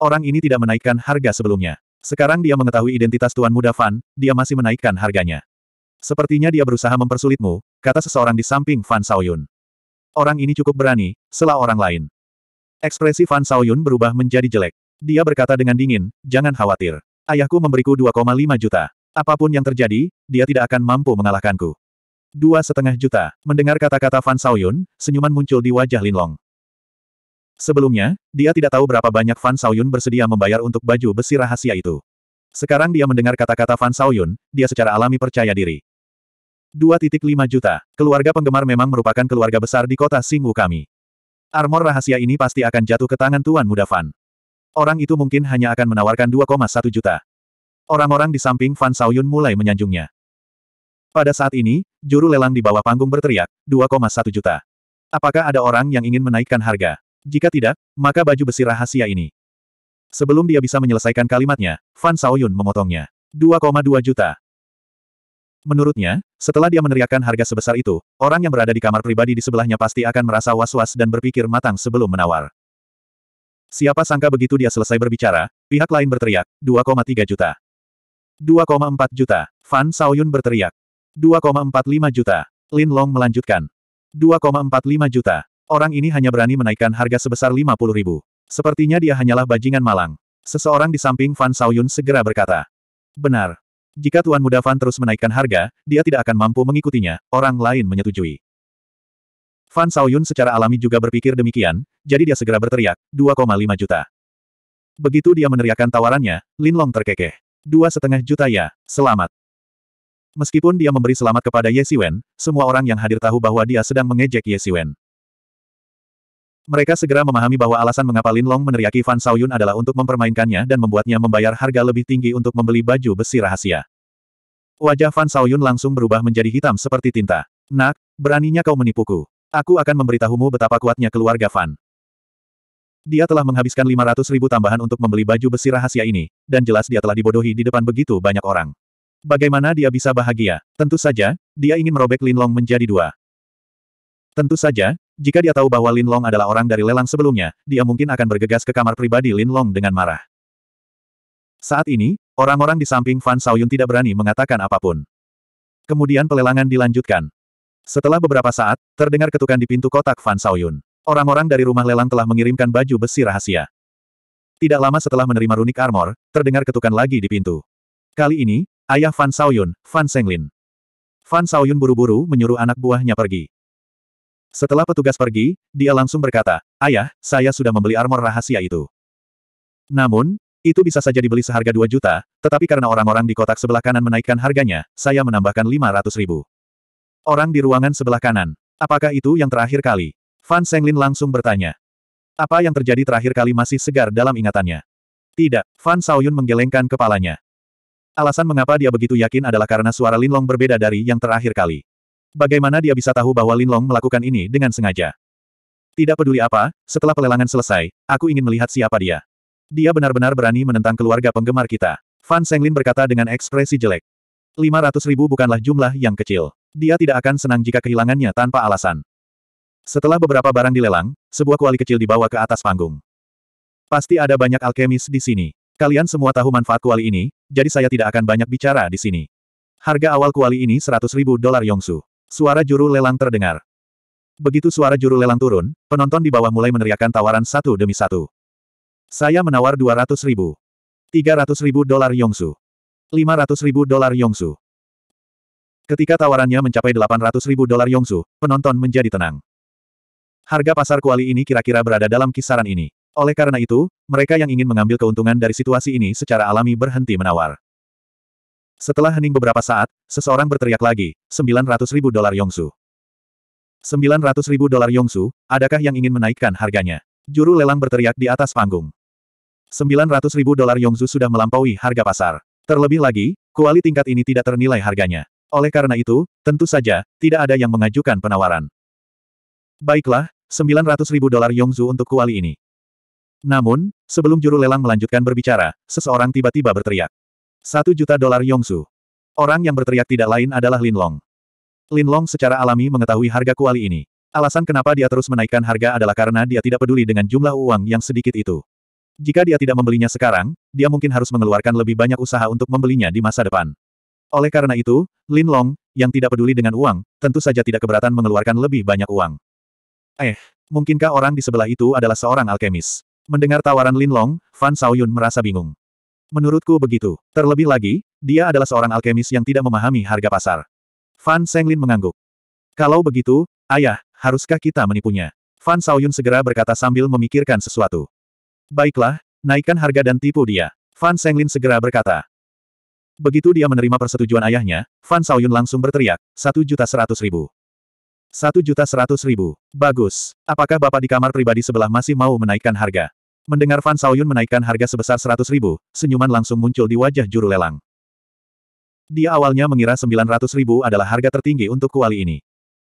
Orang ini tidak menaikkan harga sebelumnya. Sekarang dia mengetahui identitas Tuan Muda Fan, dia masih menaikkan harganya. Sepertinya dia berusaha mempersulitmu, kata seseorang di samping Fan Saoyun. Orang ini cukup berani, selah orang lain. Ekspresi Fan Saoyun berubah menjadi jelek. Dia berkata dengan dingin, jangan khawatir. Ayahku memberiku 2,5 juta. Apapun yang terjadi, dia tidak akan mampu mengalahkanku. Dua setengah juta. Mendengar kata-kata Fan Saoyun, senyuman muncul di wajah Linlong. Sebelumnya, dia tidak tahu berapa banyak Fan Saoyun bersedia membayar untuk baju besi rahasia itu. Sekarang dia mendengar kata-kata Fan Saoyun, dia secara alami percaya diri. 2.5 juta. Keluarga penggemar memang merupakan keluarga besar di kota Singwu kami. Armor rahasia ini pasti akan jatuh ke tangan Tuan Muda Fan. Orang itu mungkin hanya akan menawarkan 2,1 juta. Orang-orang di samping Fan Saoyun mulai menyanjungnya. Pada saat ini, juru lelang di bawah panggung berteriak, 2,1 juta. Apakah ada orang yang ingin menaikkan harga? Jika tidak, maka baju besi rahasia ini. Sebelum dia bisa menyelesaikan kalimatnya, Fan Saoyun memotongnya. 2,2 juta. Menurutnya, setelah dia meneriakkan harga sebesar itu, orang yang berada di kamar pribadi di sebelahnya pasti akan merasa was-was dan berpikir matang sebelum menawar. Siapa sangka begitu dia selesai berbicara, pihak lain berteriak, 2,3 juta. 2,4 juta. Fan Saoyun berteriak. 2,45 juta. Lin Long melanjutkan. 2,45 juta. Orang ini hanya berani menaikkan harga sebesar 50 ribu. Sepertinya dia hanyalah bajingan malang. Seseorang di samping Fan Saoyun segera berkata. Benar. Jika Tuan Muda Fan terus menaikkan harga, dia tidak akan mampu mengikutinya, orang lain menyetujui. Fan Saoyun secara alami juga berpikir demikian, jadi dia segera berteriak, 2,5 juta. Begitu dia meneriakkan tawarannya, Lin Long terkekeh. Dua setengah juta ya, selamat. Meskipun dia memberi selamat kepada Ye Siwen, semua orang yang hadir tahu bahwa dia sedang mengejek Ye Siwen. Mereka segera memahami bahwa alasan mengapa Lin Long meneriaki Fan Saoyun adalah untuk mempermainkannya dan membuatnya membayar harga lebih tinggi untuk membeli baju besi rahasia. Wajah Fan Saoyun langsung berubah menjadi hitam seperti tinta. Nak, beraninya kau menipuku. Aku akan memberitahumu betapa kuatnya keluarga Fan. Dia telah menghabiskan 500 ribu tambahan untuk membeli baju besi rahasia ini, dan jelas dia telah dibodohi di depan begitu banyak orang. Bagaimana dia bisa bahagia? Tentu saja, dia ingin merobek Lin Long menjadi dua. Tentu saja, jika dia tahu bahwa Lin Long adalah orang dari lelang sebelumnya, dia mungkin akan bergegas ke kamar pribadi Lin Long dengan marah. Saat ini, orang-orang di samping Fan Saoyun tidak berani mengatakan apapun. Kemudian pelelangan dilanjutkan. Setelah beberapa saat, terdengar ketukan di pintu kotak Fan Saoyun. Orang-orang dari rumah lelang telah mengirimkan baju besi rahasia. Tidak lama setelah menerima runik armor, terdengar ketukan lagi di pintu. Kali ini, ayah Fan Saoyun, Fan Senglin. Fan Saoyun buru-buru menyuruh anak buahnya pergi. Setelah petugas pergi, dia langsung berkata, Ayah, saya sudah membeli armor rahasia itu. Namun, itu bisa saja dibeli seharga 2 juta, tetapi karena orang-orang di kotak sebelah kanan menaikkan harganya, saya menambahkan 500 ribu. Orang di ruangan sebelah kanan. Apakah itu yang terakhir kali? Fan Senglin langsung bertanya. Apa yang terjadi terakhir kali masih segar dalam ingatannya? Tidak, Fan Saoyun menggelengkan kepalanya. Alasan mengapa dia begitu yakin adalah karena suara Linlong berbeda dari yang terakhir kali. Bagaimana dia bisa tahu bahwa Lin Long melakukan ini dengan sengaja? Tidak peduli apa, setelah pelelangan selesai, aku ingin melihat siapa dia. Dia benar-benar berani menentang keluarga penggemar kita. Fan Senglin berkata dengan ekspresi jelek. 500 ribu bukanlah jumlah yang kecil. Dia tidak akan senang jika kehilangannya tanpa alasan. Setelah beberapa barang dilelang, sebuah kuali kecil dibawa ke atas panggung. Pasti ada banyak alkemis di sini. Kalian semua tahu manfaat kuali ini, jadi saya tidak akan banyak bicara di sini. Harga awal kuali ini 100 ribu dolar Yongsu. Suara juru lelang terdengar. Begitu suara juru lelang turun, penonton di bawah mulai meneriakkan tawaran satu demi satu. Saya menawar 200 ribu. 300 ribu dolar Yongsu. 500 ribu dolar Yongsu. Ketika tawarannya mencapai 800 ribu dolar Yongsu, penonton menjadi tenang. Harga pasar kuali ini kira-kira berada dalam kisaran ini. Oleh karena itu, mereka yang ingin mengambil keuntungan dari situasi ini secara alami berhenti menawar. Setelah hening beberapa saat, seseorang berteriak lagi, 900 ribu dolar Yongsu. 900 ribu dolar Yongsu, adakah yang ingin menaikkan harganya? Juru lelang berteriak di atas panggung. 900 ribu dolar Yongsu sudah melampaui harga pasar. Terlebih lagi, kuali tingkat ini tidak ternilai harganya. Oleh karena itu, tentu saja, tidak ada yang mengajukan penawaran. Baiklah, 900 ribu dolar Yongzu untuk kuali ini. Namun, sebelum juru lelang melanjutkan berbicara, seseorang tiba-tiba berteriak. Satu juta dolar Yongsu. Orang yang berteriak tidak lain adalah Lin Long. Lin Long secara alami mengetahui harga kuali ini. Alasan kenapa dia terus menaikkan harga adalah karena dia tidak peduli dengan jumlah uang yang sedikit itu. Jika dia tidak membelinya sekarang, dia mungkin harus mengeluarkan lebih banyak usaha untuk membelinya di masa depan. Oleh karena itu, Lin Long, yang tidak peduli dengan uang, tentu saja tidak keberatan mengeluarkan lebih banyak uang. Eh, mungkinkah orang di sebelah itu adalah seorang alkemis? Mendengar tawaran Lin Long, Fan Xiaoyun merasa bingung. Menurutku begitu. Terlebih lagi, dia adalah seorang alkemis yang tidak memahami harga pasar. Fan Senglin mengangguk. Kalau begitu, ayah, haruskah kita menipunya? Fan Saoyun segera berkata sambil memikirkan sesuatu. Baiklah, naikkan harga dan tipu dia. Fan Senglin segera berkata. Begitu dia menerima persetujuan ayahnya, Fan Saoyun langsung berteriak, satu juta seratus ribu. Satu juta seratus ribu. Bagus. Apakah Bapak di kamar pribadi sebelah masih mau menaikkan harga? Mendengar Fan Saoyun menaikkan harga sebesar 100 ribu, senyuman langsung muncul di wajah juru lelang. Dia awalnya mengira 900 ribu adalah harga tertinggi untuk kuali ini.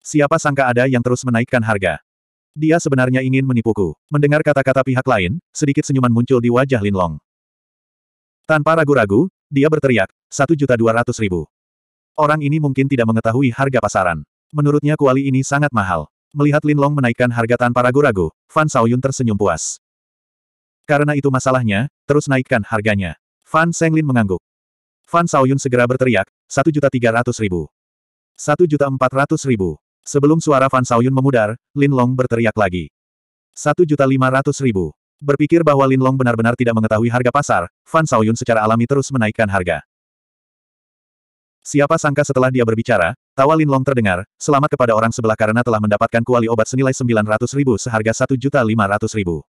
Siapa sangka ada yang terus menaikkan harga. Dia sebenarnya ingin menipuku. Mendengar kata-kata pihak lain, sedikit senyuman muncul di wajah Lin Long. Tanpa ragu-ragu, dia berteriak, 1.200.000. Orang ini mungkin tidak mengetahui harga pasaran. Menurutnya kuali ini sangat mahal. Melihat Lin Long menaikkan harga tanpa ragu-ragu, Fan Saoyun tersenyum puas. Karena itu masalahnya, terus naikkan harganya. Fan Senglin mengangguk. Fan Saoyun segera berteriak, 1.300.000. 1.400.000. Sebelum suara Fan Saoyun memudar, Lin Long berteriak lagi. 1.500.000. Berpikir bahwa Lin Long benar-benar tidak mengetahui harga pasar, Fan Saoyun secara alami terus menaikkan harga. Siapa sangka setelah dia berbicara, tawa Lin Long terdengar, selamat kepada orang sebelah karena telah mendapatkan kuali obat senilai ratus ribu seharga ratus ribu.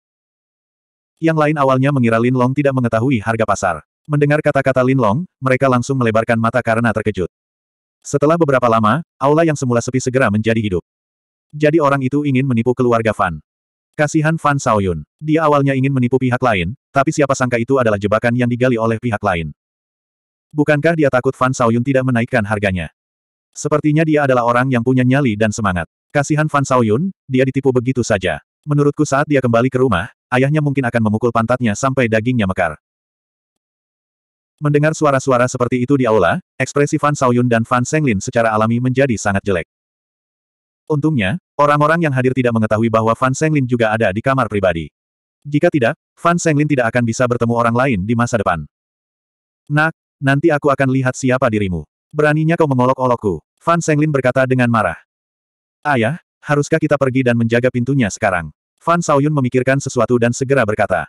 Yang lain awalnya mengira Lin Long tidak mengetahui harga pasar. Mendengar kata-kata Lin Long, mereka langsung melebarkan mata karena terkejut. Setelah beberapa lama, aula yang semula sepi segera menjadi hidup. Jadi orang itu ingin menipu keluarga Fan. Kasihan Fan Saoyun. Dia awalnya ingin menipu pihak lain, tapi siapa sangka itu adalah jebakan yang digali oleh pihak lain. Bukankah dia takut Fan Saoyun tidak menaikkan harganya? Sepertinya dia adalah orang yang punya nyali dan semangat. Kasihan Fan Saoyun, dia ditipu begitu saja. Menurutku saat dia kembali ke rumah, ayahnya mungkin akan memukul pantatnya sampai dagingnya mekar. Mendengar suara-suara seperti itu di aula, ekspresi Fan Saoyun dan Fan Senglin secara alami menjadi sangat jelek. Untungnya, orang-orang yang hadir tidak mengetahui bahwa Fan Senglin juga ada di kamar pribadi. Jika tidak, Fan Senglin tidak akan bisa bertemu orang lain di masa depan. Nak, nanti aku akan lihat siapa dirimu. Beraninya kau mengolok-olokku, Fan Senglin berkata dengan marah. Ayah, haruskah kita pergi dan menjaga pintunya sekarang? Fan Saoyun memikirkan sesuatu dan segera berkata.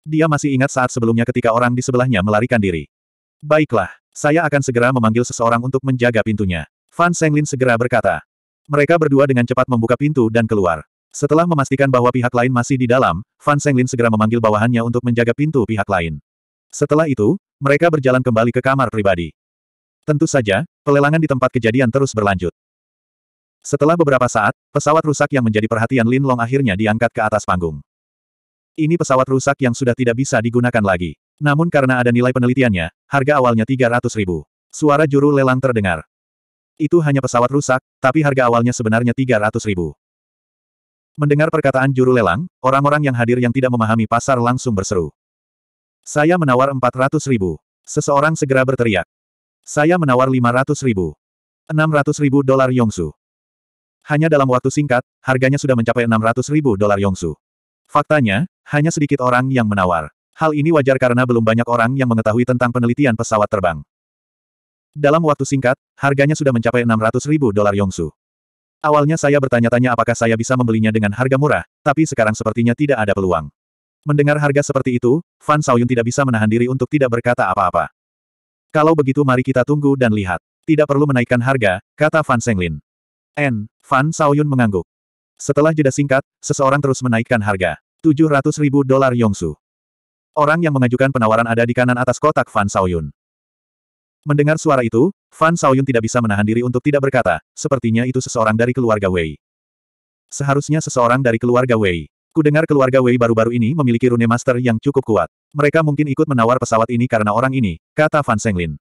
Dia masih ingat saat sebelumnya ketika orang di sebelahnya melarikan diri. Baiklah, saya akan segera memanggil seseorang untuk menjaga pintunya. Fan Senglin segera berkata. Mereka berdua dengan cepat membuka pintu dan keluar. Setelah memastikan bahwa pihak lain masih di dalam, Fan Senglin segera memanggil bawahannya untuk menjaga pintu pihak lain. Setelah itu, mereka berjalan kembali ke kamar pribadi. Tentu saja, pelelangan di tempat kejadian terus berlanjut. Setelah beberapa saat, pesawat rusak yang menjadi perhatian Lin Long akhirnya diangkat ke atas panggung. Ini pesawat rusak yang sudah tidak bisa digunakan lagi. Namun karena ada nilai penelitiannya, harga awalnya 300 ribu. Suara juru lelang terdengar. Itu hanya pesawat rusak, tapi harga awalnya sebenarnya 300 ribu. Mendengar perkataan juru lelang, orang-orang yang hadir yang tidak memahami pasar langsung berseru. Saya menawar 400 ribu. Seseorang segera berteriak. Saya menawar 500 ribu. 600 ribu dolar Yongsu. Hanya dalam waktu singkat, harganya sudah mencapai 600 ribu dolar Yongsu. Faktanya, hanya sedikit orang yang menawar. Hal ini wajar karena belum banyak orang yang mengetahui tentang penelitian pesawat terbang. Dalam waktu singkat, harganya sudah mencapai 600 ribu dolar Yongsu. Awalnya saya bertanya-tanya apakah saya bisa membelinya dengan harga murah, tapi sekarang sepertinya tidak ada peluang. Mendengar harga seperti itu, Fan Saoyun tidak bisa menahan diri untuk tidak berkata apa-apa. Kalau begitu mari kita tunggu dan lihat. Tidak perlu menaikkan harga, kata Fan Senglin. N. Fan Saoyun mengangguk. Setelah jeda singkat, seseorang terus menaikkan harga. 700 ribu dolar Yongsu. Orang yang mengajukan penawaran ada di kanan atas kotak Fan Saoyun. Mendengar suara itu, Fan Saoyun tidak bisa menahan diri untuk tidak berkata, sepertinya itu seseorang dari keluarga Wei. Seharusnya seseorang dari keluarga Wei. Ku dengar keluarga Wei baru-baru ini memiliki rune master yang cukup kuat. Mereka mungkin ikut menawar pesawat ini karena orang ini, kata Fan Senglin.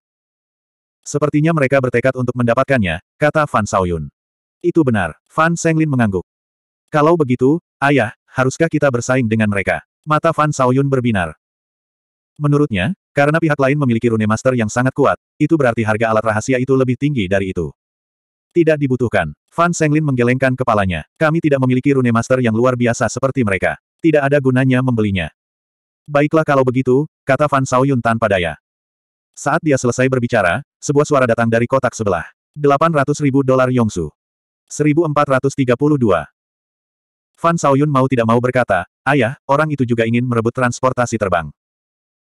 Sepertinya mereka bertekad untuk mendapatkannya, kata Fan Saoyun. Itu benar, Fan Senglin mengangguk. Kalau begitu, ayah, haruskah kita bersaing dengan mereka? Mata Fan Saoyun berbinar. Menurutnya, karena pihak lain memiliki rune master yang sangat kuat, itu berarti harga alat rahasia itu lebih tinggi dari itu. Tidak dibutuhkan. Fan Senglin menggelengkan kepalanya. Kami tidak memiliki rune master yang luar biasa seperti mereka. Tidak ada gunanya membelinya. Baiklah kalau begitu, kata Fan Saoyun tanpa daya. Saat dia selesai berbicara, sebuah suara datang dari kotak sebelah. 800 ribu dolar Yongsu. 1432. Fan Saoyun mau tidak mau berkata, Ayah, orang itu juga ingin merebut transportasi terbang.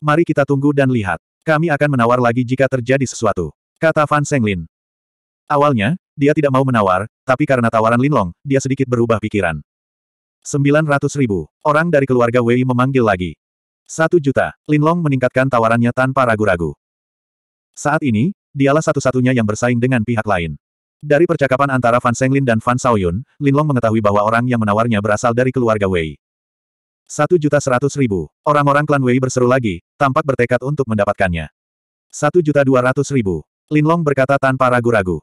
Mari kita tunggu dan lihat. Kami akan menawar lagi jika terjadi sesuatu. Kata Fan Senglin. Awalnya, dia tidak mau menawar, tapi karena tawaran Linlong, dia sedikit berubah pikiran. 900 ribu. Orang dari keluarga Wei memanggil lagi. 1 juta. Linlong meningkatkan tawarannya tanpa ragu-ragu. Saat ini, dialah satu-satunya yang bersaing dengan pihak lain. Dari percakapan antara Fan Senglin dan Fan Lin Linlong mengetahui bahwa orang yang menawarnya berasal dari keluarga Wei. Satu juta seratus ribu. Orang-orang klan Wei berseru lagi, tampak bertekad untuk mendapatkannya. Satu juta dua ratus ribu. Linlong berkata tanpa ragu-ragu.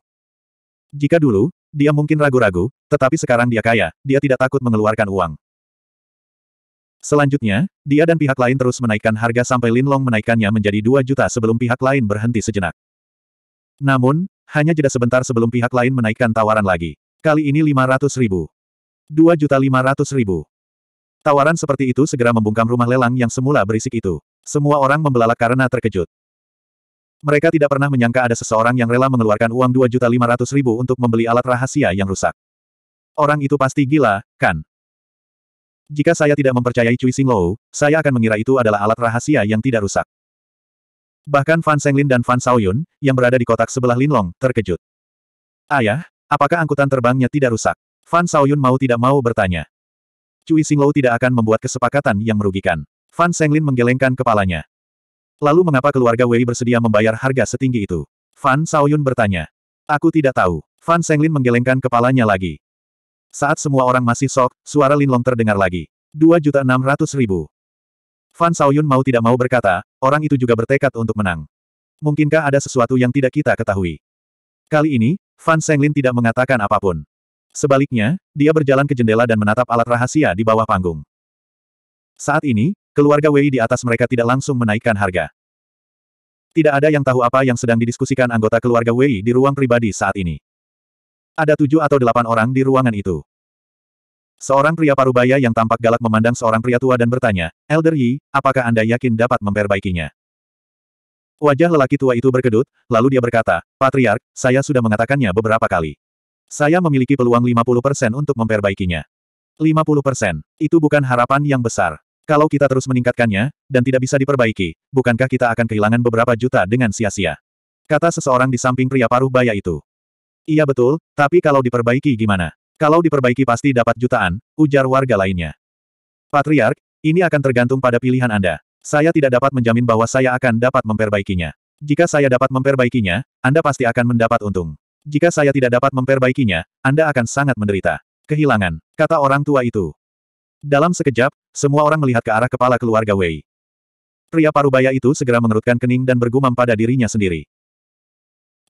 Jika dulu, dia mungkin ragu-ragu, tetapi sekarang dia kaya, dia tidak takut mengeluarkan uang. Selanjutnya, dia dan pihak lain terus menaikkan harga sampai Linlong menaikkannya menjadi dua juta sebelum pihak lain berhenti sejenak. Namun, hanya jeda sebentar sebelum pihak lain menaikkan tawaran lagi. Kali ini 500 ribu. juta ratus ribu. Tawaran seperti itu segera membungkam rumah lelang yang semula berisik itu. Semua orang membelalak karena terkejut. Mereka tidak pernah menyangka ada seseorang yang rela mengeluarkan uang juta ratus ribu untuk membeli alat rahasia yang rusak. Orang itu pasti gila, kan? Jika saya tidak mempercayai Cui Xing saya akan mengira itu adalah alat rahasia yang tidak rusak. Bahkan Fan Senglin dan Fan Saoyun, yang berada di kotak sebelah Linlong, terkejut. Ayah, apakah angkutan terbangnya tidak rusak? Fan Saoyun mau tidak mau bertanya. Cui Singlou tidak akan membuat kesepakatan yang merugikan. Fan Senglin menggelengkan kepalanya. Lalu mengapa keluarga Wei bersedia membayar harga setinggi itu? Fan Saoyun bertanya. Aku tidak tahu. Fan Senglin menggelengkan kepalanya lagi. Saat semua orang masih sok, suara Linlong terdengar lagi. 2.600.000. Fan Saoyun mau tidak mau berkata, orang itu juga bertekad untuk menang. Mungkinkah ada sesuatu yang tidak kita ketahui? Kali ini, Fan Senglin tidak mengatakan apapun. Sebaliknya, dia berjalan ke jendela dan menatap alat rahasia di bawah panggung. Saat ini, keluarga Wei di atas mereka tidak langsung menaikkan harga. Tidak ada yang tahu apa yang sedang didiskusikan anggota keluarga Wei di ruang pribadi saat ini. Ada tujuh atau delapan orang di ruangan itu. Seorang pria parubaya yang tampak galak memandang seorang pria tua dan bertanya, Elder Yi, apakah Anda yakin dapat memperbaikinya? Wajah lelaki tua itu berkedut, lalu dia berkata, Patriark, saya sudah mengatakannya beberapa kali. Saya memiliki peluang 50% untuk memperbaikinya. 50%, itu bukan harapan yang besar. Kalau kita terus meningkatkannya, dan tidak bisa diperbaiki, bukankah kita akan kehilangan beberapa juta dengan sia-sia? Kata seseorang di samping pria paruh baya itu. Iya betul, tapi kalau diperbaiki gimana? Kalau diperbaiki pasti dapat jutaan, ujar warga lainnya. Patriark, ini akan tergantung pada pilihan Anda. Saya tidak dapat menjamin bahwa saya akan dapat memperbaikinya. Jika saya dapat memperbaikinya, Anda pasti akan mendapat untung. Jika saya tidak dapat memperbaikinya, Anda akan sangat menderita. Kehilangan, kata orang tua itu. Dalam sekejap, semua orang melihat ke arah kepala keluarga Wei. Pria parubaya itu segera mengerutkan kening dan bergumam pada dirinya sendiri.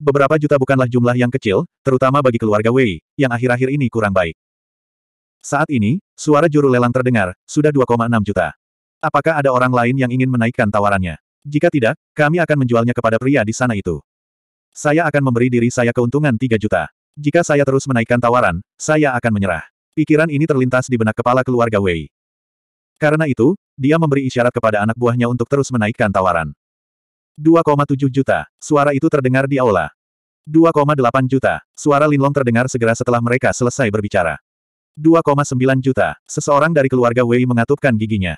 Beberapa juta bukanlah jumlah yang kecil, terutama bagi keluarga Wei, yang akhir-akhir ini kurang baik. Saat ini, suara juru lelang terdengar, sudah 2,6 juta. Apakah ada orang lain yang ingin menaikkan tawarannya? Jika tidak, kami akan menjualnya kepada pria di sana itu. Saya akan memberi diri saya keuntungan 3 juta. Jika saya terus menaikkan tawaran, saya akan menyerah. Pikiran ini terlintas di benak kepala keluarga Wei. Karena itu, dia memberi isyarat kepada anak buahnya untuk terus menaikkan tawaran. 2,7 juta. Suara itu terdengar di aula. 2,8 juta. Suara Linlong terdengar segera setelah mereka selesai berbicara. 2,9 juta. Seseorang dari keluarga Wei mengatupkan giginya.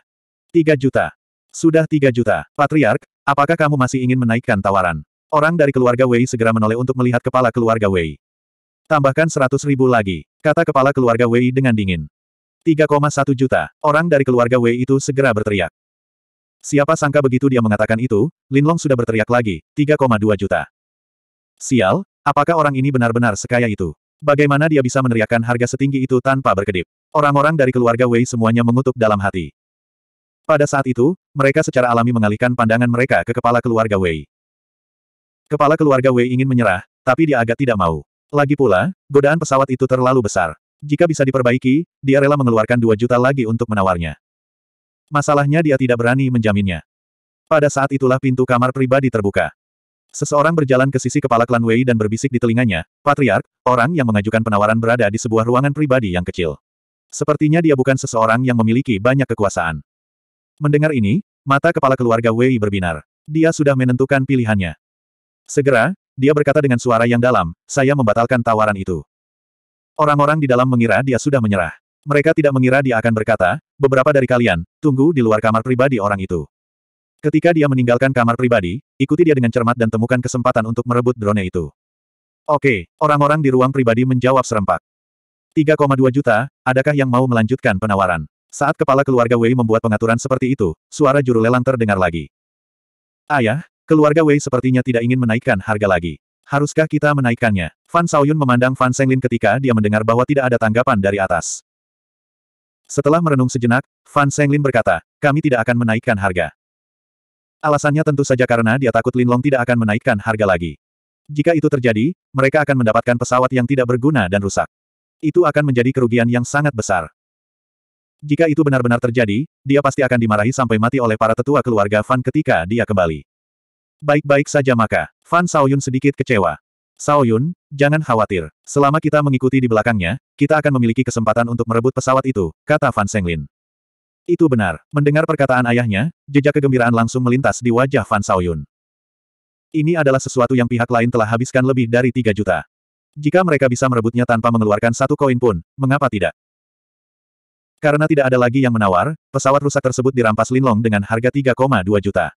3 juta. Sudah 3 juta. Patriark, apakah kamu masih ingin menaikkan tawaran? Orang dari keluarga Wei segera menoleh untuk melihat kepala keluarga Wei. Tambahkan 100 ribu lagi, kata kepala keluarga Wei dengan dingin. 3,1 juta. Orang dari keluarga Wei itu segera berteriak. Siapa sangka begitu dia mengatakan itu, Linlong sudah berteriak lagi, 3,2 juta. Sial, apakah orang ini benar-benar sekaya itu? Bagaimana dia bisa meneriakkan harga setinggi itu tanpa berkedip? Orang-orang dari keluarga Wei semuanya mengutuk dalam hati. Pada saat itu, mereka secara alami mengalihkan pandangan mereka ke kepala keluarga Wei. Kepala keluarga Wei ingin menyerah, tapi dia agak tidak mau. Lagi pula, godaan pesawat itu terlalu besar. Jika bisa diperbaiki, dia rela mengeluarkan 2 juta lagi untuk menawarnya. Masalahnya dia tidak berani menjaminnya. Pada saat itulah pintu kamar pribadi terbuka. Seseorang berjalan ke sisi kepala klan Wei dan berbisik di telinganya, Patriark, orang yang mengajukan penawaran berada di sebuah ruangan pribadi yang kecil. Sepertinya dia bukan seseorang yang memiliki banyak kekuasaan. Mendengar ini, mata kepala keluarga Wei berbinar. Dia sudah menentukan pilihannya. Segera, dia berkata dengan suara yang dalam, saya membatalkan tawaran itu. Orang-orang di dalam mengira dia sudah menyerah. Mereka tidak mengira dia akan berkata, beberapa dari kalian, tunggu di luar kamar pribadi orang itu. Ketika dia meninggalkan kamar pribadi, ikuti dia dengan cermat dan temukan kesempatan untuk merebut drone itu. Oke, orang-orang di ruang pribadi menjawab serempak. 3,2 juta, adakah yang mau melanjutkan penawaran? Saat kepala keluarga Wei membuat pengaturan seperti itu, suara juru lelang terdengar lagi. Ayah, keluarga Wei sepertinya tidak ingin menaikkan harga lagi. Haruskah kita menaikkannya? Fan Saoyun memandang Fan Senglin ketika dia mendengar bahwa tidak ada tanggapan dari atas. Setelah merenung sejenak, Fan Senglin berkata, kami tidak akan menaikkan harga. Alasannya tentu saja karena dia takut Lin Long tidak akan menaikkan harga lagi. Jika itu terjadi, mereka akan mendapatkan pesawat yang tidak berguna dan rusak. Itu akan menjadi kerugian yang sangat besar. Jika itu benar-benar terjadi, dia pasti akan dimarahi sampai mati oleh para tetua keluarga Fan ketika dia kembali. Baik-baik saja maka, Fan Saoyun sedikit kecewa. Sao Yun, jangan khawatir. Selama kita mengikuti di belakangnya, kita akan memiliki kesempatan untuk merebut pesawat itu, kata Fan Senglin. Itu benar. Mendengar perkataan ayahnya, jejak kegembiraan langsung melintas di wajah Fan Yun. Ini adalah sesuatu yang pihak lain telah habiskan lebih dari 3 juta. Jika mereka bisa merebutnya tanpa mengeluarkan satu koin pun, mengapa tidak? Karena tidak ada lagi yang menawar, pesawat rusak tersebut dirampas Linlong dengan harga 3,2 juta.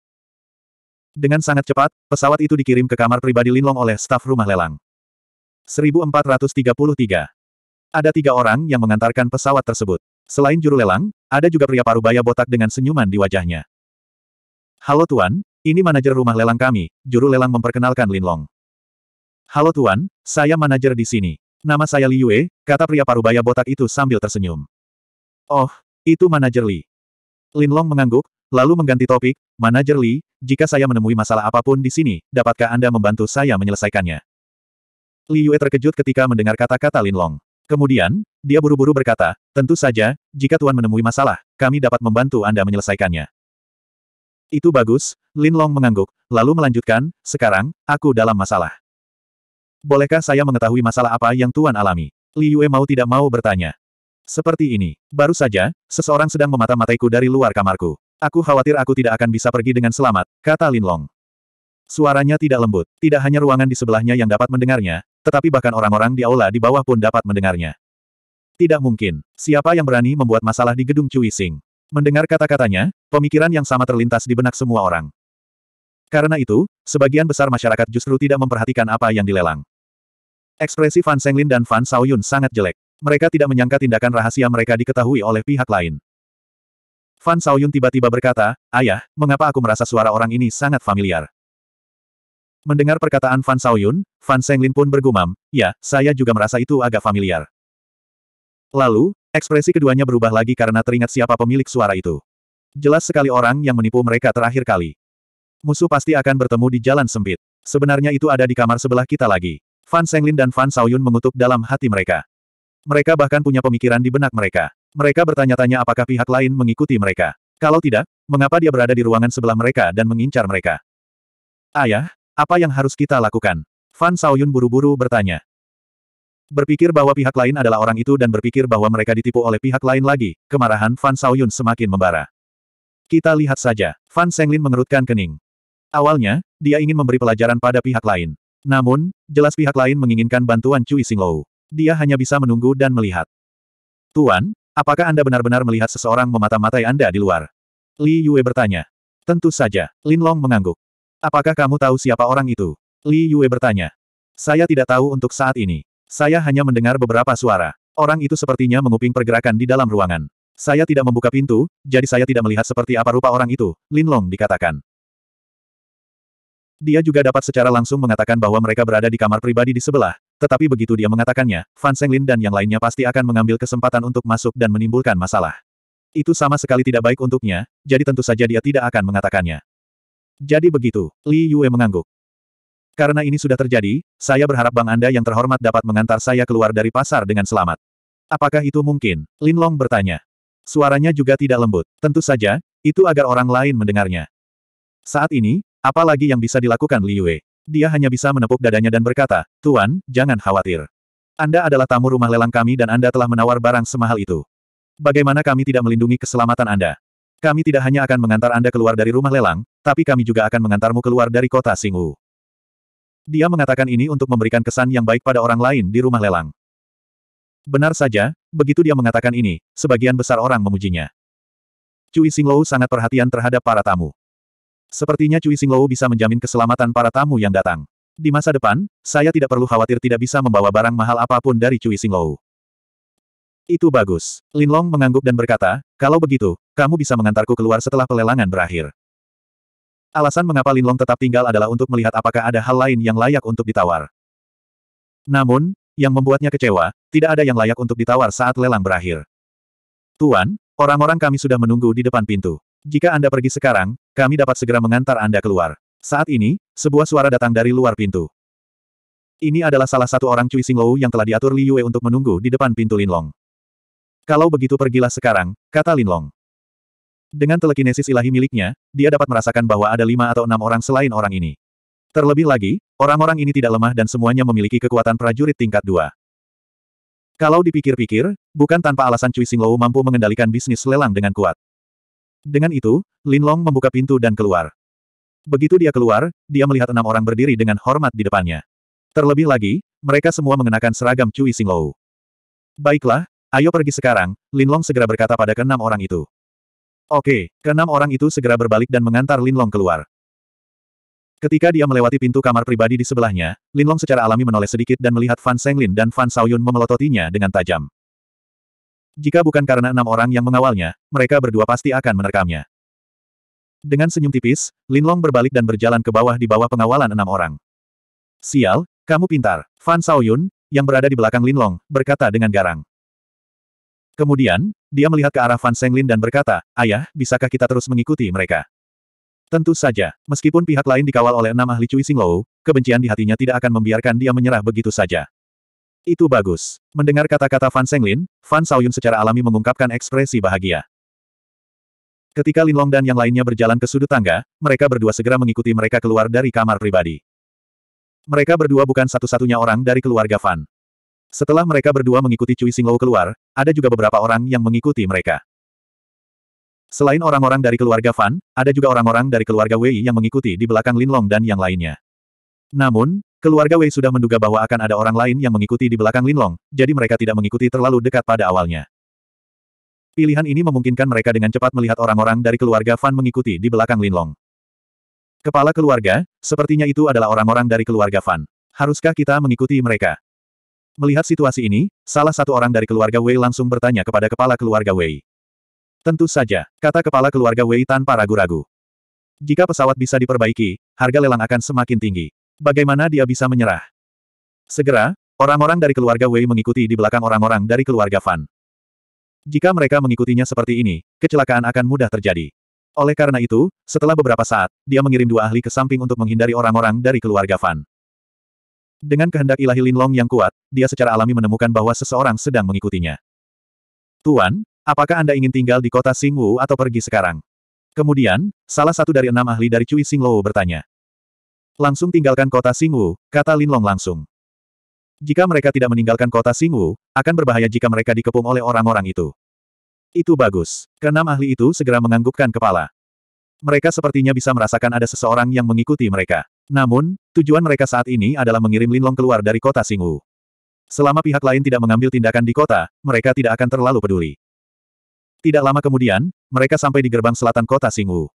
Dengan sangat cepat, pesawat itu dikirim ke kamar pribadi Linlong oleh staf rumah lelang. 1433 Ada tiga orang yang mengantarkan pesawat tersebut. Selain juru lelang, ada juga pria parubaya botak dengan senyuman di wajahnya. Halo Tuan, ini manajer rumah lelang kami, juru lelang memperkenalkan Linlong. Halo Tuan, saya manajer di sini. Nama saya Li Yue, kata pria parubaya botak itu sambil tersenyum. Oh, itu manajer Li. Linlong mengangguk, lalu mengganti topik, manajer Li, jika saya menemui masalah apapun di sini, dapatkah Anda membantu saya menyelesaikannya? Li Yue terkejut ketika mendengar kata-kata Lin Long. Kemudian, dia buru-buru berkata, tentu saja, jika Tuan menemui masalah, kami dapat membantu Anda menyelesaikannya. Itu bagus, Lin Long mengangguk, lalu melanjutkan, sekarang, aku dalam masalah. Bolehkah saya mengetahui masalah apa yang Tuan alami? Li Yue mau tidak mau bertanya. Seperti ini, baru saja, seseorang sedang memata-mataiku dari luar kamarku. Aku khawatir aku tidak akan bisa pergi dengan selamat, kata Linlong. Suaranya tidak lembut, tidak hanya ruangan di sebelahnya yang dapat mendengarnya, tetapi bahkan orang-orang di aula di bawah pun dapat mendengarnya. Tidak mungkin, siapa yang berani membuat masalah di gedung Cui Sing? Mendengar kata-katanya, pemikiran yang sama terlintas di benak semua orang. Karena itu, sebagian besar masyarakat justru tidak memperhatikan apa yang dilelang. Ekspresi Fan Senglin dan Fan Saoyun sangat jelek. Mereka tidak menyangka tindakan rahasia mereka diketahui oleh pihak lain. Fan Saoyun tiba-tiba berkata, Ayah, mengapa aku merasa suara orang ini sangat familiar? Mendengar perkataan Fan Saoyun, Fan Senglin pun bergumam, ya, saya juga merasa itu agak familiar. Lalu, ekspresi keduanya berubah lagi karena teringat siapa pemilik suara itu. Jelas sekali orang yang menipu mereka terakhir kali. Musuh pasti akan bertemu di jalan sempit. Sebenarnya itu ada di kamar sebelah kita lagi. Fan Senglin dan Fan Saoyun mengutuk dalam hati mereka. Mereka bahkan punya pemikiran di benak mereka. Mereka bertanya-tanya apakah pihak lain mengikuti mereka. Kalau tidak, mengapa dia berada di ruangan sebelah mereka dan mengincar mereka? Ayah, apa yang harus kita lakukan? Fan Saoyun buru-buru bertanya. Berpikir bahwa pihak lain adalah orang itu dan berpikir bahwa mereka ditipu oleh pihak lain lagi, kemarahan Fan Saoyun semakin membara. Kita lihat saja, Fan Senglin mengerutkan kening. Awalnya, dia ingin memberi pelajaran pada pihak lain. Namun, jelas pihak lain menginginkan bantuan Cui Singlou. Dia hanya bisa menunggu dan melihat. Tuan, Apakah Anda benar-benar melihat seseorang memata-matai Anda di luar? Li Yue bertanya. Tentu saja, Lin Long mengangguk. Apakah kamu tahu siapa orang itu? Li Yue bertanya. Saya tidak tahu untuk saat ini. Saya hanya mendengar beberapa suara. Orang itu sepertinya menguping pergerakan di dalam ruangan. Saya tidak membuka pintu, jadi saya tidak melihat seperti apa rupa orang itu, Lin Long dikatakan. Dia juga dapat secara langsung mengatakan bahwa mereka berada di kamar pribadi di sebelah, tetapi begitu dia mengatakannya, Fan Lin dan yang lainnya pasti akan mengambil kesempatan untuk masuk dan menimbulkan masalah. Itu sama sekali tidak baik untuknya, jadi tentu saja dia tidak akan mengatakannya. Jadi begitu, Li Yue mengangguk. Karena ini sudah terjadi, saya berharap Bang Anda yang terhormat dapat mengantar saya keluar dari pasar dengan selamat. Apakah itu mungkin? Lin Long bertanya. Suaranya juga tidak lembut. Tentu saja, itu agar orang lain mendengarnya. Saat ini, apalagi yang bisa dilakukan Li Yue? Dia hanya bisa menepuk dadanya dan berkata, Tuan, jangan khawatir. Anda adalah tamu rumah lelang kami dan Anda telah menawar barang semahal itu. Bagaimana kami tidak melindungi keselamatan Anda? Kami tidak hanya akan mengantar Anda keluar dari rumah lelang, tapi kami juga akan mengantarmu keluar dari kota Singwu. Dia mengatakan ini untuk memberikan kesan yang baik pada orang lain di rumah lelang. Benar saja, begitu dia mengatakan ini, sebagian besar orang memujinya. Cui Singlou sangat perhatian terhadap para tamu. Sepertinya Cui Singlou bisa menjamin keselamatan para tamu yang datang. Di masa depan, saya tidak perlu khawatir tidak bisa membawa barang mahal apapun dari Cui Singlou. Itu bagus. Linlong mengangguk dan berkata, kalau begitu, kamu bisa mengantarku keluar setelah pelelangan berakhir. Alasan mengapa Linlong tetap tinggal adalah untuk melihat apakah ada hal lain yang layak untuk ditawar. Namun, yang membuatnya kecewa, tidak ada yang layak untuk ditawar saat lelang berakhir. Tuan, orang-orang kami sudah menunggu di depan pintu. Jika Anda pergi sekarang, kami dapat segera mengantar Anda keluar. Saat ini, sebuah suara datang dari luar pintu. Ini adalah salah satu orang Cui Xinglou yang telah diatur Li Yue untuk menunggu di depan pintu Lin Long. Kalau begitu pergilah sekarang, kata Lin Long. Dengan telekinesis ilahi miliknya, dia dapat merasakan bahwa ada lima atau enam orang selain orang ini. Terlebih lagi, orang-orang ini tidak lemah dan semuanya memiliki kekuatan prajurit tingkat dua. Kalau dipikir-pikir, bukan tanpa alasan Cui Xinglou mampu mengendalikan bisnis lelang dengan kuat. Dengan itu, Lin Long membuka pintu dan keluar. Begitu dia keluar, dia melihat enam orang berdiri dengan hormat di depannya. Terlebih lagi, mereka semua mengenakan seragam Cui Lou. Baiklah, ayo pergi sekarang, Lin Long segera berkata pada keenam orang itu. Oke, keenam orang itu segera berbalik dan mengantar Lin Long keluar. Ketika dia melewati pintu kamar pribadi di sebelahnya, Lin Long secara alami menoleh sedikit dan melihat Fan Lin dan Fan Saoyun memelototinya dengan tajam. Jika bukan karena enam orang yang mengawalnya, mereka berdua pasti akan menerkamnya. Dengan senyum tipis, Lin Long berbalik dan berjalan ke bawah di bawah pengawalan enam orang. Sial, kamu pintar. Fan Saoyun, yang berada di belakang Lin Long, berkata dengan garang. Kemudian, dia melihat ke arah Fan Senglin dan berkata, Ayah, bisakah kita terus mengikuti mereka? Tentu saja, meskipun pihak lain dikawal oleh enam ahli Cui Xinglou, kebencian di hatinya tidak akan membiarkan dia menyerah begitu saja. Itu bagus. Mendengar kata-kata Fan Senglin, Fan Saoyun secara alami mengungkapkan ekspresi bahagia. Ketika Linlong dan yang lainnya berjalan ke sudut tangga, mereka berdua segera mengikuti mereka keluar dari kamar pribadi. Mereka berdua bukan satu-satunya orang dari keluarga Fan. Setelah mereka berdua mengikuti Cui Singlou keluar, ada juga beberapa orang yang mengikuti mereka. Selain orang-orang dari keluarga Fan, ada juga orang-orang dari keluarga Wei yang mengikuti di belakang Linlong dan yang lainnya. Namun, Keluarga Wei sudah menduga bahwa akan ada orang lain yang mengikuti di belakang Linlong, jadi mereka tidak mengikuti terlalu dekat pada awalnya. Pilihan ini memungkinkan mereka dengan cepat melihat orang-orang dari keluarga Fan mengikuti di belakang Linlong. Kepala keluarga, sepertinya itu adalah orang-orang dari keluarga Fan. Haruskah kita mengikuti mereka? Melihat situasi ini, salah satu orang dari keluarga Wei langsung bertanya kepada kepala keluarga Wei. Tentu saja, kata kepala keluarga Wei tanpa ragu-ragu. Jika pesawat bisa diperbaiki, harga lelang akan semakin tinggi. Bagaimana dia bisa menyerah? Segera, orang-orang dari keluarga Wei mengikuti di belakang orang-orang dari keluarga Fan. Jika mereka mengikutinya seperti ini, kecelakaan akan mudah terjadi. Oleh karena itu, setelah beberapa saat, dia mengirim dua ahli ke samping untuk menghindari orang-orang dari keluarga Fan. Dengan kehendak ilahi Lin Long yang kuat, dia secara alami menemukan bahwa seseorang sedang mengikutinya. Tuan, apakah Anda ingin tinggal di kota Singwu atau pergi sekarang? Kemudian, salah satu dari enam ahli dari Cui Singlo bertanya. Langsung tinggalkan kota Singwu, kata Linlong langsung. Jika mereka tidak meninggalkan kota Singwu, akan berbahaya jika mereka dikepung oleh orang-orang itu. Itu bagus. Keenam ahli itu segera menganggukkan kepala. Mereka sepertinya bisa merasakan ada seseorang yang mengikuti mereka. Namun, tujuan mereka saat ini adalah mengirim Linlong keluar dari kota Singwu. Selama pihak lain tidak mengambil tindakan di kota, mereka tidak akan terlalu peduli. Tidak lama kemudian, mereka sampai di gerbang selatan kota Singwu.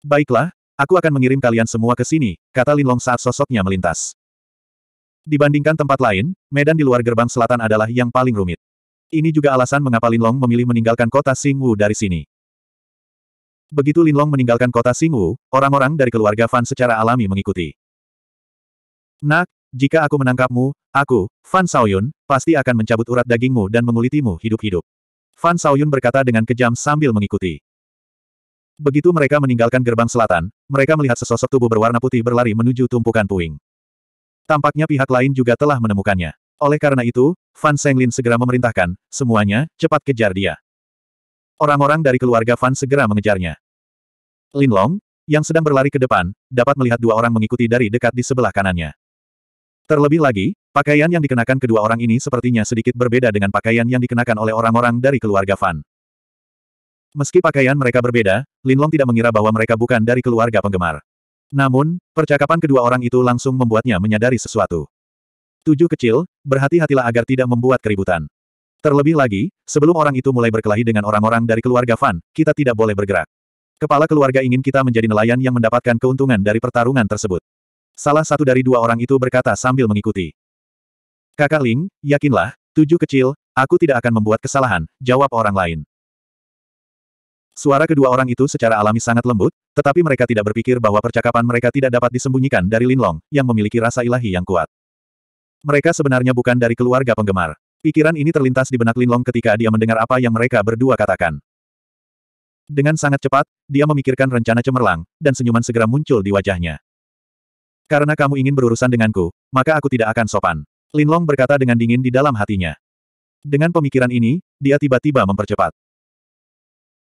Baiklah, Aku akan mengirim kalian semua ke sini, kata Linlong saat sosoknya melintas. Dibandingkan tempat lain, medan di luar gerbang selatan adalah yang paling rumit. Ini juga alasan mengapa Linlong memilih meninggalkan kota Xingwu dari sini. Begitu Linlong meninggalkan kota Xingwu, orang-orang dari keluarga Fan secara alami mengikuti. Nak, jika aku menangkapmu, aku, Fan Saoyun, pasti akan mencabut urat dagingmu dan mengulitimu hidup-hidup. Fan Saoyun berkata dengan kejam sambil mengikuti. Begitu mereka meninggalkan gerbang selatan, mereka melihat sesosok tubuh berwarna putih berlari menuju tumpukan puing. Tampaknya pihak lain juga telah menemukannya. Oleh karena itu, Fan Senglin segera memerintahkan, semuanya, cepat kejar dia. Orang-orang dari keluarga Fan segera mengejarnya. Lin Long, yang sedang berlari ke depan, dapat melihat dua orang mengikuti dari dekat di sebelah kanannya. Terlebih lagi, pakaian yang dikenakan kedua orang ini sepertinya sedikit berbeda dengan pakaian yang dikenakan oleh orang-orang dari keluarga Fan. Meski pakaian mereka berbeda, Linlong tidak mengira bahwa mereka bukan dari keluarga penggemar. Namun, percakapan kedua orang itu langsung membuatnya menyadari sesuatu. Tujuh kecil, berhati-hatilah agar tidak membuat keributan. Terlebih lagi, sebelum orang itu mulai berkelahi dengan orang-orang dari keluarga Fan, kita tidak boleh bergerak. Kepala keluarga ingin kita menjadi nelayan yang mendapatkan keuntungan dari pertarungan tersebut. Salah satu dari dua orang itu berkata sambil mengikuti. Kakak Ling, yakinlah, tujuh kecil, aku tidak akan membuat kesalahan, jawab orang lain. Suara kedua orang itu secara alami sangat lembut, tetapi mereka tidak berpikir bahwa percakapan mereka tidak dapat disembunyikan dari Linlong, yang memiliki rasa ilahi yang kuat. Mereka sebenarnya bukan dari keluarga penggemar. Pikiran ini terlintas di benak Linlong ketika dia mendengar apa yang mereka berdua katakan. Dengan sangat cepat, dia memikirkan rencana cemerlang, dan senyuman segera muncul di wajahnya. Karena kamu ingin berurusan denganku, maka aku tidak akan sopan. Linlong berkata dengan dingin di dalam hatinya. Dengan pemikiran ini, dia tiba-tiba mempercepat.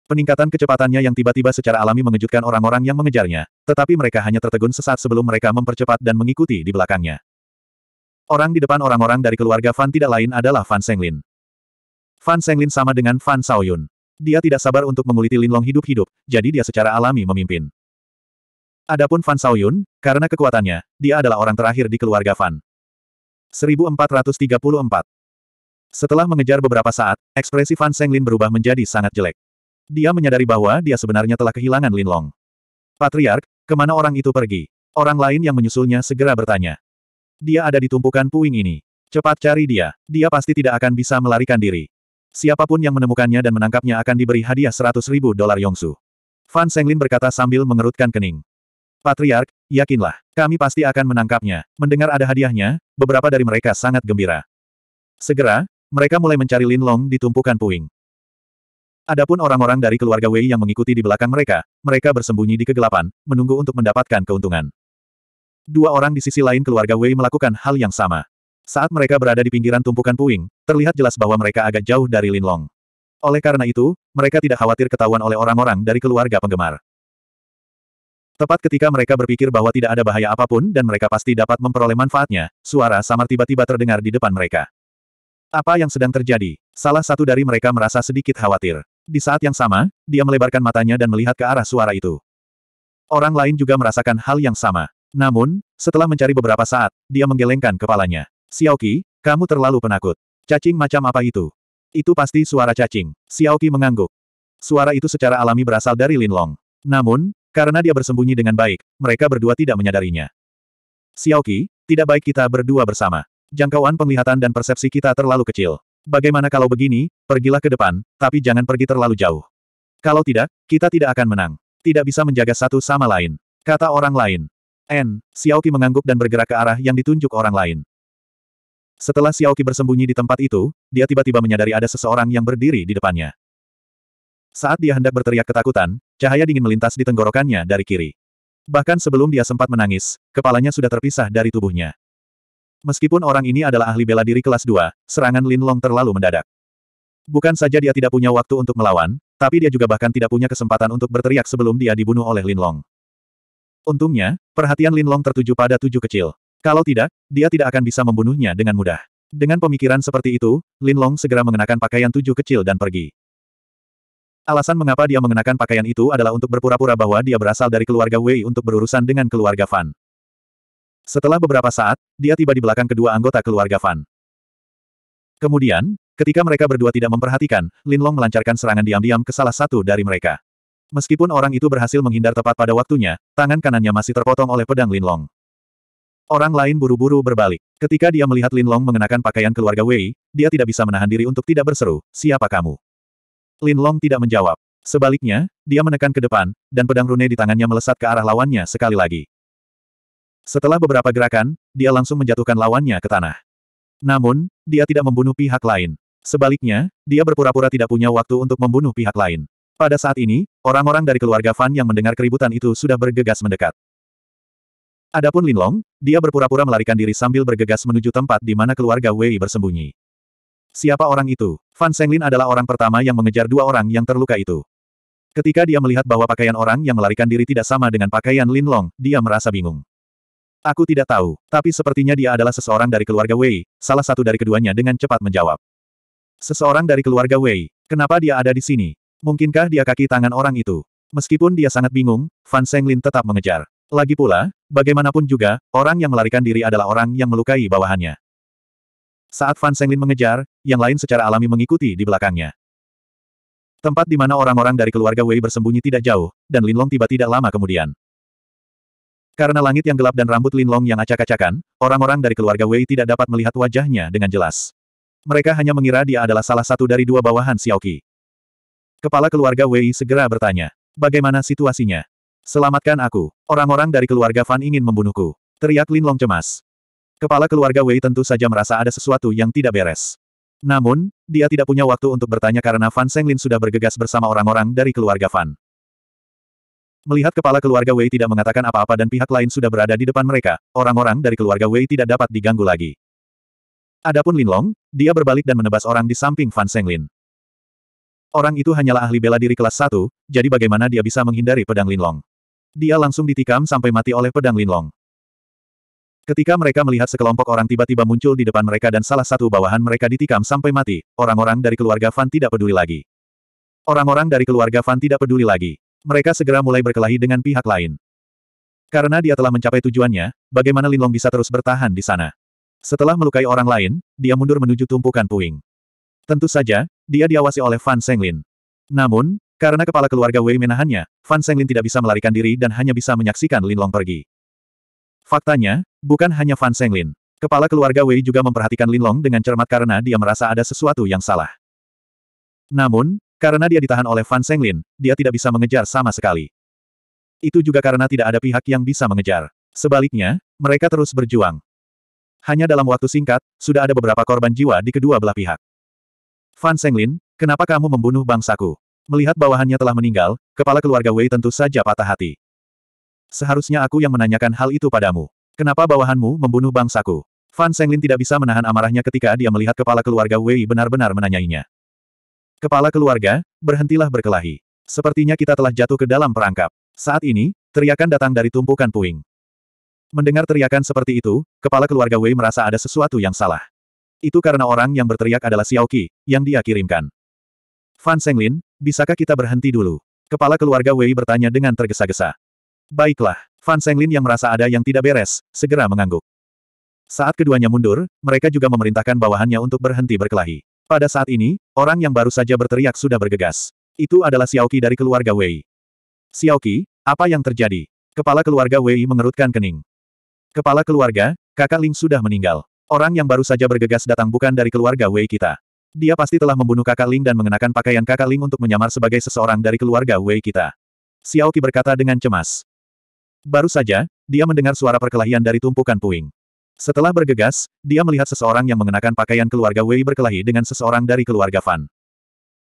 Peningkatan kecepatannya yang tiba-tiba secara alami mengejutkan orang-orang yang mengejarnya, tetapi mereka hanya tertegun sesaat sebelum mereka mempercepat dan mengikuti di belakangnya. Orang di depan orang-orang dari keluarga Fan tidak lain adalah Fan Senglin. Fan Senglin sama dengan Fan Saoyun. Dia tidak sabar untuk menguliti Linlong hidup-hidup, jadi dia secara alami memimpin. Adapun Fan Saoyun, karena kekuatannya, dia adalah orang terakhir di keluarga Fan. 1434 Setelah mengejar beberapa saat, ekspresi Fan Senglin berubah menjadi sangat jelek. Dia menyadari bahwa dia sebenarnya telah kehilangan Linlong. Patriark, kemana orang itu pergi? Orang lain yang menyusulnya segera bertanya. Dia ada di tumpukan puing ini. Cepat cari dia. Dia pasti tidak akan bisa melarikan diri. Siapapun yang menemukannya dan menangkapnya akan diberi hadiah seratus ribu dolar Yongsu. Fan Senglin berkata sambil mengerutkan kening. Patriark, yakinlah, kami pasti akan menangkapnya. Mendengar ada hadiahnya, beberapa dari mereka sangat gembira. Segera, mereka mulai mencari Lin Long di tumpukan puing. Adapun orang-orang dari keluarga Wei yang mengikuti di belakang mereka, mereka bersembunyi di kegelapan, menunggu untuk mendapatkan keuntungan. Dua orang di sisi lain keluarga Wei melakukan hal yang sama. Saat mereka berada di pinggiran tumpukan puing, terlihat jelas bahwa mereka agak jauh dari Linlong. Oleh karena itu, mereka tidak khawatir ketahuan oleh orang-orang dari keluarga penggemar. Tepat ketika mereka berpikir bahwa tidak ada bahaya apapun dan mereka pasti dapat memperoleh manfaatnya, suara samar tiba-tiba terdengar di depan mereka. Apa yang sedang terjadi? Salah satu dari mereka merasa sedikit khawatir. Di saat yang sama, dia melebarkan matanya dan melihat ke arah suara itu. Orang lain juga merasakan hal yang sama. Namun, setelah mencari beberapa saat, dia menggelengkan kepalanya. Xiaoqi, kamu terlalu penakut. Cacing macam apa itu? Itu pasti suara cacing. Xiaoqi mengangguk. Suara itu secara alami berasal dari Linlong. Namun, karena dia bersembunyi dengan baik, mereka berdua tidak menyadarinya. Xiaoqi, tidak baik kita berdua bersama. Jangkauan penglihatan dan persepsi kita terlalu kecil bagaimana kalau begini, pergilah ke depan, tapi jangan pergi terlalu jauh. Kalau tidak, kita tidak akan menang. Tidak bisa menjaga satu sama lain. Kata orang lain. N. Xiaoqi mengangguk dan bergerak ke arah yang ditunjuk orang lain. Setelah Xiaoqi bersembunyi di tempat itu, dia tiba-tiba menyadari ada seseorang yang berdiri di depannya. Saat dia hendak berteriak ketakutan, cahaya dingin melintas di tenggorokannya dari kiri. Bahkan sebelum dia sempat menangis, kepalanya sudah terpisah dari tubuhnya. Meskipun orang ini adalah ahli bela diri kelas 2, serangan Lin Long terlalu mendadak. Bukan saja dia tidak punya waktu untuk melawan, tapi dia juga bahkan tidak punya kesempatan untuk berteriak sebelum dia dibunuh oleh Lin Long. Untungnya, perhatian Lin Long tertuju pada tujuh kecil. Kalau tidak, dia tidak akan bisa membunuhnya dengan mudah. Dengan pemikiran seperti itu, Lin Long segera mengenakan pakaian tujuh kecil dan pergi. Alasan mengapa dia mengenakan pakaian itu adalah untuk berpura-pura bahwa dia berasal dari keluarga Wei untuk berurusan dengan keluarga Fan. Setelah beberapa saat, dia tiba di belakang kedua anggota keluarga Fan. Kemudian, ketika mereka berdua tidak memperhatikan, Lin Long melancarkan serangan diam-diam ke salah satu dari mereka. Meskipun orang itu berhasil menghindar tepat pada waktunya, tangan kanannya masih terpotong oleh pedang Lin Long. Orang lain buru-buru berbalik. Ketika dia melihat Lin Long mengenakan pakaian keluarga Wei, dia tidak bisa menahan diri untuk tidak berseru, siapa kamu? Lin Long tidak menjawab. Sebaliknya, dia menekan ke depan, dan pedang rune di tangannya melesat ke arah lawannya sekali lagi. Setelah beberapa gerakan, dia langsung menjatuhkan lawannya ke tanah. Namun, dia tidak membunuh pihak lain. Sebaliknya, dia berpura-pura tidak punya waktu untuk membunuh pihak lain. Pada saat ini, orang-orang dari keluarga Fan yang mendengar keributan itu sudah bergegas mendekat. Adapun Lin Long, dia berpura-pura melarikan diri sambil bergegas menuju tempat di mana keluarga Wei bersembunyi. Siapa orang itu? Fan Senglin adalah orang pertama yang mengejar dua orang yang terluka itu. Ketika dia melihat bahwa pakaian orang yang melarikan diri tidak sama dengan pakaian Lin Long, dia merasa bingung. Aku tidak tahu, tapi sepertinya dia adalah seseorang dari keluarga Wei, salah satu dari keduanya dengan cepat menjawab. Seseorang dari keluarga Wei, kenapa dia ada di sini? Mungkinkah dia kaki tangan orang itu? Meskipun dia sangat bingung, Fan Senglin tetap mengejar. Lagi pula, bagaimanapun juga, orang yang melarikan diri adalah orang yang melukai bawahannya. Saat Fan Senglin mengejar, yang lain secara alami mengikuti di belakangnya. Tempat di mana orang-orang dari keluarga Wei bersembunyi tidak jauh, dan Linlong tiba tidak lama kemudian. Karena langit yang gelap dan rambut linlong yang acak-acakan, orang-orang dari keluarga Wei tidak dapat melihat wajahnya dengan jelas. Mereka hanya mengira dia adalah salah satu dari dua bawahan Xiaoqi. Kepala keluarga Wei segera bertanya, bagaimana situasinya? Selamatkan aku. Orang-orang dari keluarga Fan ingin membunuhku. Teriak Linlong cemas. Kepala keluarga Wei tentu saja merasa ada sesuatu yang tidak beres. Namun, dia tidak punya waktu untuk bertanya karena Fan Senglin sudah bergegas bersama orang-orang dari keluarga Fan. Melihat kepala keluarga Wei tidak mengatakan apa-apa dan pihak lain sudah berada di depan mereka, orang-orang dari keluarga Wei tidak dapat diganggu lagi. Adapun Lin Long, dia berbalik dan menebas orang di samping Fan Senglin. Orang itu hanyalah ahli bela diri kelas 1, jadi bagaimana dia bisa menghindari pedang Lin Long? Dia langsung ditikam sampai mati oleh pedang Lin Long. Ketika mereka melihat sekelompok orang tiba-tiba muncul di depan mereka dan salah satu bawahan mereka ditikam sampai mati, orang-orang dari keluarga Fan tidak peduli lagi. Orang-orang dari keluarga Fan tidak peduli lagi mereka segera mulai berkelahi dengan pihak lain. Karena dia telah mencapai tujuannya, bagaimana Linlong bisa terus bertahan di sana? Setelah melukai orang lain, dia mundur menuju tumpukan puing. Tentu saja, dia diawasi oleh Fan Senglin. Namun, karena kepala keluarga Wei menahannya, Fan Senglin tidak bisa melarikan diri dan hanya bisa menyaksikan Linlong pergi. Faktanya, bukan hanya Fan Senglin. Kepala keluarga Wei juga memperhatikan Linlong dengan cermat karena dia merasa ada sesuatu yang salah. Namun, karena dia ditahan oleh Fan Senglin, dia tidak bisa mengejar sama sekali. Itu juga karena tidak ada pihak yang bisa mengejar. Sebaliknya, mereka terus berjuang. Hanya dalam waktu singkat, sudah ada beberapa korban jiwa di kedua belah pihak. Fan Senglin, kenapa kamu membunuh bangsaku? Melihat bawahannya telah meninggal, kepala keluarga Wei tentu saja patah hati. Seharusnya aku yang menanyakan hal itu padamu. Kenapa bawahanmu membunuh bangsaku? Fan Senglin tidak bisa menahan amarahnya ketika dia melihat kepala keluarga Wei benar-benar menanyainya. Kepala keluarga, berhentilah berkelahi. Sepertinya kita telah jatuh ke dalam perangkap. Saat ini, teriakan datang dari tumpukan puing. Mendengar teriakan seperti itu, kepala keluarga Wei merasa ada sesuatu yang salah. Itu karena orang yang berteriak adalah Xiao Qi, yang dia kirimkan. Fan Senglin, bisakah kita berhenti dulu? Kepala keluarga Wei bertanya dengan tergesa-gesa. Baiklah, Fan Senglin yang merasa ada yang tidak beres, segera mengangguk. Saat keduanya mundur, mereka juga memerintahkan bawahannya untuk berhenti berkelahi. Pada saat ini, orang yang baru saja berteriak sudah bergegas. Itu adalah Xiaoqi dari keluarga Wei. Xiaoqi, apa yang terjadi? Kepala keluarga Wei mengerutkan kening. Kepala keluarga, kakak Ling sudah meninggal. Orang yang baru saja bergegas datang bukan dari keluarga Wei kita. Dia pasti telah membunuh kakak Ling dan mengenakan pakaian kakak Ling untuk menyamar sebagai seseorang dari keluarga Wei kita. Xiaoqi berkata dengan cemas. Baru saja, dia mendengar suara perkelahian dari tumpukan puing. Setelah bergegas, dia melihat seseorang yang mengenakan pakaian keluarga Wei berkelahi dengan seseorang dari keluarga Fan.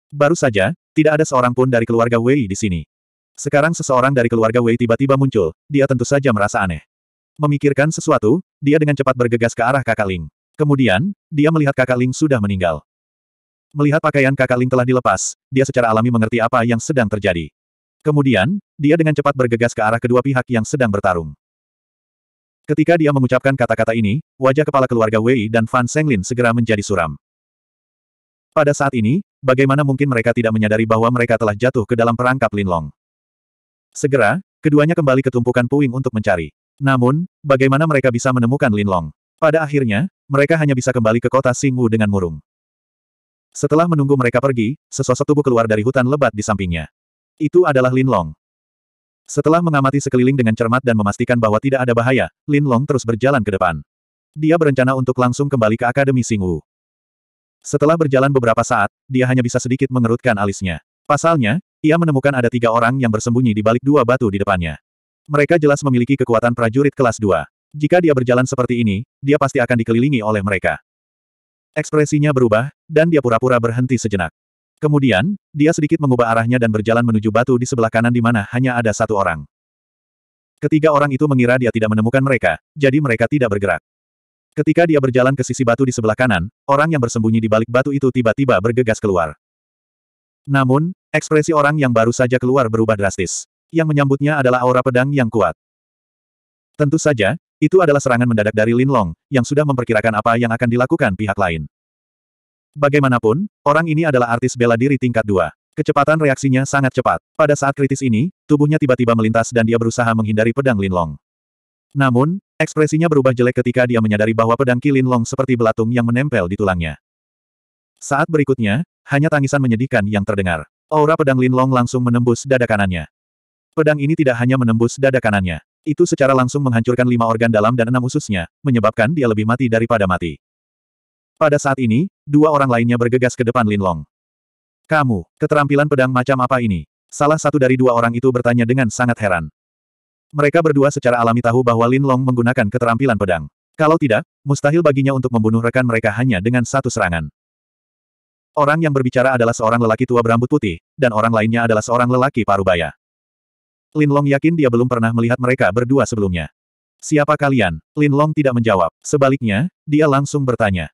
Baru saja, tidak ada seorang pun dari keluarga Wei di sini. Sekarang seseorang dari keluarga Wei tiba-tiba muncul, dia tentu saja merasa aneh. Memikirkan sesuatu, dia dengan cepat bergegas ke arah kakak Ling. Kemudian, dia melihat kakak Ling sudah meninggal. Melihat pakaian kakak Ling telah dilepas, dia secara alami mengerti apa yang sedang terjadi. Kemudian, dia dengan cepat bergegas ke arah kedua pihak yang sedang bertarung. Ketika dia mengucapkan kata-kata ini, wajah kepala keluarga Wei dan Fan Senglin segera menjadi suram. Pada saat ini, bagaimana mungkin mereka tidak menyadari bahwa mereka telah jatuh ke dalam perangkap Linlong. Segera, keduanya kembali ke tumpukan puing untuk mencari. Namun, bagaimana mereka bisa menemukan Linlong? Pada akhirnya, mereka hanya bisa kembali ke kota Singwu dengan murung. Setelah menunggu mereka pergi, sesosok tubuh keluar dari hutan lebat di sampingnya. Itu adalah Linlong. Setelah mengamati sekeliling dengan cermat dan memastikan bahwa tidak ada bahaya, Lin Long terus berjalan ke depan. Dia berencana untuk langsung kembali ke Akademi Singwu. Setelah berjalan beberapa saat, dia hanya bisa sedikit mengerutkan alisnya. Pasalnya, ia menemukan ada tiga orang yang bersembunyi di balik dua batu di depannya. Mereka jelas memiliki kekuatan prajurit kelas 2. Jika dia berjalan seperti ini, dia pasti akan dikelilingi oleh mereka. Ekspresinya berubah, dan dia pura-pura berhenti sejenak. Kemudian, dia sedikit mengubah arahnya dan berjalan menuju batu di sebelah kanan di mana hanya ada satu orang. Ketiga orang itu mengira dia tidak menemukan mereka, jadi mereka tidak bergerak. Ketika dia berjalan ke sisi batu di sebelah kanan, orang yang bersembunyi di balik batu itu tiba-tiba bergegas keluar. Namun, ekspresi orang yang baru saja keluar berubah drastis. Yang menyambutnya adalah aura pedang yang kuat. Tentu saja, itu adalah serangan mendadak dari Lin Long, yang sudah memperkirakan apa yang akan dilakukan pihak lain. Bagaimanapun, orang ini adalah artis bela diri tingkat dua. Kecepatan reaksinya sangat cepat. Pada saat kritis ini, tubuhnya tiba-tiba melintas dan dia berusaha menghindari pedang Linlong. Namun, ekspresinya berubah jelek ketika dia menyadari bahwa pedang Kilin Linlong seperti belatung yang menempel di tulangnya. Saat berikutnya, hanya tangisan menyedihkan yang terdengar. Aura pedang Linlong langsung menembus dada kanannya. Pedang ini tidak hanya menembus dada kanannya. Itu secara langsung menghancurkan lima organ dalam dan enam ususnya, menyebabkan dia lebih mati daripada mati. Pada saat ini, dua orang lainnya bergegas ke depan Lin Long. Kamu, keterampilan pedang macam apa ini? Salah satu dari dua orang itu bertanya dengan sangat heran. Mereka berdua secara alami tahu bahwa Lin Long menggunakan keterampilan pedang. Kalau tidak, mustahil baginya untuk membunuh rekan mereka hanya dengan satu serangan. Orang yang berbicara adalah seorang lelaki tua berambut putih, dan orang lainnya adalah seorang lelaki parubaya. Long yakin dia belum pernah melihat mereka berdua sebelumnya. Siapa kalian? Lin Long tidak menjawab. Sebaliknya, dia langsung bertanya.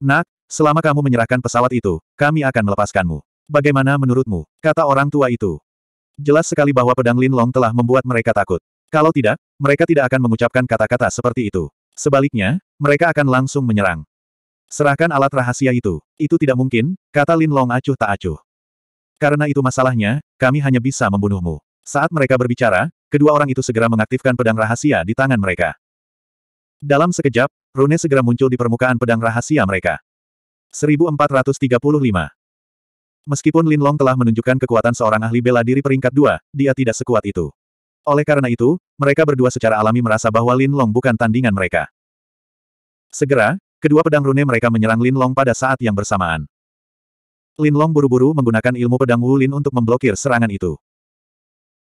Nak, selama kamu menyerahkan pesawat itu, kami akan melepaskanmu. Bagaimana menurutmu? Kata orang tua itu. Jelas sekali bahwa pedang Lin Long telah membuat mereka takut. Kalau tidak, mereka tidak akan mengucapkan kata-kata seperti itu. Sebaliknya, mereka akan langsung menyerang. Serahkan alat rahasia itu. Itu tidak mungkin, kata Lin Long acuh tak acuh. Karena itu masalahnya, kami hanya bisa membunuhmu. Saat mereka berbicara, kedua orang itu segera mengaktifkan pedang rahasia di tangan mereka. Dalam sekejap, Rune segera muncul di permukaan pedang rahasia mereka. 1435 Meskipun Lin Long telah menunjukkan kekuatan seorang ahli bela diri peringkat dua, dia tidak sekuat itu. Oleh karena itu, mereka berdua secara alami merasa bahwa Lin Long bukan tandingan mereka. Segera, kedua pedang rune mereka menyerang Lin Long pada saat yang bersamaan. Lin Long buru-buru menggunakan ilmu pedang Wu Lin untuk memblokir serangan itu.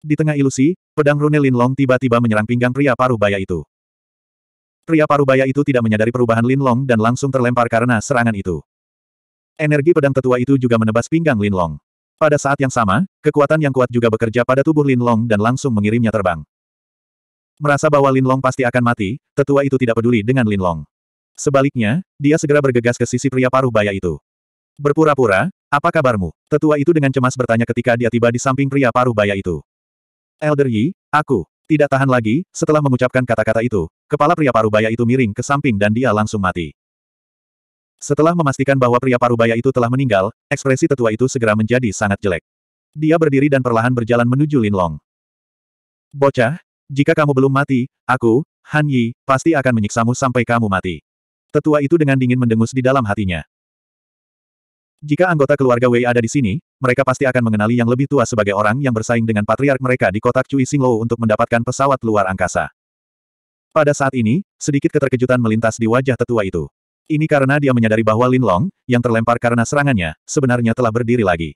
Di tengah ilusi, pedang rune Lin Long tiba-tiba menyerang pinggang pria paruh baya itu. Pria parubaya itu tidak menyadari perubahan Lin Long dan langsung terlempar karena serangan itu. Energi pedang tetua itu juga menebas pinggang Lin Long. Pada saat yang sama, kekuatan yang kuat juga bekerja pada tubuh Lin Long dan langsung mengirimnya terbang. Merasa bahwa Lin Long pasti akan mati, tetua itu tidak peduli dengan Lin Long. Sebaliknya, dia segera bergegas ke sisi pria parubaya itu. Berpura-pura, apa kabarmu? Tetua itu dengan cemas bertanya ketika dia tiba di samping pria parubaya itu. Elder Yi, aku. Tidak tahan lagi, setelah mengucapkan kata-kata itu, kepala pria parubaya itu miring ke samping dan dia langsung mati. Setelah memastikan bahwa pria parubaya itu telah meninggal, ekspresi tetua itu segera menjadi sangat jelek. Dia berdiri dan perlahan berjalan menuju Lin Long. Bocah, jika kamu belum mati, aku, Han Yi, pasti akan menyiksamu sampai kamu mati. Tetua itu dengan dingin mendengus di dalam hatinya. Jika anggota keluarga Wei ada di sini, mereka pasti akan mengenali yang lebih tua sebagai orang yang bersaing dengan patriark mereka di kotak Cui Low untuk mendapatkan pesawat luar angkasa. Pada saat ini, sedikit keterkejutan melintas di wajah tetua itu. Ini karena dia menyadari bahwa Lin Long, yang terlempar karena serangannya, sebenarnya telah berdiri lagi.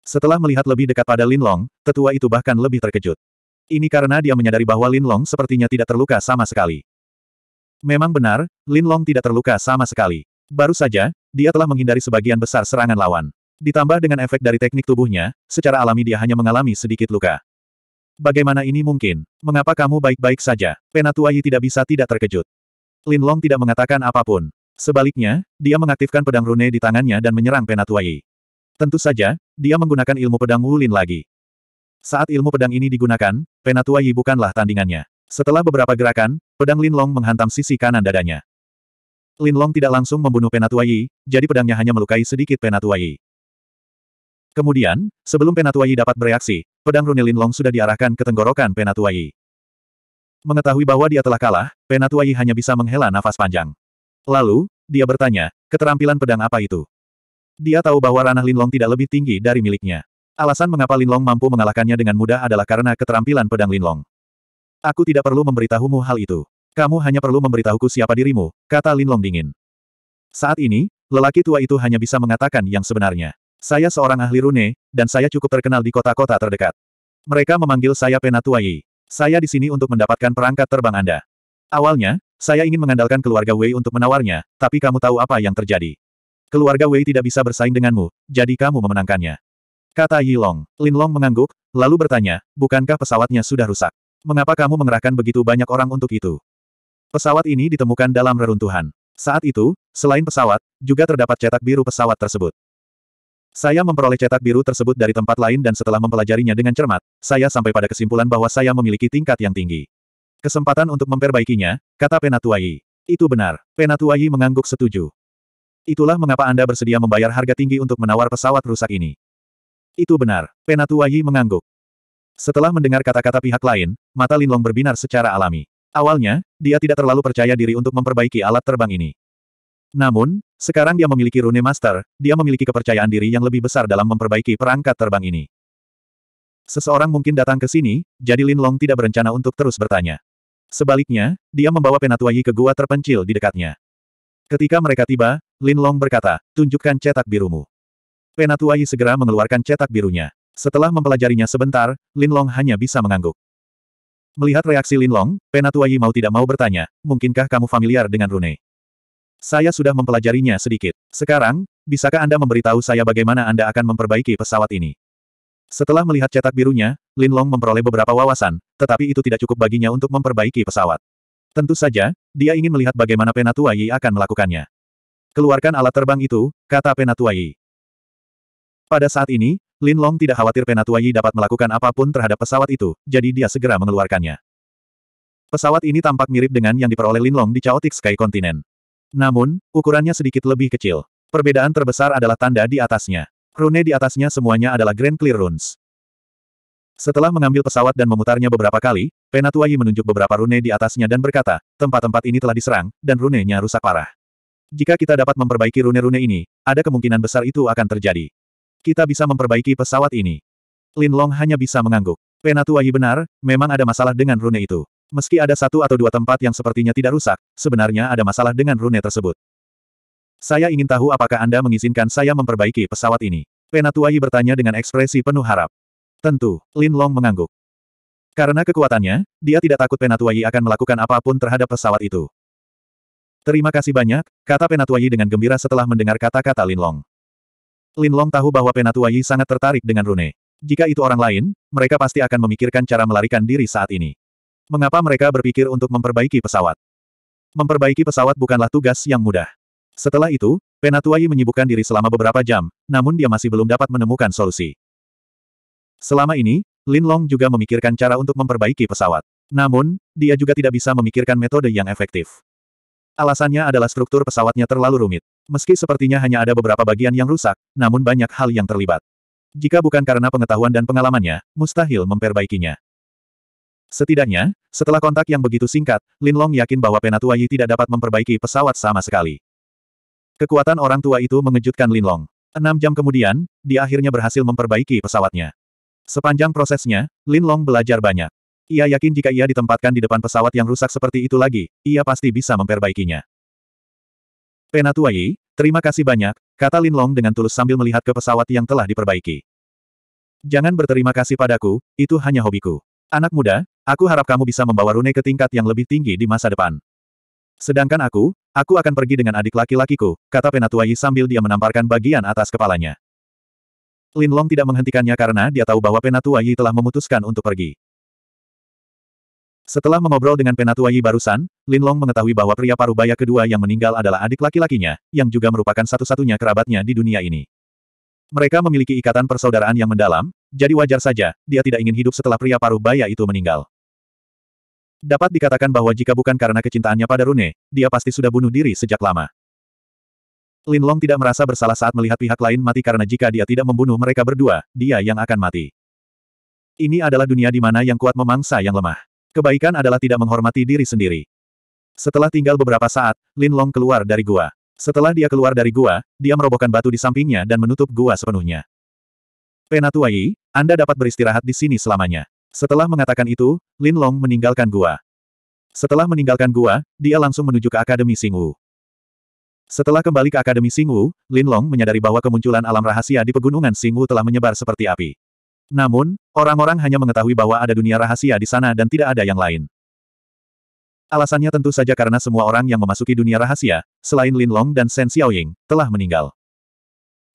Setelah melihat lebih dekat pada Lin Long, tetua itu bahkan lebih terkejut. Ini karena dia menyadari bahwa Lin Long sepertinya tidak terluka sama sekali. Memang benar, Lin Long tidak terluka sama sekali. Baru saja, dia telah menghindari sebagian besar serangan lawan. Ditambah dengan efek dari teknik tubuhnya, secara alami dia hanya mengalami sedikit luka. Bagaimana ini mungkin? Mengapa kamu baik-baik saja? Penatua Yi tidak bisa tidak terkejut. Lin Long tidak mengatakan apapun. Sebaliknya, dia mengaktifkan pedang rune di tangannya dan menyerang Penatua Yi. Tentu saja, dia menggunakan ilmu pedang Wu lagi. Saat ilmu pedang ini digunakan, Penatua Yi bukanlah tandingannya. Setelah beberapa gerakan, pedang Lin Long menghantam sisi kanan dadanya. Lin Long tidak langsung membunuh Penatua Yi, jadi pedangnya hanya melukai sedikit Penatua Yi. Kemudian, sebelum Penatua Yi dapat bereaksi, pedang rune Lin Long sudah diarahkan ke tenggorokan Penatua Yi. Mengetahui bahwa dia telah kalah, Penatua Yi hanya bisa menghela nafas panjang. Lalu, dia bertanya, keterampilan pedang apa itu? Dia tahu bahwa ranah Lin Long tidak lebih tinggi dari miliknya. Alasan mengapa Lin Long mampu mengalahkannya dengan mudah adalah karena keterampilan pedang Lin Long. Aku tidak perlu memberitahumu hal itu. Kamu hanya perlu memberitahuku siapa dirimu, kata Lin Long dingin. Saat ini, lelaki tua itu hanya bisa mengatakan yang sebenarnya. Saya seorang ahli rune, dan saya cukup terkenal di kota-kota terdekat. Mereka memanggil saya Penatua Saya di sini untuk mendapatkan perangkat terbang Anda. Awalnya, saya ingin mengandalkan keluarga Wei untuk menawarnya, tapi kamu tahu apa yang terjadi. Keluarga Wei tidak bisa bersaing denganmu, jadi kamu memenangkannya. Kata Yilong. Long mengangguk, lalu bertanya, bukankah pesawatnya sudah rusak? Mengapa kamu mengerahkan begitu banyak orang untuk itu? Pesawat ini ditemukan dalam reruntuhan. Saat itu, selain pesawat, juga terdapat cetak biru pesawat tersebut. Saya memperoleh cetak biru tersebut dari tempat lain dan setelah mempelajarinya dengan cermat, saya sampai pada kesimpulan bahwa saya memiliki tingkat yang tinggi. Kesempatan untuk memperbaikinya, kata Penatuai. Itu benar. Penatuai mengangguk setuju. Itulah mengapa Anda bersedia membayar harga tinggi untuk menawar pesawat rusak ini. Itu benar. Penatuai mengangguk. Setelah mendengar kata-kata pihak lain, mata Linlong berbinar secara alami. Awalnya, dia tidak terlalu percaya diri untuk memperbaiki alat terbang ini. Namun, sekarang dia memiliki rune master, dia memiliki kepercayaan diri yang lebih besar dalam memperbaiki perangkat terbang ini. Seseorang mungkin datang ke sini, jadi Lin Long tidak berencana untuk terus bertanya. Sebaliknya, dia membawa Yi ke gua terpencil di dekatnya. Ketika mereka tiba, Lin Long berkata, tunjukkan cetak birumu. Yi segera mengeluarkan cetak birunya. Setelah mempelajarinya sebentar, Lin Long hanya bisa mengangguk. Melihat reaksi Lin Long, Penatua Yi mau tidak mau bertanya, mungkinkah kamu familiar dengan rune? Saya sudah mempelajarinya sedikit. Sekarang, bisakah Anda memberitahu saya bagaimana Anda akan memperbaiki pesawat ini? Setelah melihat cetak birunya, Lin Long memperoleh beberapa wawasan, tetapi itu tidak cukup baginya untuk memperbaiki pesawat. Tentu saja, dia ingin melihat bagaimana Penatua Yi akan melakukannya. Keluarkan alat terbang itu, kata Penatua Yi. Pada saat ini, Lin Long tidak khawatir Penatua Yi dapat melakukan apapun terhadap pesawat itu, jadi dia segera mengeluarkannya. Pesawat ini tampak mirip dengan yang diperoleh Lin Long di Chaotic Sky Continent. Namun, ukurannya sedikit lebih kecil. Perbedaan terbesar adalah tanda di atasnya. Rune di atasnya semuanya adalah Grand Clear Runes. Setelah mengambil pesawat dan memutarnya beberapa kali, Penatua Yi menunjuk beberapa rune di atasnya dan berkata, tempat-tempat ini telah diserang, dan runenya rusak parah. Jika kita dapat memperbaiki rune-rune ini, ada kemungkinan besar itu akan terjadi. Kita bisa memperbaiki pesawat ini. Lin Long hanya bisa mengangguk. Penatua Yi benar, memang ada masalah dengan rune itu. Meski ada satu atau dua tempat yang sepertinya tidak rusak, sebenarnya ada masalah dengan rune tersebut. Saya ingin tahu apakah Anda mengizinkan saya memperbaiki pesawat ini. Penatua Yi bertanya dengan ekspresi penuh harap. Tentu, Lin Long mengangguk. Karena kekuatannya, dia tidak takut Penatua Yi akan melakukan apapun terhadap pesawat itu. Terima kasih banyak, kata Penatua Yi dengan gembira setelah mendengar kata-kata Lin Long. Linlong tahu bahwa Penatua Yi sangat tertarik dengan Rune. Jika itu orang lain, mereka pasti akan memikirkan cara melarikan diri saat ini. Mengapa mereka berpikir untuk memperbaiki pesawat? Memperbaiki pesawat bukanlah tugas yang mudah. Setelah itu, Penatua Yi menyibukkan diri selama beberapa jam, namun dia masih belum dapat menemukan solusi. Selama ini, Lin Long juga memikirkan cara untuk memperbaiki pesawat. Namun, dia juga tidak bisa memikirkan metode yang efektif. Alasannya adalah struktur pesawatnya terlalu rumit meski sepertinya hanya ada beberapa bagian yang rusak, namun banyak hal yang terlibat. Jika bukan karena pengetahuan dan pengalamannya, mustahil memperbaikinya. Setidaknya, setelah kontak yang begitu singkat, Lin Long yakin bahwa penatua Yi tidak dapat memperbaiki pesawat sama sekali. Kekuatan orang tua itu mengejutkan Lin Long. Enam jam kemudian, dia akhirnya berhasil memperbaiki pesawatnya. Sepanjang prosesnya, Lin Long belajar banyak. Ia yakin jika ia ditempatkan di depan pesawat yang rusak seperti itu lagi, ia pasti bisa memperbaikinya. Penatua Yi, Terima kasih banyak, kata Lin Long dengan tulus sambil melihat ke pesawat yang telah diperbaiki. Jangan berterima kasih padaku, itu hanya hobiku. Anak muda, aku harap kamu bisa membawa Rune ke tingkat yang lebih tinggi di masa depan. Sedangkan aku, aku akan pergi dengan adik laki-lakiku, kata Penatua Yi sambil dia menamparkan bagian atas kepalanya. Lin Long tidak menghentikannya karena dia tahu bahwa Penatua Yi telah memutuskan untuk pergi. Setelah mengobrol dengan Penatua Yi barusan, Linlong mengetahui bahwa pria parubaya kedua yang meninggal adalah adik laki-lakinya, yang juga merupakan satu-satunya kerabatnya di dunia ini. Mereka memiliki ikatan persaudaraan yang mendalam, jadi wajar saja, dia tidak ingin hidup setelah pria parubaya itu meninggal. Dapat dikatakan bahwa jika bukan karena kecintaannya pada Rune, dia pasti sudah bunuh diri sejak lama. Linlong tidak merasa bersalah saat melihat pihak lain mati karena jika dia tidak membunuh mereka berdua, dia yang akan mati. Ini adalah dunia di mana yang kuat memangsa yang lemah. Kebaikan adalah tidak menghormati diri sendiri. Setelah tinggal beberapa saat, Lin Long keluar dari gua. Setelah dia keluar dari gua, dia merobohkan batu di sampingnya dan menutup gua sepenuhnya. Penatua Yi, Anda dapat beristirahat di sini selamanya. Setelah mengatakan itu, Lin Long meninggalkan gua. Setelah meninggalkan gua, dia langsung menuju ke Akademi Singwu. Setelah kembali ke Akademi Singwu, Lin Long menyadari bahwa kemunculan alam rahasia di pegunungan Singwu telah menyebar seperti api. Namun, orang-orang hanya mengetahui bahwa ada dunia rahasia di sana dan tidak ada yang lain. Alasannya tentu saja karena semua orang yang memasuki dunia rahasia, selain Lin Long dan Shen Xiaoying, telah meninggal.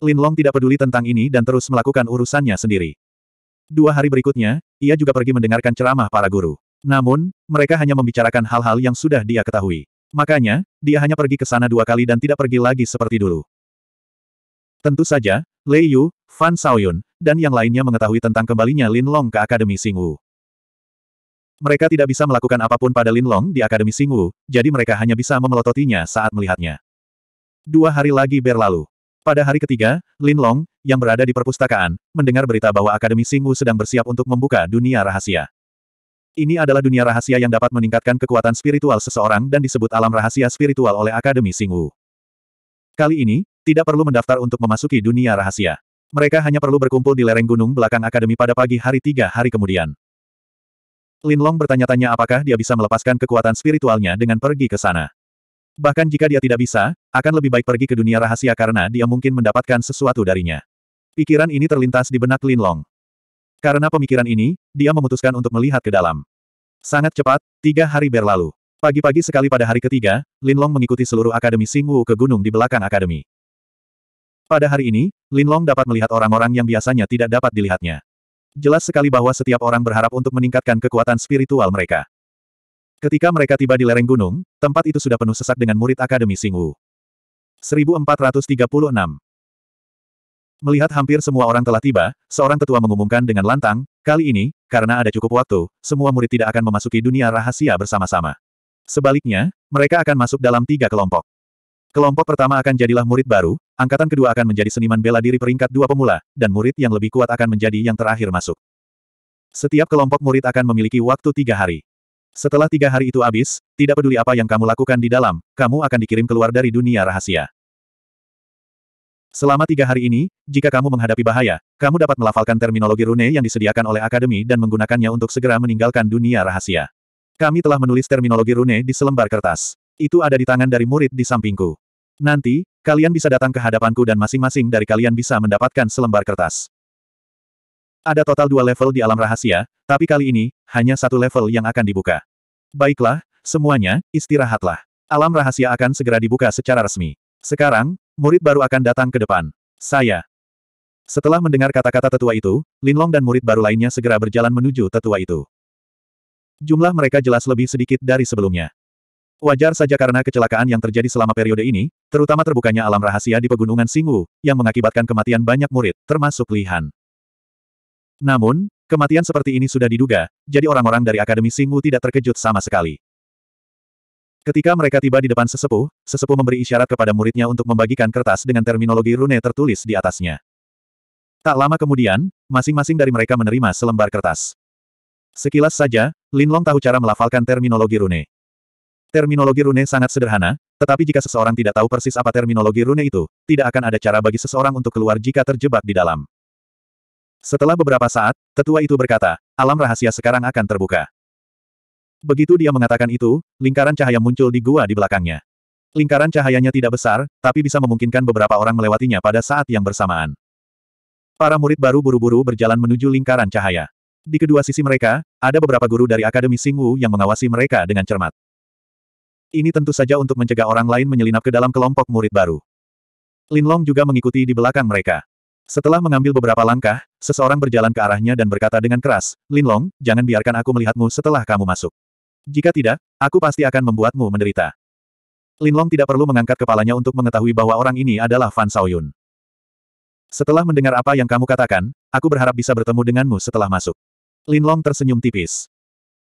Lin Long tidak peduli tentang ini dan terus melakukan urusannya sendiri. Dua hari berikutnya, ia juga pergi mendengarkan ceramah para guru. Namun, mereka hanya membicarakan hal-hal yang sudah dia ketahui. Makanya, dia hanya pergi ke sana dua kali dan tidak pergi lagi seperti dulu. Tentu saja, Lei Yu, Fan Saoyun, dan yang lainnya mengetahui tentang kembalinya Lin Long ke Akademi Singwu. Mereka tidak bisa melakukan apapun pada Lin Long di Akademi Singwu, jadi mereka hanya bisa memelototinya saat melihatnya. Dua hari lagi berlalu. Pada hari ketiga, Lin Long, yang berada di perpustakaan, mendengar berita bahwa Akademi Singwu sedang bersiap untuk membuka dunia rahasia. Ini adalah dunia rahasia yang dapat meningkatkan kekuatan spiritual seseorang dan disebut alam rahasia spiritual oleh Akademi Singwu. Kali ini, tidak perlu mendaftar untuk memasuki dunia rahasia. Mereka hanya perlu berkumpul di lereng gunung belakang akademi pada pagi hari tiga hari kemudian. Lin Long bertanya-tanya apakah dia bisa melepaskan kekuatan spiritualnya dengan pergi ke sana. Bahkan jika dia tidak bisa, akan lebih baik pergi ke dunia rahasia karena dia mungkin mendapatkan sesuatu darinya. Pikiran ini terlintas di benak Lin Long. Karena pemikiran ini, dia memutuskan untuk melihat ke dalam. Sangat cepat, tiga hari berlalu. Pagi-pagi sekali pada hari ketiga, Lin Long mengikuti seluruh akademi Sing Wu ke gunung di belakang akademi. Pada hari ini, Linlong dapat melihat orang-orang yang biasanya tidak dapat dilihatnya. Jelas sekali bahwa setiap orang berharap untuk meningkatkan kekuatan spiritual mereka. Ketika mereka tiba di lereng gunung, tempat itu sudah penuh sesak dengan murid Akademi Singwu. 1436 Melihat hampir semua orang telah tiba, seorang tetua mengumumkan dengan lantang, kali ini, karena ada cukup waktu, semua murid tidak akan memasuki dunia rahasia bersama-sama. Sebaliknya, mereka akan masuk dalam tiga kelompok. Kelompok pertama akan jadilah murid baru, Angkatan kedua akan menjadi seniman bela diri peringkat dua pemula, dan murid yang lebih kuat akan menjadi yang terakhir masuk. Setiap kelompok murid akan memiliki waktu tiga hari. Setelah tiga hari itu habis, tidak peduli apa yang kamu lakukan di dalam, kamu akan dikirim keluar dari dunia rahasia. Selama tiga hari ini, jika kamu menghadapi bahaya, kamu dapat melafalkan terminologi rune yang disediakan oleh akademi dan menggunakannya untuk segera meninggalkan dunia rahasia. Kami telah menulis terminologi rune di selembar kertas. Itu ada di tangan dari murid di sampingku. Nanti, Kalian bisa datang ke hadapanku dan masing-masing dari kalian bisa mendapatkan selembar kertas. Ada total dua level di alam rahasia, tapi kali ini, hanya satu level yang akan dibuka. Baiklah, semuanya, istirahatlah. Alam rahasia akan segera dibuka secara resmi. Sekarang, murid baru akan datang ke depan. Saya. Setelah mendengar kata-kata tetua itu, Linlong dan murid baru lainnya segera berjalan menuju tetua itu. Jumlah mereka jelas lebih sedikit dari sebelumnya. Wajar saja karena kecelakaan yang terjadi selama periode ini, terutama terbukanya alam rahasia di pegunungan Singwu, yang mengakibatkan kematian banyak murid, termasuk Lihan. Namun, kematian seperti ini sudah diduga, jadi orang-orang dari Akademi Singwu tidak terkejut sama sekali. Ketika mereka tiba di depan sesepuh, sesepuh memberi isyarat kepada muridnya untuk membagikan kertas dengan terminologi rune tertulis di atasnya. Tak lama kemudian, masing-masing dari mereka menerima selembar kertas. Sekilas saja, Lin Long tahu cara melafalkan terminologi rune. Terminologi rune sangat sederhana, tetapi jika seseorang tidak tahu persis apa terminologi rune itu, tidak akan ada cara bagi seseorang untuk keluar jika terjebak di dalam. Setelah beberapa saat, tetua itu berkata, alam rahasia sekarang akan terbuka. Begitu dia mengatakan itu, lingkaran cahaya muncul di gua di belakangnya. Lingkaran cahayanya tidak besar, tapi bisa memungkinkan beberapa orang melewatinya pada saat yang bersamaan. Para murid baru buru-buru berjalan menuju lingkaran cahaya. Di kedua sisi mereka, ada beberapa guru dari Akademi Singwu yang mengawasi mereka dengan cermat. Ini tentu saja untuk mencegah orang lain menyelinap ke dalam kelompok murid baru. Linlong juga mengikuti di belakang mereka. Setelah mengambil beberapa langkah, seseorang berjalan ke arahnya dan berkata dengan keras, Linlong, jangan biarkan aku melihatmu setelah kamu masuk. Jika tidak, aku pasti akan membuatmu menderita. Linlong tidak perlu mengangkat kepalanya untuk mengetahui bahwa orang ini adalah Fan Xiaoyun. Setelah mendengar apa yang kamu katakan, aku berharap bisa bertemu denganmu setelah masuk. Linlong tersenyum tipis.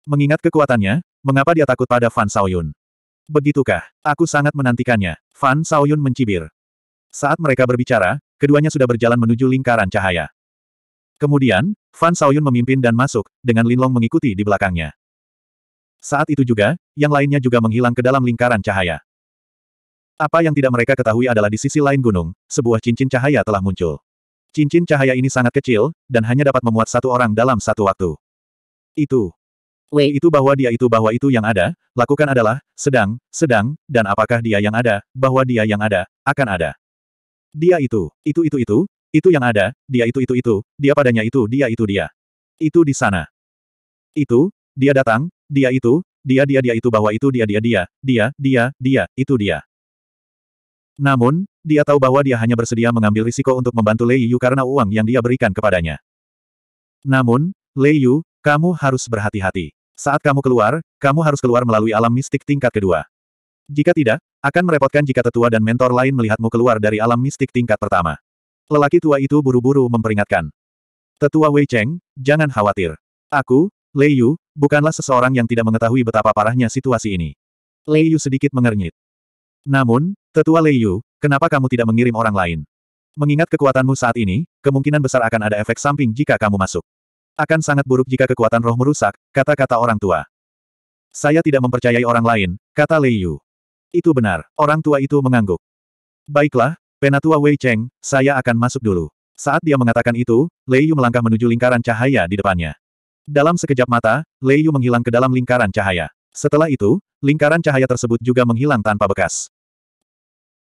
Mengingat kekuatannya, mengapa dia takut pada Fan Xiaoyun? Begitukah? Aku sangat menantikannya. Fan Saoyun mencibir. Saat mereka berbicara, keduanya sudah berjalan menuju lingkaran cahaya. Kemudian, Fan Saoyun memimpin dan masuk, dengan Linlong mengikuti di belakangnya. Saat itu juga, yang lainnya juga menghilang ke dalam lingkaran cahaya. Apa yang tidak mereka ketahui adalah di sisi lain gunung, sebuah cincin cahaya telah muncul. Cincin cahaya ini sangat kecil, dan hanya dapat memuat satu orang dalam satu waktu. Itu. Wei itu bahwa dia itu bahwa itu yang ada, lakukan adalah, sedang, sedang, dan apakah dia yang ada, bahwa dia yang ada, akan ada. Dia itu, itu itu itu, itu yang ada, dia itu itu itu, dia padanya itu dia itu dia. Itu di sana. Itu, dia datang, dia itu, dia dia dia itu bahwa itu dia dia dia, dia, dia, dia, itu dia. Namun, dia tahu bahwa dia hanya bersedia mengambil risiko untuk membantu Lei Yu karena uang yang dia berikan kepadanya. Namun, Lei Yu, kamu harus berhati-hati. Saat kamu keluar, kamu harus keluar melalui alam mistik tingkat kedua. Jika tidak, akan merepotkan jika tetua dan mentor lain melihatmu keluar dari alam mistik tingkat pertama. Lelaki tua itu buru-buru memperingatkan. Tetua Wei Cheng, jangan khawatir. Aku, Lei Yu, bukanlah seseorang yang tidak mengetahui betapa parahnya situasi ini. Lei Yu sedikit mengernyit. Namun, Tetua Lei Yu, kenapa kamu tidak mengirim orang lain? Mengingat kekuatanmu saat ini, kemungkinan besar akan ada efek samping jika kamu masuk. Akan sangat buruk jika kekuatan roh merusak, kata-kata orang tua. Saya tidak mempercayai orang lain, kata Lei Yu. Itu benar, orang tua itu mengangguk. Baiklah, penatua Wei Cheng, saya akan masuk dulu. Saat dia mengatakan itu, Lei Yu melangkah menuju lingkaran cahaya di depannya. Dalam sekejap mata, Lei Yu menghilang ke dalam lingkaran cahaya. Setelah itu, lingkaran cahaya tersebut juga menghilang tanpa bekas.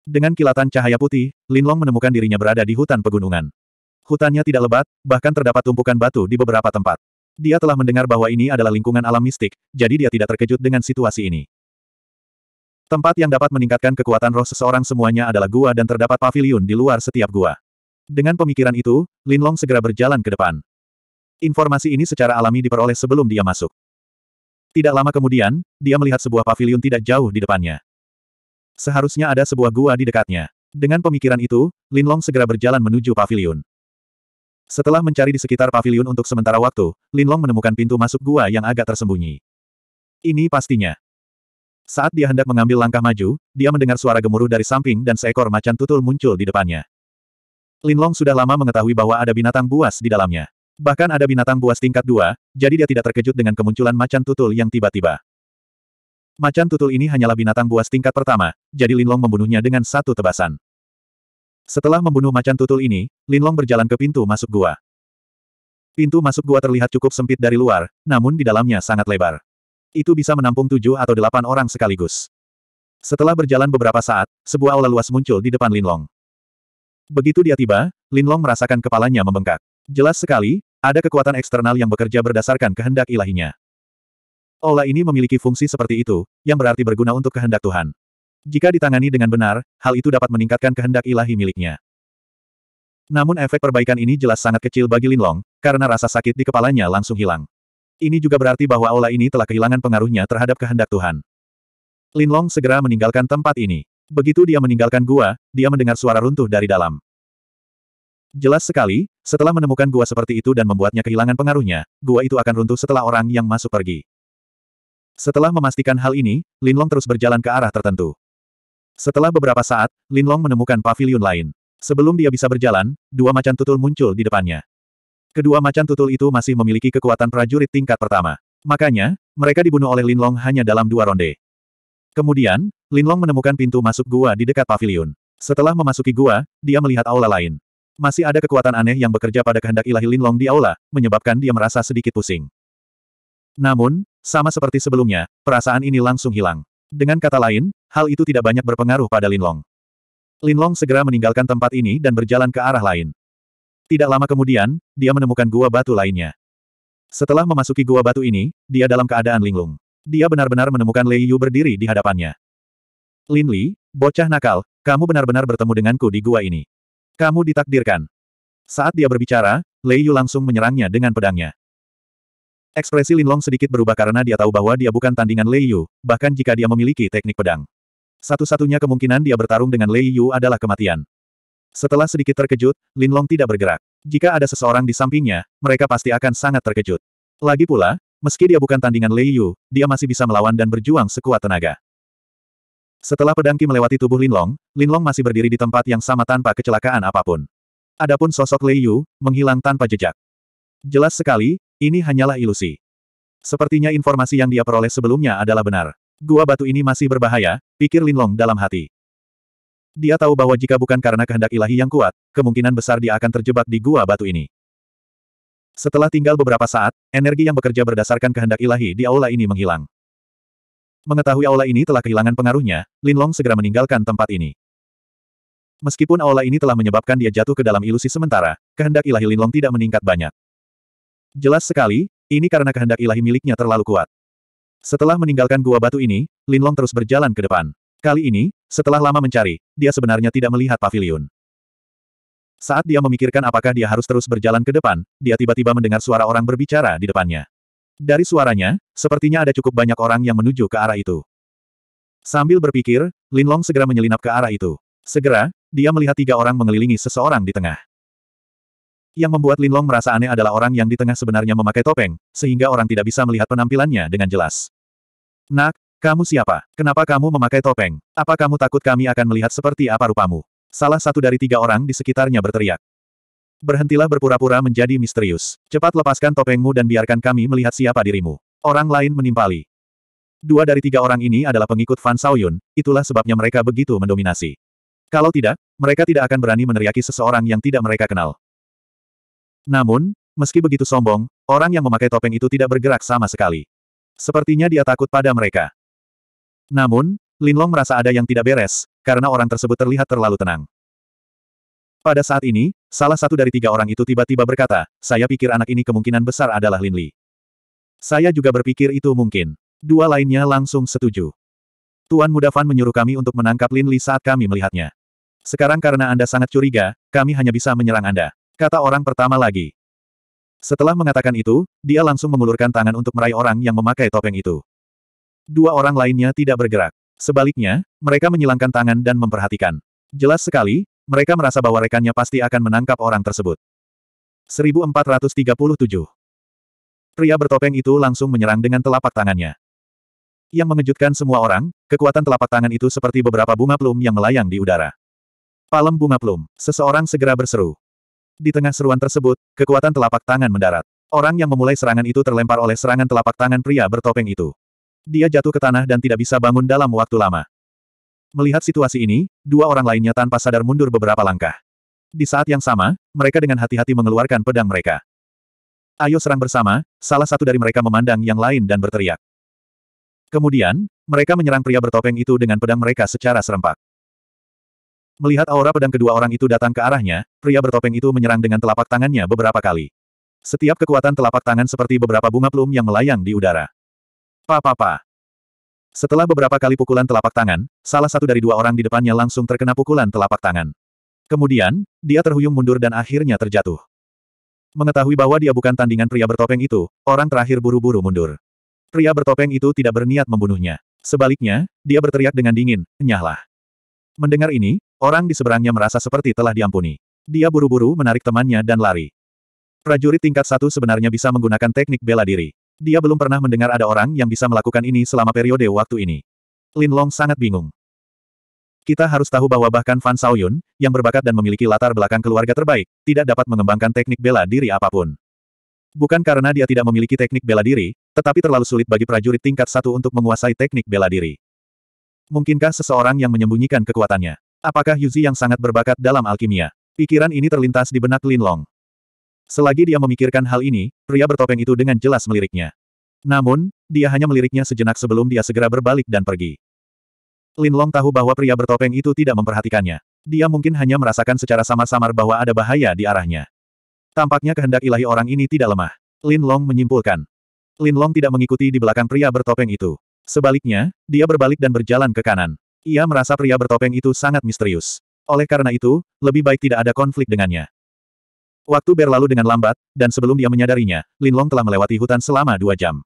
Dengan kilatan cahaya putih, Lin Long menemukan dirinya berada di hutan pegunungan. Hutannya tidak lebat, bahkan terdapat tumpukan batu di beberapa tempat. Dia telah mendengar bahwa ini adalah lingkungan alam mistik, jadi dia tidak terkejut dengan situasi ini. Tempat yang dapat meningkatkan kekuatan roh seseorang semuanya adalah gua dan terdapat pavilion di luar setiap gua. Dengan pemikiran itu, Lin Long segera berjalan ke depan. Informasi ini secara alami diperoleh sebelum dia masuk. Tidak lama kemudian, dia melihat sebuah pavilion tidak jauh di depannya. Seharusnya ada sebuah gua di dekatnya. Dengan pemikiran itu, Lin Long segera berjalan menuju pavilion. Setelah mencari di sekitar pavilion untuk sementara waktu, Linlong menemukan pintu masuk gua yang agak tersembunyi. Ini pastinya. Saat dia hendak mengambil langkah maju, dia mendengar suara gemuruh dari samping dan seekor macan tutul muncul di depannya. Linlong sudah lama mengetahui bahwa ada binatang buas di dalamnya. Bahkan ada binatang buas tingkat dua, jadi dia tidak terkejut dengan kemunculan macan tutul yang tiba-tiba. Macan tutul ini hanyalah binatang buas tingkat pertama, jadi Linlong membunuhnya dengan satu tebasan. Setelah membunuh macan tutul ini, Linlong berjalan ke pintu masuk gua. Pintu masuk gua terlihat cukup sempit dari luar, namun di dalamnya sangat lebar. Itu bisa menampung tujuh atau delapan orang sekaligus. Setelah berjalan beberapa saat, sebuah aula luas muncul di depan Linlong. Begitu dia tiba, Linlong merasakan kepalanya membengkak. Jelas sekali, ada kekuatan eksternal yang bekerja berdasarkan kehendak ilahinya. Aula ini memiliki fungsi seperti itu, yang berarti berguna untuk kehendak Tuhan. Jika ditangani dengan benar, hal itu dapat meningkatkan kehendak ilahi miliknya. Namun efek perbaikan ini jelas sangat kecil bagi Linlong, karena rasa sakit di kepalanya langsung hilang. Ini juga berarti bahwa aula ini telah kehilangan pengaruhnya terhadap kehendak Tuhan. Linlong segera meninggalkan tempat ini. Begitu dia meninggalkan gua, dia mendengar suara runtuh dari dalam. Jelas sekali, setelah menemukan gua seperti itu dan membuatnya kehilangan pengaruhnya, gua itu akan runtuh setelah orang yang masuk pergi. Setelah memastikan hal ini, Linlong terus berjalan ke arah tertentu. Setelah beberapa saat, Linlong menemukan pavilion lain. Sebelum dia bisa berjalan, dua macan tutul muncul di depannya. Kedua macan tutul itu masih memiliki kekuatan prajurit tingkat pertama. Makanya, mereka dibunuh oleh Linlong hanya dalam dua ronde. Kemudian, Linlong menemukan pintu masuk gua di dekat pavilion. Setelah memasuki gua, dia melihat aula lain. Masih ada kekuatan aneh yang bekerja pada kehendak ilahi Linlong di aula, menyebabkan dia merasa sedikit pusing. Namun, sama seperti sebelumnya, perasaan ini langsung hilang. Dengan kata lain, hal itu tidak banyak berpengaruh pada Linlong. Linlong segera meninggalkan tempat ini dan berjalan ke arah lain. Tidak lama kemudian, dia menemukan gua batu lainnya. Setelah memasuki gua batu ini, dia dalam keadaan linglung. Dia benar-benar menemukan Lei Yu berdiri di hadapannya. Lin Li, bocah nakal, kamu benar-benar bertemu denganku di gua ini. Kamu ditakdirkan. Saat dia berbicara, Lei Yu langsung menyerangnya dengan pedangnya. Ekspresi Linlong sedikit berubah karena dia tahu bahwa dia bukan tandingan Lei Yu, bahkan jika dia memiliki teknik pedang. Satu-satunya kemungkinan dia bertarung dengan Lei Yu adalah kematian. Setelah sedikit terkejut, Lin Long tidak bergerak. Jika ada seseorang di sampingnya, mereka pasti akan sangat terkejut. Lagi pula, meski dia bukan tandingan Lei Yu, dia masih bisa melawan dan berjuang sekuat tenaga. Setelah pedangki melewati tubuh Lin Long, Lin Long masih berdiri di tempat yang sama tanpa kecelakaan apapun. Adapun sosok Lei Yu, menghilang tanpa jejak. Jelas sekali, ini hanyalah ilusi. Sepertinya informasi yang dia peroleh sebelumnya adalah benar. Gua batu ini masih berbahaya, pikir Linlong dalam hati. Dia tahu bahwa jika bukan karena kehendak ilahi yang kuat, kemungkinan besar dia akan terjebak di gua batu ini. Setelah tinggal beberapa saat, energi yang bekerja berdasarkan kehendak ilahi di aula ini menghilang. Mengetahui aula ini telah kehilangan pengaruhnya, Linlong segera meninggalkan tempat ini. Meskipun aula ini telah menyebabkan dia jatuh ke dalam ilusi sementara, kehendak ilahi Linlong tidak meningkat banyak. Jelas sekali, ini karena kehendak ilahi miliknya terlalu kuat. Setelah meninggalkan gua batu ini, Linlong terus berjalan ke depan. Kali ini, setelah lama mencari, dia sebenarnya tidak melihat pavilion. Saat dia memikirkan apakah dia harus terus berjalan ke depan, dia tiba-tiba mendengar suara orang berbicara di depannya. Dari suaranya, sepertinya ada cukup banyak orang yang menuju ke arah itu. Sambil berpikir, Linlong segera menyelinap ke arah itu. Segera, dia melihat tiga orang mengelilingi seseorang di tengah. Yang membuat Linlong merasa aneh adalah orang yang di tengah sebenarnya memakai topeng, sehingga orang tidak bisa melihat penampilannya dengan jelas. Nak, kamu siapa? Kenapa kamu memakai topeng? Apa kamu takut kami akan melihat seperti apa rupamu? Salah satu dari tiga orang di sekitarnya berteriak. Berhentilah berpura-pura menjadi misterius. Cepat lepaskan topengmu dan biarkan kami melihat siapa dirimu. Orang lain menimpali. Dua dari tiga orang ini adalah pengikut Fan Saoyun, itulah sebabnya mereka begitu mendominasi. Kalau tidak, mereka tidak akan berani meneriaki seseorang yang tidak mereka kenal. Namun, meski begitu sombong, orang yang memakai topeng itu tidak bergerak sama sekali. Sepertinya dia takut pada mereka. Namun, Lin Long merasa ada yang tidak beres, karena orang tersebut terlihat terlalu tenang. Pada saat ini, salah satu dari tiga orang itu tiba-tiba berkata, saya pikir anak ini kemungkinan besar adalah Lin Li. Saya juga berpikir itu mungkin. Dua lainnya langsung setuju. Tuan Muda Fan menyuruh kami untuk menangkap Lin Li saat kami melihatnya. Sekarang karena Anda sangat curiga, kami hanya bisa menyerang Anda. Kata orang pertama lagi. Setelah mengatakan itu, dia langsung mengulurkan tangan untuk meraih orang yang memakai topeng itu. Dua orang lainnya tidak bergerak. Sebaliknya, mereka menyilangkan tangan dan memperhatikan. Jelas sekali, mereka merasa bahwa rekannya pasti akan menangkap orang tersebut. 1437 Pria bertopeng itu langsung menyerang dengan telapak tangannya. Yang mengejutkan semua orang, kekuatan telapak tangan itu seperti beberapa bunga plum yang melayang di udara. Palem bunga plum, seseorang segera berseru. Di tengah seruan tersebut, kekuatan telapak tangan mendarat. Orang yang memulai serangan itu terlempar oleh serangan telapak tangan pria bertopeng itu. Dia jatuh ke tanah dan tidak bisa bangun dalam waktu lama. Melihat situasi ini, dua orang lainnya tanpa sadar mundur beberapa langkah. Di saat yang sama, mereka dengan hati-hati mengeluarkan pedang mereka. Ayo serang bersama, salah satu dari mereka memandang yang lain dan berteriak. Kemudian, mereka menyerang pria bertopeng itu dengan pedang mereka secara serempak. Melihat aura pedang kedua orang itu datang ke arahnya, pria bertopeng itu menyerang dengan telapak tangannya beberapa kali. Setiap kekuatan telapak tangan seperti beberapa bunga plum yang melayang di udara. Pa-pa-pa. Setelah beberapa kali pukulan telapak tangan, salah satu dari dua orang di depannya langsung terkena pukulan telapak tangan. Kemudian, dia terhuyung mundur dan akhirnya terjatuh. Mengetahui bahwa dia bukan tandingan pria bertopeng itu, orang terakhir buru-buru mundur. Pria bertopeng itu tidak berniat membunuhnya. Sebaliknya, dia berteriak dengan dingin, nyahlah. Mendengar ini, Orang di seberangnya merasa seperti telah diampuni. Dia buru-buru menarik temannya dan lari. Prajurit tingkat satu sebenarnya bisa menggunakan teknik bela diri. Dia belum pernah mendengar ada orang yang bisa melakukan ini selama periode waktu ini. Lin Long sangat bingung. Kita harus tahu bahwa bahkan Fan Xiaoyun, yang berbakat dan memiliki latar belakang keluarga terbaik, tidak dapat mengembangkan teknik bela diri apapun. Bukan karena dia tidak memiliki teknik bela diri, tetapi terlalu sulit bagi prajurit tingkat satu untuk menguasai teknik bela diri. Mungkinkah seseorang yang menyembunyikan kekuatannya? Apakah Yuzi yang sangat berbakat dalam alkimia? Pikiran ini terlintas di benak Lin Long. Selagi dia memikirkan hal ini, pria bertopeng itu dengan jelas meliriknya. Namun, dia hanya meliriknya sejenak sebelum dia segera berbalik dan pergi. Lin Long tahu bahwa pria bertopeng itu tidak memperhatikannya. Dia mungkin hanya merasakan secara samar-samar bahwa ada bahaya di arahnya. Tampaknya kehendak ilahi orang ini tidak lemah. Lin Long menyimpulkan. Lin Long tidak mengikuti di belakang pria bertopeng itu. Sebaliknya, dia berbalik dan berjalan ke kanan. Ia merasa pria bertopeng itu sangat misterius. Oleh karena itu, lebih baik tidak ada konflik dengannya. Waktu berlalu dengan lambat, dan sebelum dia menyadarinya, Linlong telah melewati hutan selama dua jam.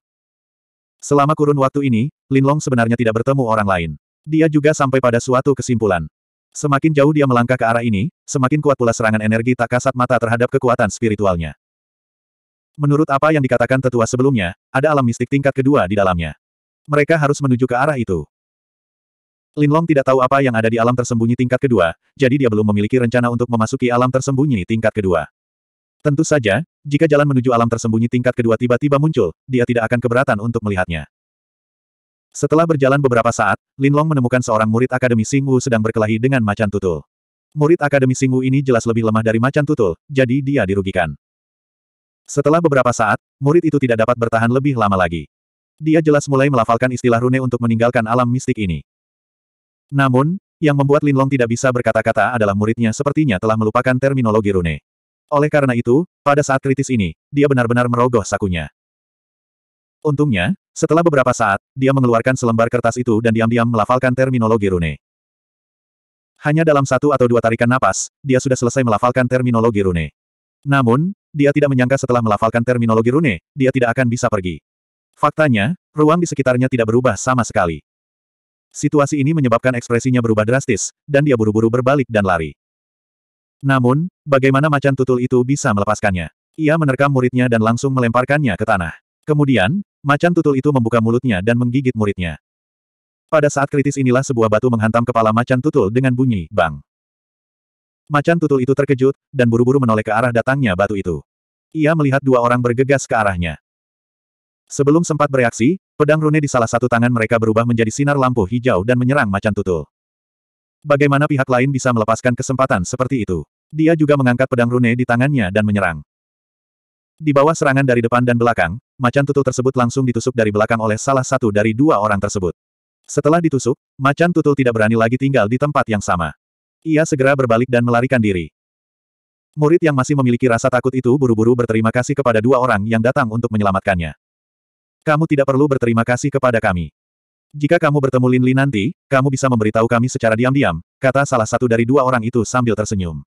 Selama kurun waktu ini, Linlong sebenarnya tidak bertemu orang lain. Dia juga sampai pada suatu kesimpulan. Semakin jauh dia melangkah ke arah ini, semakin kuat pula serangan energi tak kasat mata terhadap kekuatan spiritualnya. Menurut apa yang dikatakan tetua sebelumnya, ada alam mistik tingkat kedua di dalamnya. Mereka harus menuju ke arah itu. Linlong tidak tahu apa yang ada di alam tersembunyi tingkat kedua, jadi dia belum memiliki rencana untuk memasuki alam tersembunyi tingkat kedua. Tentu saja, jika jalan menuju alam tersembunyi tingkat kedua tiba-tiba muncul, dia tidak akan keberatan untuk melihatnya. Setelah berjalan beberapa saat, Linlong menemukan seorang murid Akademi Singwu sedang berkelahi dengan macan tutul. Murid Akademi Singwu ini jelas lebih lemah dari macan tutul, jadi dia dirugikan. Setelah beberapa saat, murid itu tidak dapat bertahan lebih lama lagi. Dia jelas mulai melafalkan istilah rune untuk meninggalkan alam mistik ini. Namun, yang membuat Lin Long tidak bisa berkata-kata adalah muridnya sepertinya telah melupakan terminologi rune. Oleh karena itu, pada saat kritis ini, dia benar-benar merogoh sakunya. Untungnya, setelah beberapa saat, dia mengeluarkan selembar kertas itu dan diam-diam melafalkan terminologi rune. Hanya dalam satu atau dua tarikan napas, dia sudah selesai melafalkan terminologi rune. Namun, dia tidak menyangka setelah melafalkan terminologi rune, dia tidak akan bisa pergi. Faktanya, ruang di sekitarnya tidak berubah sama sekali. Situasi ini menyebabkan ekspresinya berubah drastis, dan dia buru-buru berbalik dan lari. Namun, bagaimana macan tutul itu bisa melepaskannya? Ia menerkam muridnya dan langsung melemparkannya ke tanah. Kemudian, macan tutul itu membuka mulutnya dan menggigit muridnya. Pada saat kritis inilah sebuah batu menghantam kepala macan tutul dengan bunyi, bang. Macan tutul itu terkejut, dan buru-buru menoleh ke arah datangnya batu itu. Ia melihat dua orang bergegas ke arahnya. Sebelum sempat bereaksi, pedang rune di salah satu tangan mereka berubah menjadi sinar lampu hijau dan menyerang macan tutul. Bagaimana pihak lain bisa melepaskan kesempatan seperti itu? Dia juga mengangkat pedang rune di tangannya dan menyerang. Di bawah serangan dari depan dan belakang, macan tutul tersebut langsung ditusuk dari belakang oleh salah satu dari dua orang tersebut. Setelah ditusuk, macan tutul tidak berani lagi tinggal di tempat yang sama. Ia segera berbalik dan melarikan diri. Murid yang masih memiliki rasa takut itu buru-buru berterima kasih kepada dua orang yang datang untuk menyelamatkannya. Kamu tidak perlu berterima kasih kepada kami. Jika kamu bertemu Lin Li nanti, kamu bisa memberitahu kami secara diam-diam, kata salah satu dari dua orang itu sambil tersenyum.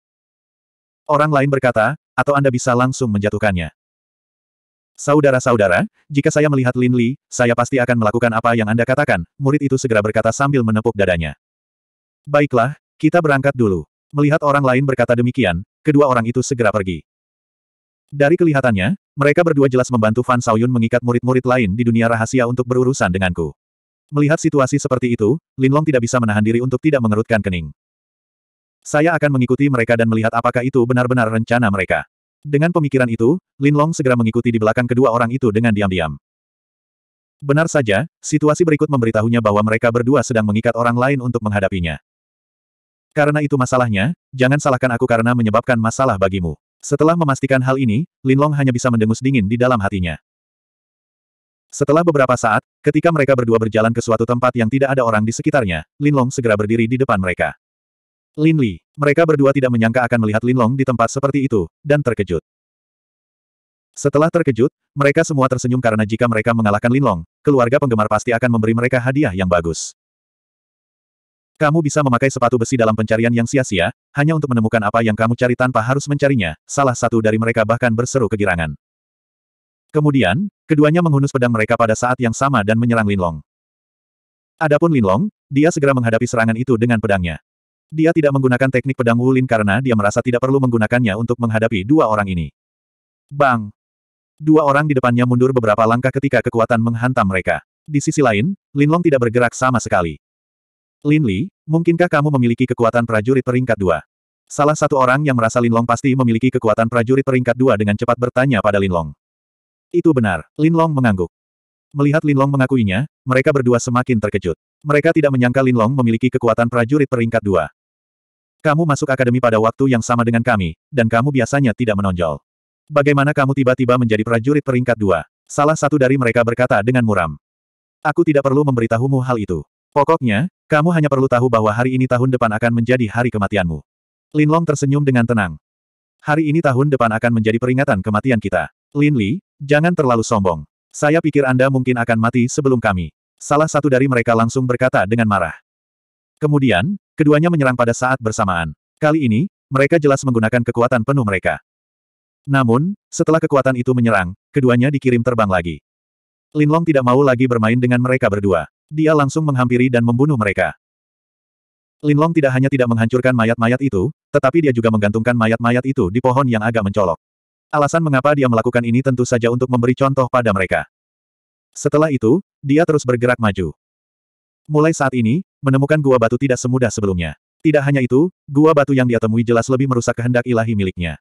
Orang lain berkata, atau Anda bisa langsung menjatuhkannya. Saudara-saudara, jika saya melihat Lin Li, saya pasti akan melakukan apa yang Anda katakan, murid itu segera berkata sambil menepuk dadanya. Baiklah, kita berangkat dulu. Melihat orang lain berkata demikian, kedua orang itu segera pergi. Dari kelihatannya, mereka berdua jelas membantu Fan Saoyun mengikat murid-murid lain di dunia rahasia untuk berurusan denganku. Melihat situasi seperti itu, Linlong tidak bisa menahan diri untuk tidak mengerutkan kening. Saya akan mengikuti mereka dan melihat apakah itu benar-benar rencana mereka. Dengan pemikiran itu, Linlong segera mengikuti di belakang kedua orang itu dengan diam-diam. Benar saja, situasi berikut memberitahunya bahwa mereka berdua sedang mengikat orang lain untuk menghadapinya. Karena itu masalahnya, jangan salahkan aku karena menyebabkan masalah bagimu. Setelah memastikan hal ini, Linlong hanya bisa mendengus dingin di dalam hatinya. Setelah beberapa saat, ketika mereka berdua berjalan ke suatu tempat yang tidak ada orang di sekitarnya, Linlong segera berdiri di depan mereka. Lin Li, mereka berdua tidak menyangka akan melihat Linlong di tempat seperti itu, dan terkejut. Setelah terkejut, mereka semua tersenyum karena jika mereka mengalahkan Linlong, keluarga penggemar pasti akan memberi mereka hadiah yang bagus. Kamu bisa memakai sepatu besi dalam pencarian yang sia-sia, hanya untuk menemukan apa yang kamu cari tanpa harus mencarinya, salah satu dari mereka bahkan berseru kegirangan. Kemudian, keduanya menghunus pedang mereka pada saat yang sama dan menyerang Linlong. Adapun Linlong, dia segera menghadapi serangan itu dengan pedangnya. Dia tidak menggunakan teknik pedang Wulin karena dia merasa tidak perlu menggunakannya untuk menghadapi dua orang ini. Bang! Dua orang di depannya mundur beberapa langkah ketika kekuatan menghantam mereka. Di sisi lain, Linlong tidak bergerak sama sekali. Lin Li, mungkinkah kamu memiliki kekuatan prajurit peringkat dua? Salah satu orang yang merasa Lin Long pasti memiliki kekuatan prajurit peringkat dua dengan cepat bertanya pada Lin Long. Itu benar, Lin Long mengangguk. Melihat Lin Long mengakuinya, mereka berdua semakin terkejut. Mereka tidak menyangka Lin Long memiliki kekuatan prajurit peringkat dua. Kamu masuk akademi pada waktu yang sama dengan kami, dan kamu biasanya tidak menonjol. Bagaimana kamu tiba-tiba menjadi prajurit peringkat dua? Salah satu dari mereka berkata dengan muram. Aku tidak perlu memberitahumu hal itu. Pokoknya, kamu hanya perlu tahu bahwa hari ini tahun depan akan menjadi hari kematianmu. Linlong tersenyum dengan tenang. Hari ini tahun depan akan menjadi peringatan kematian kita. Lin Li, jangan terlalu sombong. Saya pikir Anda mungkin akan mati sebelum kami. Salah satu dari mereka langsung berkata dengan marah. Kemudian, keduanya menyerang pada saat bersamaan. Kali ini, mereka jelas menggunakan kekuatan penuh mereka. Namun, setelah kekuatan itu menyerang, keduanya dikirim terbang lagi. Linlong tidak mau lagi bermain dengan mereka berdua. Dia langsung menghampiri dan membunuh mereka. Linlong tidak hanya tidak menghancurkan mayat-mayat itu, tetapi dia juga menggantungkan mayat-mayat itu di pohon yang agak mencolok. Alasan mengapa dia melakukan ini tentu saja untuk memberi contoh pada mereka. Setelah itu, dia terus bergerak maju. Mulai saat ini, menemukan gua batu tidak semudah sebelumnya. Tidak hanya itu, gua batu yang dia temui jelas lebih merusak kehendak ilahi miliknya.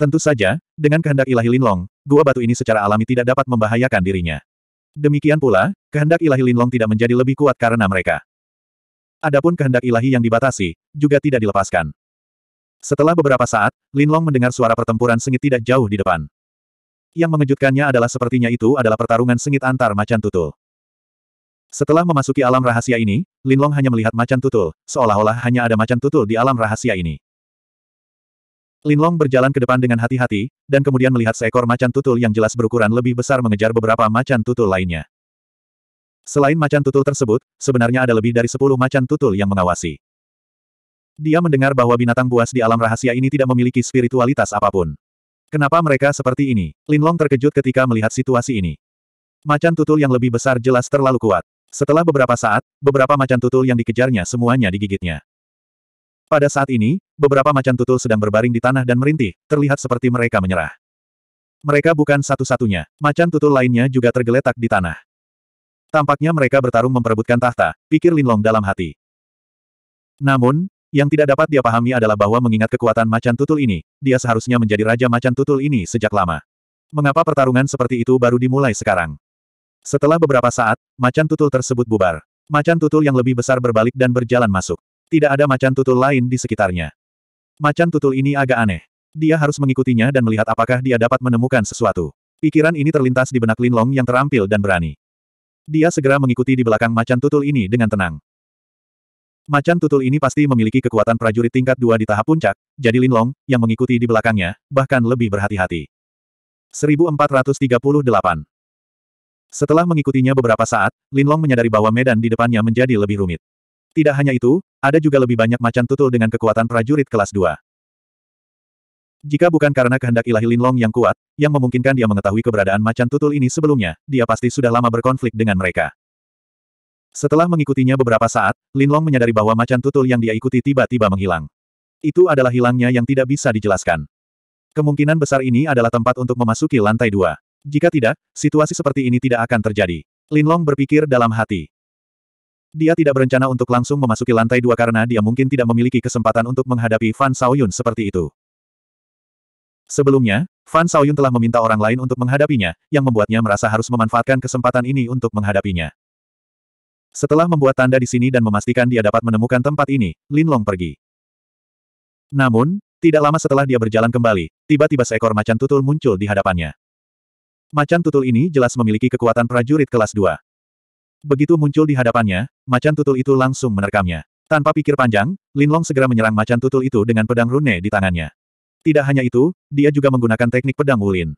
Tentu saja, dengan kehendak ilahi Linlong, gua batu ini secara alami tidak dapat membahayakan dirinya. Demikian pula, kehendak ilahi Linlong tidak menjadi lebih kuat karena mereka. Adapun kehendak ilahi yang dibatasi, juga tidak dilepaskan. Setelah beberapa saat, Linlong mendengar suara pertempuran sengit tidak jauh di depan. Yang mengejutkannya adalah sepertinya itu adalah pertarungan sengit antar macan tutul. Setelah memasuki alam rahasia ini, Linlong hanya melihat macan tutul, seolah-olah hanya ada macan tutul di alam rahasia ini. Linlong berjalan ke depan dengan hati-hati, dan kemudian melihat seekor macan tutul yang jelas berukuran lebih besar mengejar beberapa macan tutul lainnya. Selain macan tutul tersebut, sebenarnya ada lebih dari sepuluh macan tutul yang mengawasi. Dia mendengar bahwa binatang buas di alam rahasia ini tidak memiliki spiritualitas apapun. Kenapa mereka seperti ini? Linlong terkejut ketika melihat situasi ini. Macan tutul yang lebih besar jelas terlalu kuat. Setelah beberapa saat, beberapa macan tutul yang dikejarnya semuanya digigitnya. Pada saat ini, beberapa macan tutul sedang berbaring di tanah dan merintih, terlihat seperti mereka menyerah. Mereka bukan satu-satunya, macan tutul lainnya juga tergeletak di tanah. Tampaknya mereka bertarung memperebutkan tahta, pikir Linlong dalam hati. Namun, yang tidak dapat dia pahami adalah bahwa mengingat kekuatan macan tutul ini, dia seharusnya menjadi raja macan tutul ini sejak lama. Mengapa pertarungan seperti itu baru dimulai sekarang? Setelah beberapa saat, macan tutul tersebut bubar. Macan tutul yang lebih besar berbalik dan berjalan masuk. Tidak ada macan tutul lain di sekitarnya. Macan tutul ini agak aneh. Dia harus mengikutinya dan melihat apakah dia dapat menemukan sesuatu. Pikiran ini terlintas di benak Lin Long yang terampil dan berani. Dia segera mengikuti di belakang macan tutul ini dengan tenang. Macan tutul ini pasti memiliki kekuatan prajurit tingkat dua di tahap puncak, jadi Lin Long yang mengikuti di belakangnya, bahkan lebih berhati-hati. 1438 Setelah mengikutinya beberapa saat, Lin Long menyadari bahwa medan di depannya menjadi lebih rumit. Tidak hanya itu, ada juga lebih banyak macan tutul dengan kekuatan prajurit kelas 2. Jika bukan karena kehendak ilahi Linlong yang kuat, yang memungkinkan dia mengetahui keberadaan macan tutul ini sebelumnya, dia pasti sudah lama berkonflik dengan mereka. Setelah mengikutinya beberapa saat, Linlong menyadari bahwa macan tutul yang dia ikuti tiba-tiba menghilang. Itu adalah hilangnya yang tidak bisa dijelaskan. Kemungkinan besar ini adalah tempat untuk memasuki lantai dua. Jika tidak, situasi seperti ini tidak akan terjadi. Linlong berpikir dalam hati. Dia tidak berencana untuk langsung memasuki lantai dua karena dia mungkin tidak memiliki kesempatan untuk menghadapi Fan Saoyun seperti itu. Sebelumnya, Fan Saoyun telah meminta orang lain untuk menghadapinya, yang membuatnya merasa harus memanfaatkan kesempatan ini untuk menghadapinya. Setelah membuat tanda di sini dan memastikan dia dapat menemukan tempat ini, Lin Long pergi. Namun, tidak lama setelah dia berjalan kembali, tiba-tiba seekor macan tutul muncul di hadapannya. Macan tutul ini jelas memiliki kekuatan prajurit kelas 2. Begitu muncul di hadapannya, macan tutul itu langsung menerkamnya. Tanpa pikir panjang, Linlong segera menyerang macan tutul itu dengan pedang rune di tangannya. Tidak hanya itu, dia juga menggunakan teknik pedang ulin.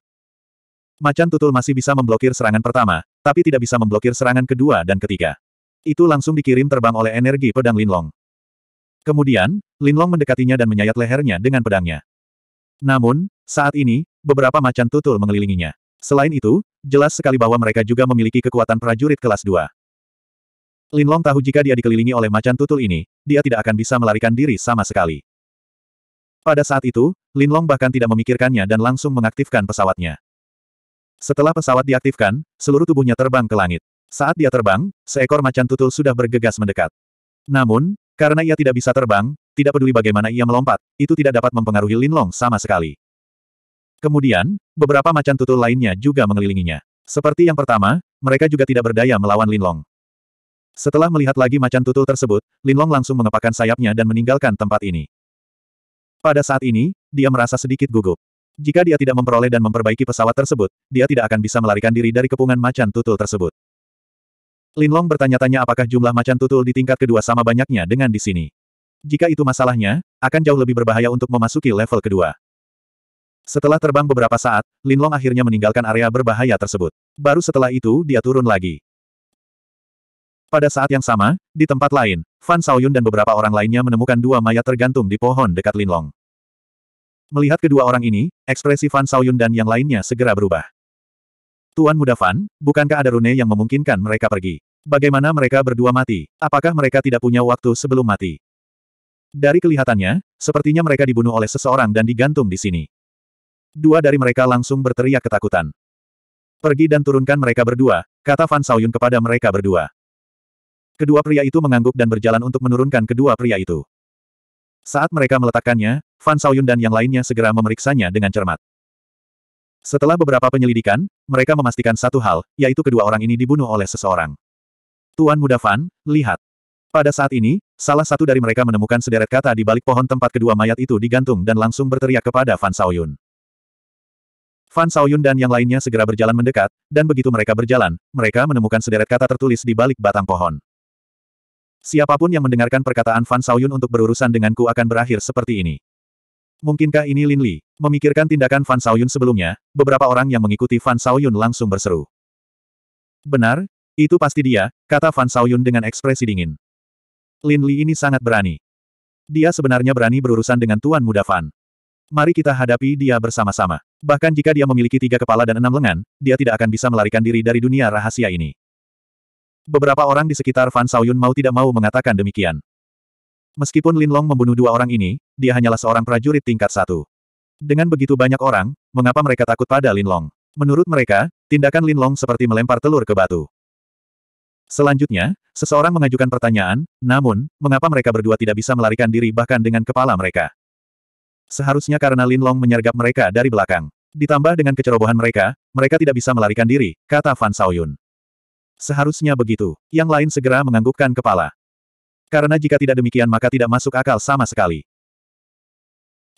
Macan tutul masih bisa memblokir serangan pertama, tapi tidak bisa memblokir serangan kedua dan ketiga. Itu langsung dikirim terbang oleh energi pedang Linlong. Kemudian, Linlong mendekatinya dan menyayat lehernya dengan pedangnya. Namun, saat ini, beberapa macan tutul mengelilinginya. Selain itu, jelas sekali bahwa mereka juga memiliki kekuatan prajurit kelas 2. Linlong tahu jika dia dikelilingi oleh macan tutul ini, dia tidak akan bisa melarikan diri sama sekali. Pada saat itu, Linlong bahkan tidak memikirkannya dan langsung mengaktifkan pesawatnya. Setelah pesawat diaktifkan, seluruh tubuhnya terbang ke langit. Saat dia terbang, seekor macan tutul sudah bergegas mendekat. Namun, karena ia tidak bisa terbang, tidak peduli bagaimana ia melompat, itu tidak dapat mempengaruhi Linlong sama sekali. Kemudian, beberapa macan tutul lainnya juga mengelilinginya. Seperti yang pertama, mereka juga tidak berdaya melawan Linlong. Setelah melihat lagi macan tutul tersebut, Linlong langsung mengepakkan sayapnya dan meninggalkan tempat ini. Pada saat ini, dia merasa sedikit gugup. Jika dia tidak memperoleh dan memperbaiki pesawat tersebut, dia tidak akan bisa melarikan diri dari kepungan macan tutul tersebut. Linlong bertanya-tanya apakah jumlah macan tutul di tingkat kedua sama banyaknya dengan di sini. Jika itu masalahnya, akan jauh lebih berbahaya untuk memasuki level kedua. Setelah terbang beberapa saat, Linlong akhirnya meninggalkan area berbahaya tersebut. Baru setelah itu dia turun lagi. Pada saat yang sama, di tempat lain, Fan Saoyun dan beberapa orang lainnya menemukan dua mayat tergantung di pohon dekat Linlong. Melihat kedua orang ini, ekspresi Fan Saoyun dan yang lainnya segera berubah. Tuan muda Fan, bukankah ada rune yang memungkinkan mereka pergi? Bagaimana mereka berdua mati? Apakah mereka tidak punya waktu sebelum mati? Dari kelihatannya, sepertinya mereka dibunuh oleh seseorang dan digantung di sini. Dua dari mereka langsung berteriak ketakutan. Pergi dan turunkan mereka berdua, kata Fan Saoyun kepada mereka berdua. Kedua pria itu mengangguk dan berjalan untuk menurunkan kedua pria itu. Saat mereka meletakkannya, Fan Saoyun dan yang lainnya segera memeriksanya dengan cermat. Setelah beberapa penyelidikan, mereka memastikan satu hal, yaitu kedua orang ini dibunuh oleh seseorang. Tuan Muda Fan, lihat. Pada saat ini, salah satu dari mereka menemukan sederet kata di balik pohon tempat kedua mayat itu digantung dan langsung berteriak kepada Fan Saoyun. Fan Saoyun dan yang lainnya segera berjalan mendekat, dan begitu mereka berjalan, mereka menemukan sederet kata tertulis di balik batang pohon. Siapapun yang mendengarkan perkataan Fan Saoyun untuk berurusan denganku akan berakhir seperti ini. Mungkinkah ini Lin Li? Memikirkan tindakan Fan Saoyun sebelumnya, beberapa orang yang mengikuti Fan Saoyun langsung berseru. Benar, itu pasti dia, kata Fan Saoyun dengan ekspresi dingin. Lin Li ini sangat berani. Dia sebenarnya berani berurusan dengan Tuan Muda Fan. Mari kita hadapi dia bersama-sama. Bahkan jika dia memiliki tiga kepala dan enam lengan, dia tidak akan bisa melarikan diri dari dunia rahasia ini. Beberapa orang di sekitar Fan Saoyun mau tidak mau mengatakan demikian. Meskipun Lin Long membunuh dua orang ini, dia hanyalah seorang prajurit tingkat satu. Dengan begitu banyak orang, mengapa mereka takut pada Lin Long? Menurut mereka, tindakan Lin Long seperti melempar telur ke batu. Selanjutnya, seseorang mengajukan pertanyaan, namun, mengapa mereka berdua tidak bisa melarikan diri bahkan dengan kepala mereka? Seharusnya karena Lin Long menyergap mereka dari belakang. Ditambah dengan kecerobohan mereka, mereka tidak bisa melarikan diri, kata Fan Saoyun. Seharusnya begitu. Yang lain segera menganggukkan kepala. Karena jika tidak demikian maka tidak masuk akal sama sekali.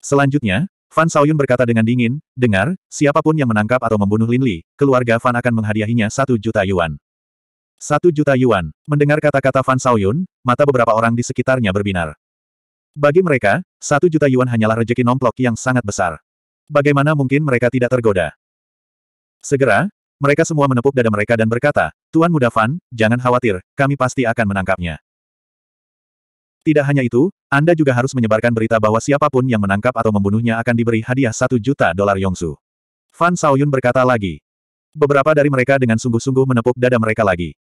Selanjutnya, Fan Saoyun berkata dengan dingin, Dengar, siapapun yang menangkap atau membunuh Lin Li, keluarga Fan akan menghadiahinya satu juta yuan. Satu juta yuan. Mendengar kata-kata Fan Saoyun, mata beberapa orang di sekitarnya berbinar. Bagi mereka, satu juta yuan hanyalah rejeki nomplok yang sangat besar. Bagaimana mungkin mereka tidak tergoda? Segera, mereka semua menepuk dada mereka dan berkata, Tuan Muda Fan, jangan khawatir, kami pasti akan menangkapnya. Tidak hanya itu, Anda juga harus menyebarkan berita bahwa siapapun yang menangkap atau membunuhnya akan diberi hadiah satu juta dolar Yongsu. Fan Saoyun berkata lagi. Beberapa dari mereka dengan sungguh-sungguh menepuk dada mereka lagi.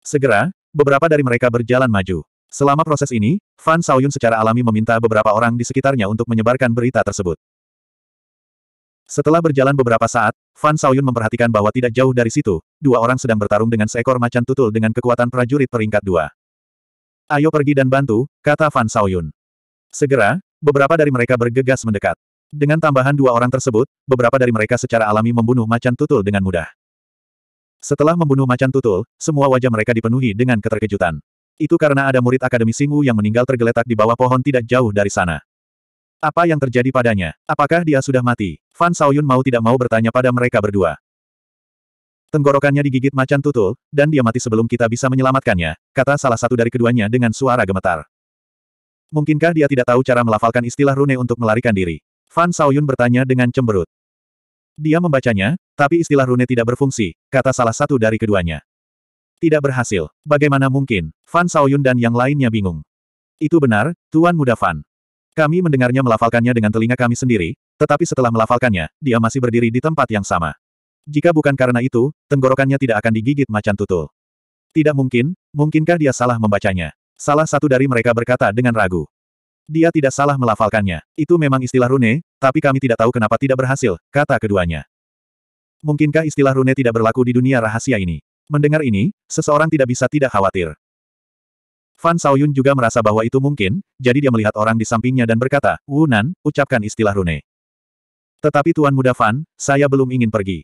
Segera, beberapa dari mereka berjalan maju. Selama proses ini, Fan Saoyun secara alami meminta beberapa orang di sekitarnya untuk menyebarkan berita tersebut. Setelah berjalan beberapa saat, Fan Saoyun memperhatikan bahwa tidak jauh dari situ, dua orang sedang bertarung dengan seekor macan tutul dengan kekuatan prajurit peringkat dua. Ayo pergi dan bantu, kata Fan Saoyun. Segera, beberapa dari mereka bergegas mendekat. Dengan tambahan dua orang tersebut, beberapa dari mereka secara alami membunuh macan tutul dengan mudah. Setelah membunuh macan tutul, semua wajah mereka dipenuhi dengan keterkejutan. Itu karena ada murid Akademi Singu yang meninggal tergeletak di bawah pohon tidak jauh dari sana. Apa yang terjadi padanya? Apakah dia sudah mati? Fan Saoyun mau tidak mau bertanya pada mereka berdua. Tenggorokannya digigit macan tutul, dan dia mati sebelum kita bisa menyelamatkannya, kata salah satu dari keduanya dengan suara gemetar. Mungkinkah dia tidak tahu cara melafalkan istilah rune untuk melarikan diri? Fan Saoyun bertanya dengan cemberut. Dia membacanya, tapi istilah rune tidak berfungsi, kata salah satu dari keduanya. Tidak berhasil. Bagaimana mungkin? Fan Saoyun dan yang lainnya bingung. Itu benar, Tuan Muda Fan. Kami mendengarnya melafalkannya dengan telinga kami sendiri, tetapi setelah melafalkannya, dia masih berdiri di tempat yang sama. Jika bukan karena itu, tenggorokannya tidak akan digigit macan tutul. Tidak mungkin, mungkinkah dia salah membacanya? Salah satu dari mereka berkata dengan ragu. Dia tidak salah melafalkannya. Itu memang istilah rune, tapi kami tidak tahu kenapa tidak berhasil, kata keduanya. Mungkinkah istilah rune tidak berlaku di dunia rahasia ini? Mendengar ini, seseorang tidak bisa tidak khawatir. Fan Saoyun juga merasa bahwa itu mungkin, jadi dia melihat orang di sampingnya dan berkata, Wu Nan, ucapkan istilah rune. Tetapi Tuan Muda Fan, saya belum ingin pergi.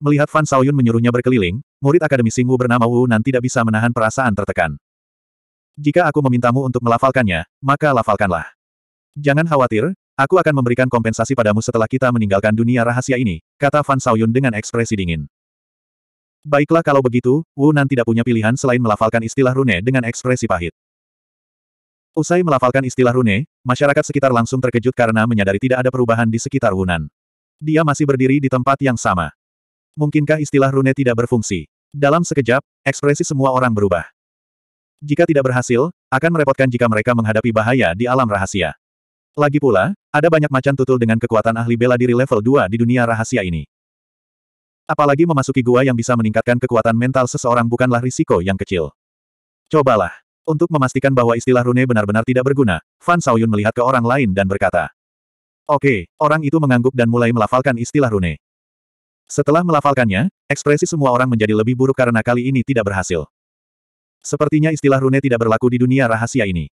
Melihat Fan Saoyun menyuruhnya berkeliling, murid Akademi Singwu bernama Wu Nan tidak bisa menahan perasaan tertekan. Jika aku memintamu untuk melafalkannya, maka lafalkanlah. Jangan khawatir, aku akan memberikan kompensasi padamu setelah kita meninggalkan dunia rahasia ini, kata Fan Saoyun dengan ekspresi dingin. Baiklah kalau begitu, Wu Nan tidak punya pilihan selain melafalkan istilah rune dengan ekspresi pahit. Usai melafalkan istilah rune, masyarakat sekitar langsung terkejut karena menyadari tidak ada perubahan di sekitar Wu Nan. Dia masih berdiri di tempat yang sama. Mungkinkah istilah rune tidak berfungsi? Dalam sekejap, ekspresi semua orang berubah. Jika tidak berhasil, akan merepotkan jika mereka menghadapi bahaya di alam rahasia. Lagi pula, ada banyak macan tutul dengan kekuatan ahli bela diri level 2 di dunia rahasia ini. Apalagi memasuki gua yang bisa meningkatkan kekuatan mental seseorang bukanlah risiko yang kecil. Cobalah. Untuk memastikan bahwa istilah rune benar-benar tidak berguna, Fan Saoyun melihat ke orang lain dan berkata. Oke, orang itu mengangguk dan mulai melafalkan istilah rune. Setelah melafalkannya, ekspresi semua orang menjadi lebih buruk karena kali ini tidak berhasil. Sepertinya istilah rune tidak berlaku di dunia rahasia ini.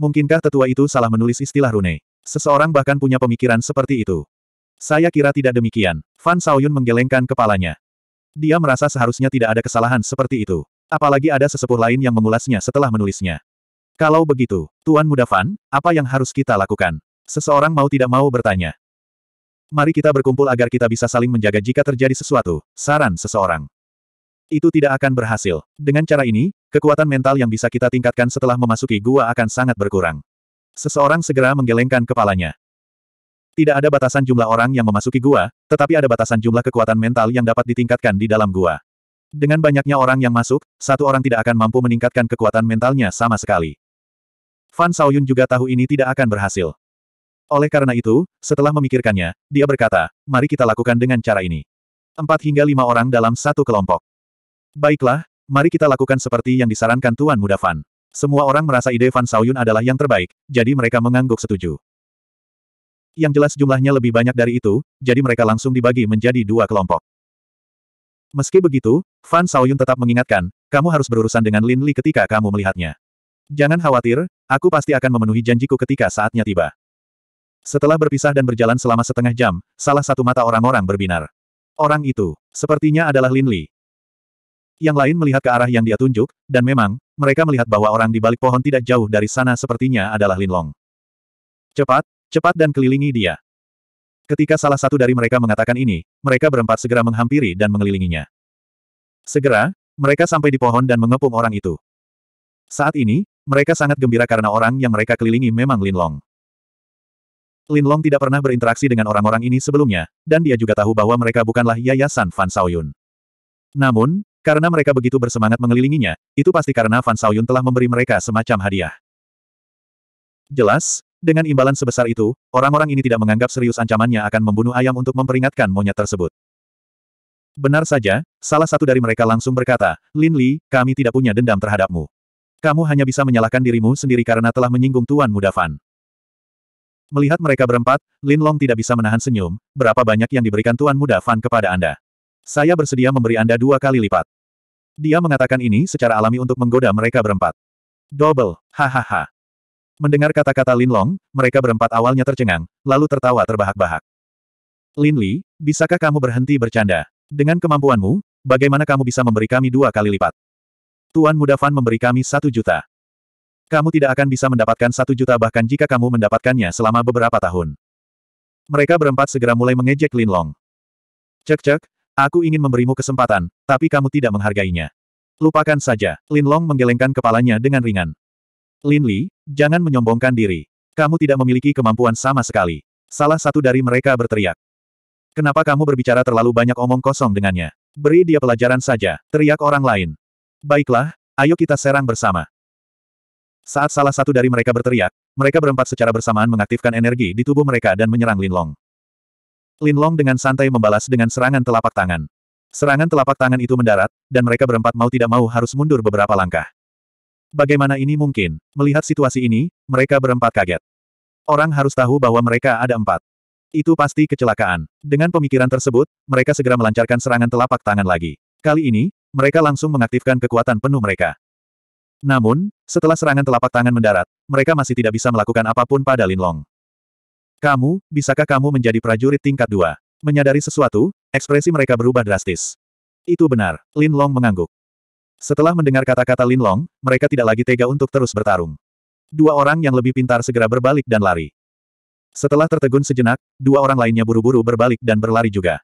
Mungkinkah tetua itu salah menulis istilah rune? Seseorang bahkan punya pemikiran seperti itu. Saya kira tidak demikian. Fan Saoyun menggelengkan kepalanya. Dia merasa seharusnya tidak ada kesalahan seperti itu. Apalagi ada sesepuh lain yang mengulasnya setelah menulisnya. Kalau begitu, Tuan Muda Fan, apa yang harus kita lakukan? Seseorang mau tidak mau bertanya. Mari kita berkumpul agar kita bisa saling menjaga jika terjadi sesuatu, saran seseorang. Itu tidak akan berhasil. Dengan cara ini, kekuatan mental yang bisa kita tingkatkan setelah memasuki gua akan sangat berkurang. Seseorang segera menggelengkan kepalanya. Tidak ada batasan jumlah orang yang memasuki gua, tetapi ada batasan jumlah kekuatan mental yang dapat ditingkatkan di dalam gua. Dengan banyaknya orang yang masuk, satu orang tidak akan mampu meningkatkan kekuatan mentalnya sama sekali. Fan Saoyun juga tahu ini tidak akan berhasil. Oleh karena itu, setelah memikirkannya, dia berkata, mari kita lakukan dengan cara ini. Empat hingga lima orang dalam satu kelompok. Baiklah, mari kita lakukan seperti yang disarankan Tuan Muda Fan. Semua orang merasa ide Fan Saoyun adalah yang terbaik, jadi mereka mengangguk setuju yang jelas jumlahnya lebih banyak dari itu, jadi mereka langsung dibagi menjadi dua kelompok. Meski begitu, Fan Saoyun tetap mengingatkan, kamu harus berurusan dengan Lin Li ketika kamu melihatnya. Jangan khawatir, aku pasti akan memenuhi janjiku ketika saatnya tiba. Setelah berpisah dan berjalan selama setengah jam, salah satu mata orang-orang berbinar. Orang itu, sepertinya adalah Lin Li. Yang lain melihat ke arah yang dia tunjuk, dan memang, mereka melihat bahwa orang di balik pohon tidak jauh dari sana sepertinya adalah Lin Long. Cepat, Cepat dan kelilingi dia. Ketika salah satu dari mereka mengatakan ini, mereka berempat segera menghampiri dan mengelilinginya. Segera, mereka sampai di pohon dan mengepung orang itu. Saat ini, mereka sangat gembira karena orang yang mereka kelilingi memang Lin Long. Lin Long tidak pernah berinteraksi dengan orang-orang ini sebelumnya, dan dia juga tahu bahwa mereka bukanlah Yayasan Fan Saoyun. Namun, karena mereka begitu bersemangat mengelilinginya, itu pasti karena Fan Saoyun telah memberi mereka semacam hadiah. Jelas, dengan imbalan sebesar itu, orang-orang ini tidak menganggap serius ancamannya akan membunuh ayam untuk memperingatkan monyet tersebut. Benar saja, salah satu dari mereka langsung berkata, Lin Li, kami tidak punya dendam terhadapmu. Kamu hanya bisa menyalahkan dirimu sendiri karena telah menyinggung Tuan Muda Fan. Melihat mereka berempat, Lin Long tidak bisa menahan senyum, berapa banyak yang diberikan Tuan Muda Fan kepada Anda. Saya bersedia memberi Anda dua kali lipat. Dia mengatakan ini secara alami untuk menggoda mereka berempat. Double, hahaha. Mendengar kata-kata Lin Long, mereka berempat awalnya tercengang, lalu tertawa terbahak-bahak. Lin Li, bisakah kamu berhenti bercanda? Dengan kemampuanmu, bagaimana kamu bisa memberi kami dua kali lipat? Tuan Muda Fan memberi kami satu juta. Kamu tidak akan bisa mendapatkan satu juta bahkan jika kamu mendapatkannya selama beberapa tahun. Mereka berempat segera mulai mengejek Lin Long. Cek-cek, aku ingin memberimu kesempatan, tapi kamu tidak menghargainya. Lupakan saja, Lin Long menggelengkan kepalanya dengan ringan. Lin Li, jangan menyombongkan diri. Kamu tidak memiliki kemampuan sama sekali. Salah satu dari mereka berteriak. Kenapa kamu berbicara terlalu banyak omong kosong dengannya? Beri dia pelajaran saja, teriak orang lain. Baiklah, ayo kita serang bersama. Saat salah satu dari mereka berteriak, mereka berempat secara bersamaan mengaktifkan energi di tubuh mereka dan menyerang Lin Long. Lin Long dengan santai membalas dengan serangan telapak tangan. Serangan telapak tangan itu mendarat, dan mereka berempat mau tidak mau harus mundur beberapa langkah. Bagaimana ini mungkin? Melihat situasi ini, mereka berempat kaget. Orang harus tahu bahwa mereka ada empat. Itu pasti kecelakaan. Dengan pemikiran tersebut, mereka segera melancarkan serangan telapak tangan lagi. Kali ini, mereka langsung mengaktifkan kekuatan penuh mereka. Namun, setelah serangan telapak tangan mendarat, mereka masih tidak bisa melakukan apapun pada Lin Long. Kamu, bisakah kamu menjadi prajurit tingkat dua? Menyadari sesuatu, ekspresi mereka berubah drastis. Itu benar, Lin Long mengangguk. Setelah mendengar kata-kata Lin Long, mereka tidak lagi tega untuk terus bertarung. Dua orang yang lebih pintar segera berbalik dan lari. Setelah tertegun sejenak, dua orang lainnya buru-buru berbalik dan berlari juga.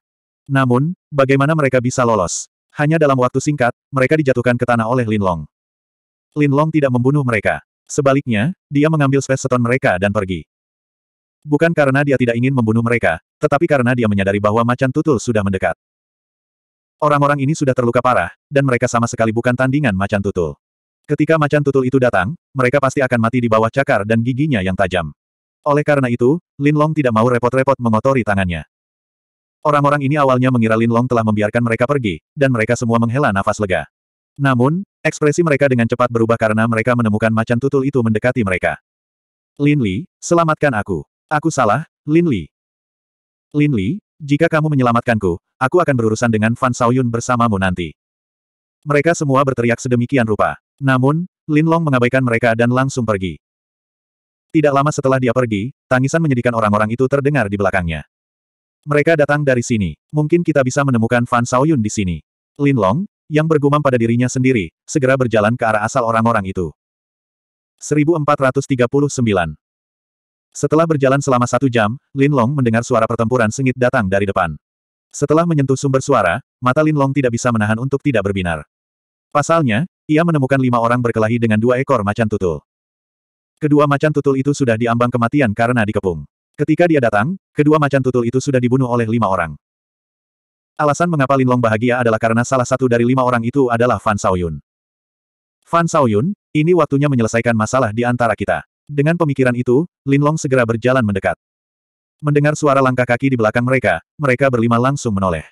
Namun, bagaimana mereka bisa lolos? Hanya dalam waktu singkat, mereka dijatuhkan ke tanah oleh Lin Long. Lin Long tidak membunuh mereka. Sebaliknya, dia mengambil space stone mereka dan pergi. Bukan karena dia tidak ingin membunuh mereka, tetapi karena dia menyadari bahwa macan tutul sudah mendekat. Orang-orang ini sudah terluka parah, dan mereka sama sekali bukan tandingan macan tutul. Ketika macan tutul itu datang, mereka pasti akan mati di bawah cakar dan giginya yang tajam. Oleh karena itu, Lin Long tidak mau repot-repot mengotori tangannya. Orang-orang ini awalnya mengira Lin Long telah membiarkan mereka pergi, dan mereka semua menghela nafas lega. Namun, ekspresi mereka dengan cepat berubah karena mereka menemukan macan tutul itu mendekati mereka. Lin Li, selamatkan aku. Aku salah, Lin Li. Lin Li, jika kamu menyelamatkanku, aku akan berurusan dengan Fan Saoyun bersamamu nanti. Mereka semua berteriak sedemikian rupa. Namun, Lin Long mengabaikan mereka dan langsung pergi. Tidak lama setelah dia pergi, tangisan menyedihkan orang-orang itu terdengar di belakangnya. Mereka datang dari sini. Mungkin kita bisa menemukan Fan Saoyun di sini. Lin Long, yang bergumam pada dirinya sendiri, segera berjalan ke arah asal orang-orang itu. 1439 setelah berjalan selama satu jam, Lin Long mendengar suara pertempuran sengit datang dari depan. Setelah menyentuh sumber suara, mata Lin Long tidak bisa menahan untuk tidak berbinar. Pasalnya, ia menemukan lima orang berkelahi dengan dua ekor macan tutul. Kedua macan tutul itu sudah diambang kematian karena dikepung. Ketika dia datang, kedua macan tutul itu sudah dibunuh oleh lima orang. Alasan mengapa Lin Long bahagia adalah karena salah satu dari lima orang itu adalah Fan Saoyun. Fan Saoyun, ini waktunya menyelesaikan masalah di antara kita. Dengan pemikiran itu, Linlong segera berjalan mendekat. Mendengar suara langkah kaki di belakang mereka, mereka berlima langsung menoleh.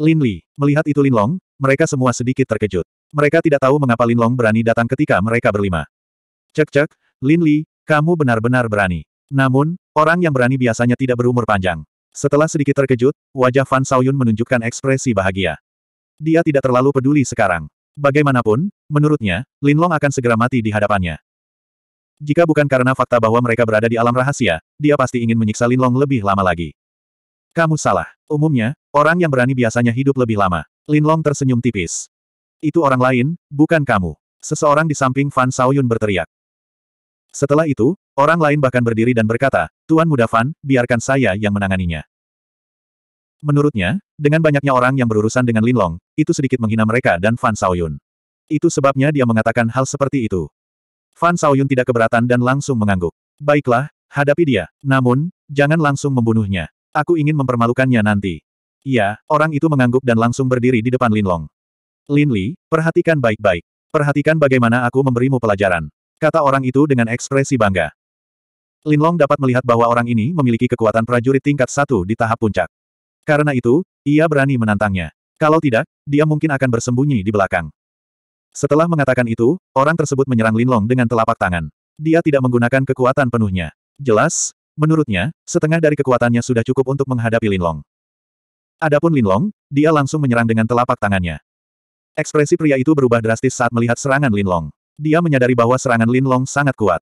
Lin Li, melihat itu Linlong, mereka semua sedikit terkejut. Mereka tidak tahu mengapa Linlong berani datang ketika mereka berlima. Cek-cek, Lin Li, kamu benar-benar berani. Namun, orang yang berani biasanya tidak berumur panjang. Setelah sedikit terkejut, wajah Fan Saoyun menunjukkan ekspresi bahagia. Dia tidak terlalu peduli sekarang. Bagaimanapun, menurutnya, Linlong akan segera mati di hadapannya. Jika bukan karena fakta bahwa mereka berada di alam rahasia, dia pasti ingin menyiksa Linlong lebih lama lagi. Kamu salah. Umumnya, orang yang berani biasanya hidup lebih lama. Linlong tersenyum tipis. Itu orang lain, bukan kamu. Seseorang di samping Fan Saoyun berteriak. Setelah itu, orang lain bahkan berdiri dan berkata, Tuan Muda Fan, biarkan saya yang menanganinya. Menurutnya, dengan banyaknya orang yang berurusan dengan Linlong, itu sedikit menghina mereka dan Fan Saoyun. Itu sebabnya dia mengatakan hal seperti itu. Fan Saoyun tidak keberatan dan langsung mengangguk. Baiklah, hadapi dia. Namun, jangan langsung membunuhnya. Aku ingin mempermalukannya nanti. Iya, orang itu mengangguk dan langsung berdiri di depan Linlong. Lin Li, perhatikan baik-baik. Perhatikan bagaimana aku memberimu pelajaran. Kata orang itu dengan ekspresi bangga. Lin Long dapat melihat bahwa orang ini memiliki kekuatan prajurit tingkat satu di tahap puncak. Karena itu, ia berani menantangnya. Kalau tidak, dia mungkin akan bersembunyi di belakang. Setelah mengatakan itu, orang tersebut menyerang Linlong dengan telapak tangan. Dia tidak menggunakan kekuatan penuhnya. Jelas, menurutnya, setengah dari kekuatannya sudah cukup untuk menghadapi Linlong. Adapun Linlong, dia langsung menyerang dengan telapak tangannya. Ekspresi pria itu berubah drastis saat melihat serangan Linlong. Dia menyadari bahwa serangan Linlong sangat kuat.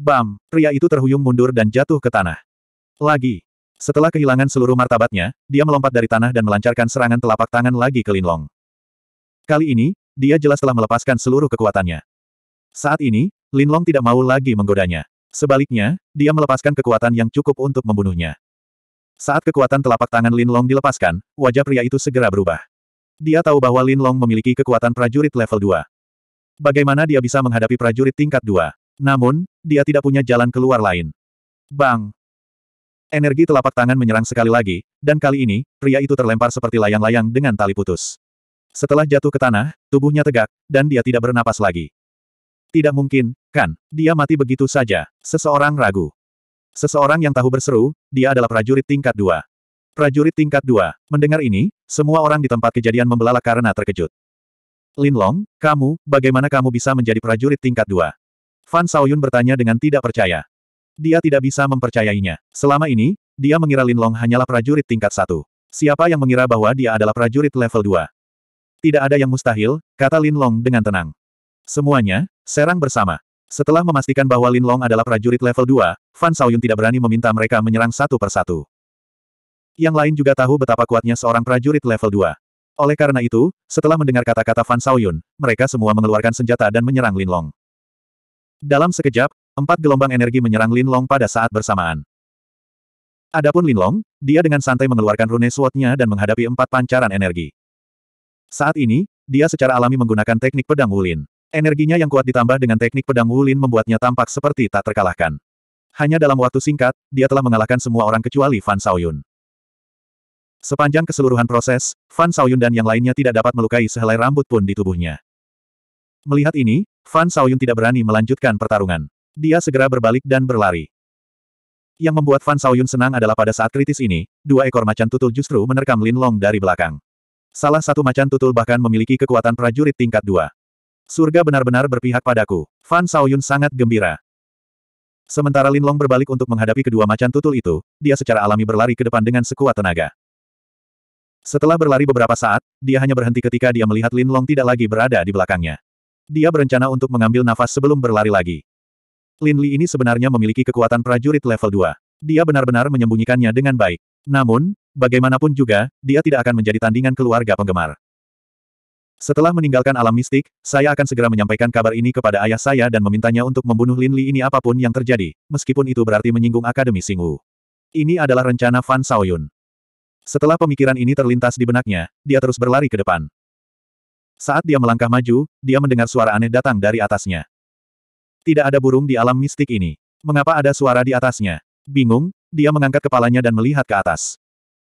Bam, pria itu terhuyung mundur dan jatuh ke tanah. Lagi. Setelah kehilangan seluruh martabatnya, dia melompat dari tanah dan melancarkan serangan telapak tangan lagi ke Linlong. Kali ini, dia jelas telah melepaskan seluruh kekuatannya. Saat ini, Lin Long tidak mau lagi menggodanya. Sebaliknya, dia melepaskan kekuatan yang cukup untuk membunuhnya. Saat kekuatan telapak tangan Lin Long dilepaskan, wajah pria itu segera berubah. Dia tahu bahwa Lin Long memiliki kekuatan prajurit level 2. Bagaimana dia bisa menghadapi prajurit tingkat 2? Namun, dia tidak punya jalan keluar lain. Bang! Energi telapak tangan menyerang sekali lagi, dan kali ini, pria itu terlempar seperti layang-layang dengan tali putus. Setelah jatuh ke tanah, tubuhnya tegak, dan dia tidak bernapas lagi. Tidak mungkin, kan? Dia mati begitu saja. Seseorang ragu. Seseorang yang tahu berseru, dia adalah prajurit tingkat dua. Prajurit tingkat dua. Mendengar ini, semua orang di tempat kejadian membelalak karena terkejut. Lin Long, kamu, bagaimana kamu bisa menjadi prajurit tingkat dua? Fan Saoyun bertanya dengan tidak percaya. Dia tidak bisa mempercayainya. Selama ini, dia mengira Lin Long hanyalah prajurit tingkat satu. Siapa yang mengira bahwa dia adalah prajurit level dua? Tidak ada yang mustahil, kata Lin Long dengan tenang. Semuanya, serang bersama. Setelah memastikan bahwa Lin Long adalah prajurit level 2, Fan Saoyun tidak berani meminta mereka menyerang satu persatu. Yang lain juga tahu betapa kuatnya seorang prajurit level 2. Oleh karena itu, setelah mendengar kata-kata Fan Saoyun, mereka semua mengeluarkan senjata dan menyerang Lin Long. Dalam sekejap, empat gelombang energi menyerang Lin Long pada saat bersamaan. Adapun Lin Long, dia dengan santai mengeluarkan rune sword dan menghadapi empat pancaran energi. Saat ini, dia secara alami menggunakan teknik pedang Wulin. Energinya yang kuat ditambah dengan teknik pedang Wulin membuatnya tampak seperti tak terkalahkan. Hanya dalam waktu singkat, dia telah mengalahkan semua orang kecuali Fan Saoyun. Sepanjang keseluruhan proses, Fan Saoyun dan yang lainnya tidak dapat melukai sehelai rambut pun di tubuhnya. Melihat ini, Fan Saoyun tidak berani melanjutkan pertarungan. Dia segera berbalik dan berlari. Yang membuat Fan Saoyun senang adalah pada saat kritis ini, dua ekor macan tutul justru menerkam Lin Long dari belakang. Salah satu macan tutul bahkan memiliki kekuatan prajurit tingkat dua. Surga benar-benar berpihak padaku. Fan Saoyun sangat gembira. Sementara Lin Long berbalik untuk menghadapi kedua macan tutul itu, dia secara alami berlari ke depan dengan sekuat tenaga. Setelah berlari beberapa saat, dia hanya berhenti ketika dia melihat Lin Long tidak lagi berada di belakangnya. Dia berencana untuk mengambil nafas sebelum berlari lagi. Lin Li ini sebenarnya memiliki kekuatan prajurit level 2. Dia benar-benar menyembunyikannya dengan baik. Namun, bagaimanapun juga, dia tidak akan menjadi tandingan keluarga penggemar. Setelah meninggalkan alam mistik, saya akan segera menyampaikan kabar ini kepada ayah saya dan memintanya untuk membunuh Lin Li ini apapun yang terjadi, meskipun itu berarti menyinggung Akademi Singwu. Ini adalah rencana Fan Saoyun. Setelah pemikiran ini terlintas di benaknya, dia terus berlari ke depan. Saat dia melangkah maju, dia mendengar suara aneh datang dari atasnya. Tidak ada burung di alam mistik ini. Mengapa ada suara di atasnya? Bingung, dia mengangkat kepalanya dan melihat ke atas.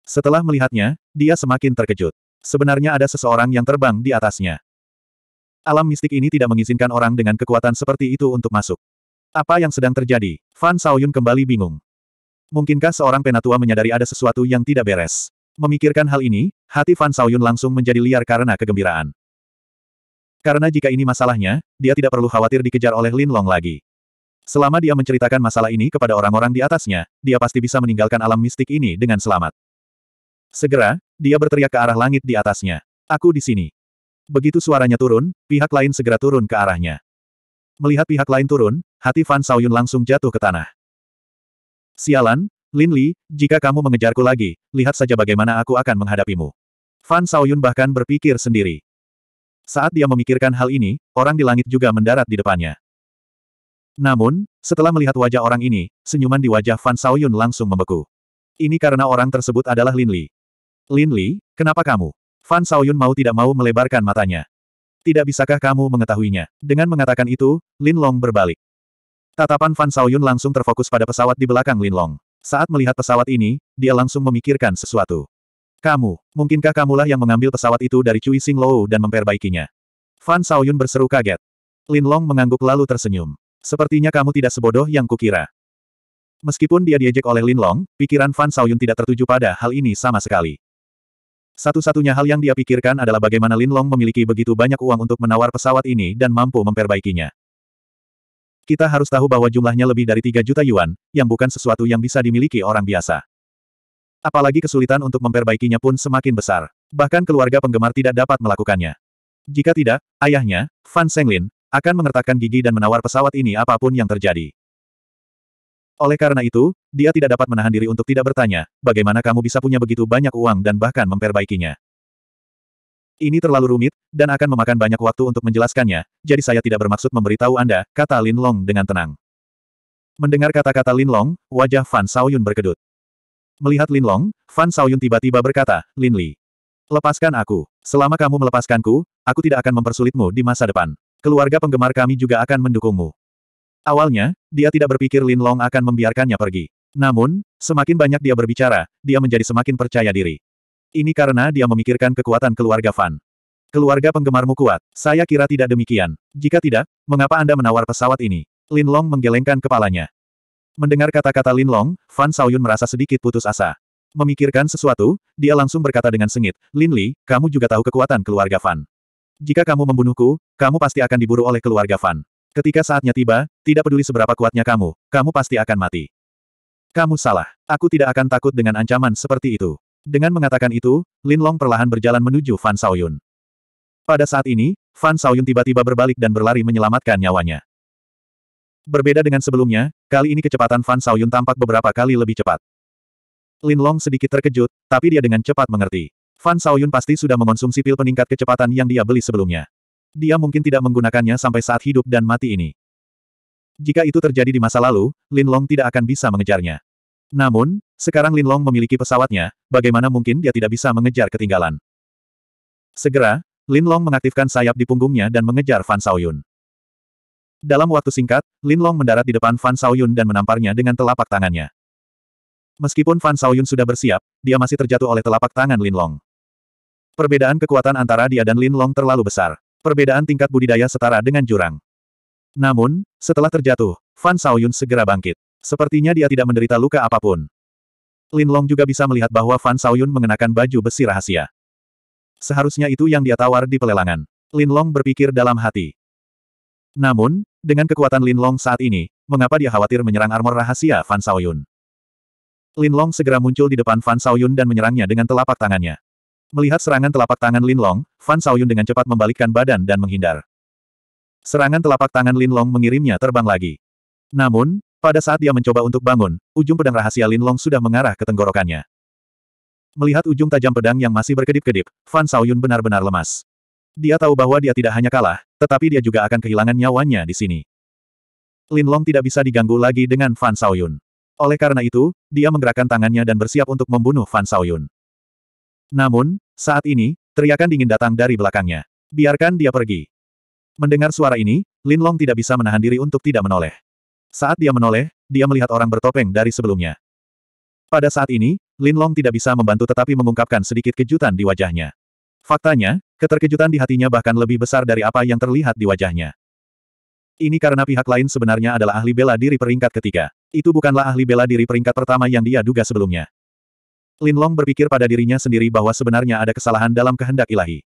Setelah melihatnya, dia semakin terkejut. Sebenarnya ada seseorang yang terbang di atasnya. Alam mistik ini tidak mengizinkan orang dengan kekuatan seperti itu untuk masuk. Apa yang sedang terjadi? Fan Saoyun kembali bingung. Mungkinkah seorang penatua menyadari ada sesuatu yang tidak beres? Memikirkan hal ini, hati Fan Saoyun langsung menjadi liar karena kegembiraan. Karena jika ini masalahnya, dia tidak perlu khawatir dikejar oleh Lin Long lagi. Selama dia menceritakan masalah ini kepada orang-orang di atasnya, dia pasti bisa meninggalkan alam mistik ini dengan selamat. Segera, dia berteriak ke arah langit di atasnya. Aku di sini. Begitu suaranya turun, pihak lain segera turun ke arahnya. Melihat pihak lain turun, hati Fan Saoyun langsung jatuh ke tanah. Sialan, Lin Li, jika kamu mengejarku lagi, lihat saja bagaimana aku akan menghadapimu. Fan Saoyun bahkan berpikir sendiri. Saat dia memikirkan hal ini, orang di langit juga mendarat di depannya. Namun, setelah melihat wajah orang ini, senyuman di wajah Fan Saoyun langsung membeku. Ini karena orang tersebut adalah Lin Li. Lin Li, kenapa kamu? Fan Saoyun mau tidak mau melebarkan matanya. Tidak bisakah kamu mengetahuinya? Dengan mengatakan itu, Lin Long berbalik. Tatapan Fan Saoyun langsung terfokus pada pesawat di belakang Lin Long. Saat melihat pesawat ini, dia langsung memikirkan sesuatu. Kamu, mungkinkah kamulah yang mengambil pesawat itu dari Cui Sing Lou dan memperbaikinya? Fan Saoyun berseru kaget. Lin Long mengangguk lalu tersenyum. Sepertinya kamu tidak sebodoh yang kukira. Meskipun dia diejek oleh Lin Long, pikiran Fan Saoyun tidak tertuju pada hal ini sama sekali. Satu-satunya hal yang dia pikirkan adalah bagaimana Lin Long memiliki begitu banyak uang untuk menawar pesawat ini dan mampu memperbaikinya. Kita harus tahu bahwa jumlahnya lebih dari 3 juta yuan, yang bukan sesuatu yang bisa dimiliki orang biasa. Apalagi kesulitan untuk memperbaikinya pun semakin besar. Bahkan keluarga penggemar tidak dapat melakukannya. Jika tidak, ayahnya, Fan Senglin, akan mengertakkan gigi dan menawar pesawat ini apapun yang terjadi. Oleh karena itu, dia tidak dapat menahan diri untuk tidak bertanya, bagaimana kamu bisa punya begitu banyak uang dan bahkan memperbaikinya. Ini terlalu rumit, dan akan memakan banyak waktu untuk menjelaskannya, jadi saya tidak bermaksud memberitahu Anda, kata Lin Long dengan tenang. Mendengar kata-kata Lin Long, wajah Fan Saoyun berkedut. Melihat Lin Long, Fan Saoyun tiba-tiba berkata, Lin Li. Lepaskan aku. Selama kamu melepaskanku, aku tidak akan mempersulitmu di masa depan. Keluarga penggemar kami juga akan mendukungmu. Awalnya, dia tidak berpikir Lin Long akan membiarkannya pergi. Namun, semakin banyak dia berbicara, dia menjadi semakin percaya diri. Ini karena dia memikirkan kekuatan keluarga Fan. Keluarga penggemarmu kuat, saya kira tidak demikian. Jika tidak, mengapa Anda menawar pesawat ini? Lin Long menggelengkan kepalanya. Mendengar kata-kata Lin Long, Fan Saoyun merasa sedikit putus asa. Memikirkan sesuatu, dia langsung berkata dengan sengit, Lin Li, kamu juga tahu kekuatan keluarga Fan. Jika kamu membunuhku, kamu pasti akan diburu oleh keluarga Fan. Ketika saatnya tiba, tidak peduli seberapa kuatnya kamu, kamu pasti akan mati. Kamu salah. Aku tidak akan takut dengan ancaman seperti itu. Dengan mengatakan itu, Lin Long perlahan berjalan menuju Fan Saoyun. Pada saat ini, Fan Saoyun tiba-tiba berbalik dan berlari menyelamatkan nyawanya. Berbeda dengan sebelumnya, kali ini kecepatan Fan Saoyun tampak beberapa kali lebih cepat. Lin Long sedikit terkejut, tapi dia dengan cepat mengerti. Fan Saoyun pasti sudah mengonsumsi pil peningkat kecepatan yang dia beli sebelumnya dia mungkin tidak menggunakannya sampai saat hidup dan mati ini. Jika itu terjadi di masa lalu, Lin Long tidak akan bisa mengejarnya. Namun, sekarang Lin Long memiliki pesawatnya, bagaimana mungkin dia tidak bisa mengejar ketinggalan. Segera, Lin Long mengaktifkan sayap di punggungnya dan mengejar Fan Saoyun. Dalam waktu singkat, Lin Long mendarat di depan Fan Saoyun dan menamparnya dengan telapak tangannya. Meskipun Fan Saoyun sudah bersiap, dia masih terjatuh oleh telapak tangan Lin Long. Perbedaan kekuatan antara dia dan Lin Long terlalu besar perbedaan tingkat budidaya setara dengan jurang. Namun, setelah terjatuh, Fan Saoyun segera bangkit. Sepertinya dia tidak menderita luka apapun. Lin Long juga bisa melihat bahwa Fan Saoyun mengenakan baju besi rahasia. Seharusnya itu yang dia tawar di pelelangan. Lin Long berpikir dalam hati. Namun, dengan kekuatan Lin Long saat ini, mengapa dia khawatir menyerang armor rahasia Fan Saoyun? Lin Long segera muncul di depan Fan Saoyun dan menyerangnya dengan telapak tangannya. Melihat serangan telapak tangan Lin Long, Fan Xiaoyun dengan cepat membalikkan badan dan menghindar. Serangan telapak tangan Lin Long mengirimnya terbang lagi. Namun, pada saat dia mencoba untuk bangun, ujung pedang rahasia Lin Long sudah mengarah ke tenggorokannya. Melihat ujung tajam pedang yang masih berkedip-kedip, Fan Xiaoyun benar-benar lemas. Dia tahu bahwa dia tidak hanya kalah, tetapi dia juga akan kehilangan nyawanya di sini. Lin Long tidak bisa diganggu lagi dengan Fan Xiaoyun. Oleh karena itu, dia menggerakkan tangannya dan bersiap untuk membunuh Fan Xiaoyun. Namun, saat ini, teriakan dingin datang dari belakangnya. Biarkan dia pergi. Mendengar suara ini, Lin Long tidak bisa menahan diri untuk tidak menoleh. Saat dia menoleh, dia melihat orang bertopeng dari sebelumnya. Pada saat ini, Lin Long tidak bisa membantu tetapi mengungkapkan sedikit kejutan di wajahnya. Faktanya, keterkejutan di hatinya bahkan lebih besar dari apa yang terlihat di wajahnya. Ini karena pihak lain sebenarnya adalah ahli bela diri peringkat ketiga. Itu bukanlah ahli bela diri peringkat pertama yang dia duga sebelumnya. Linlong berpikir pada dirinya sendiri bahwa sebenarnya ada kesalahan dalam kehendak ilahi.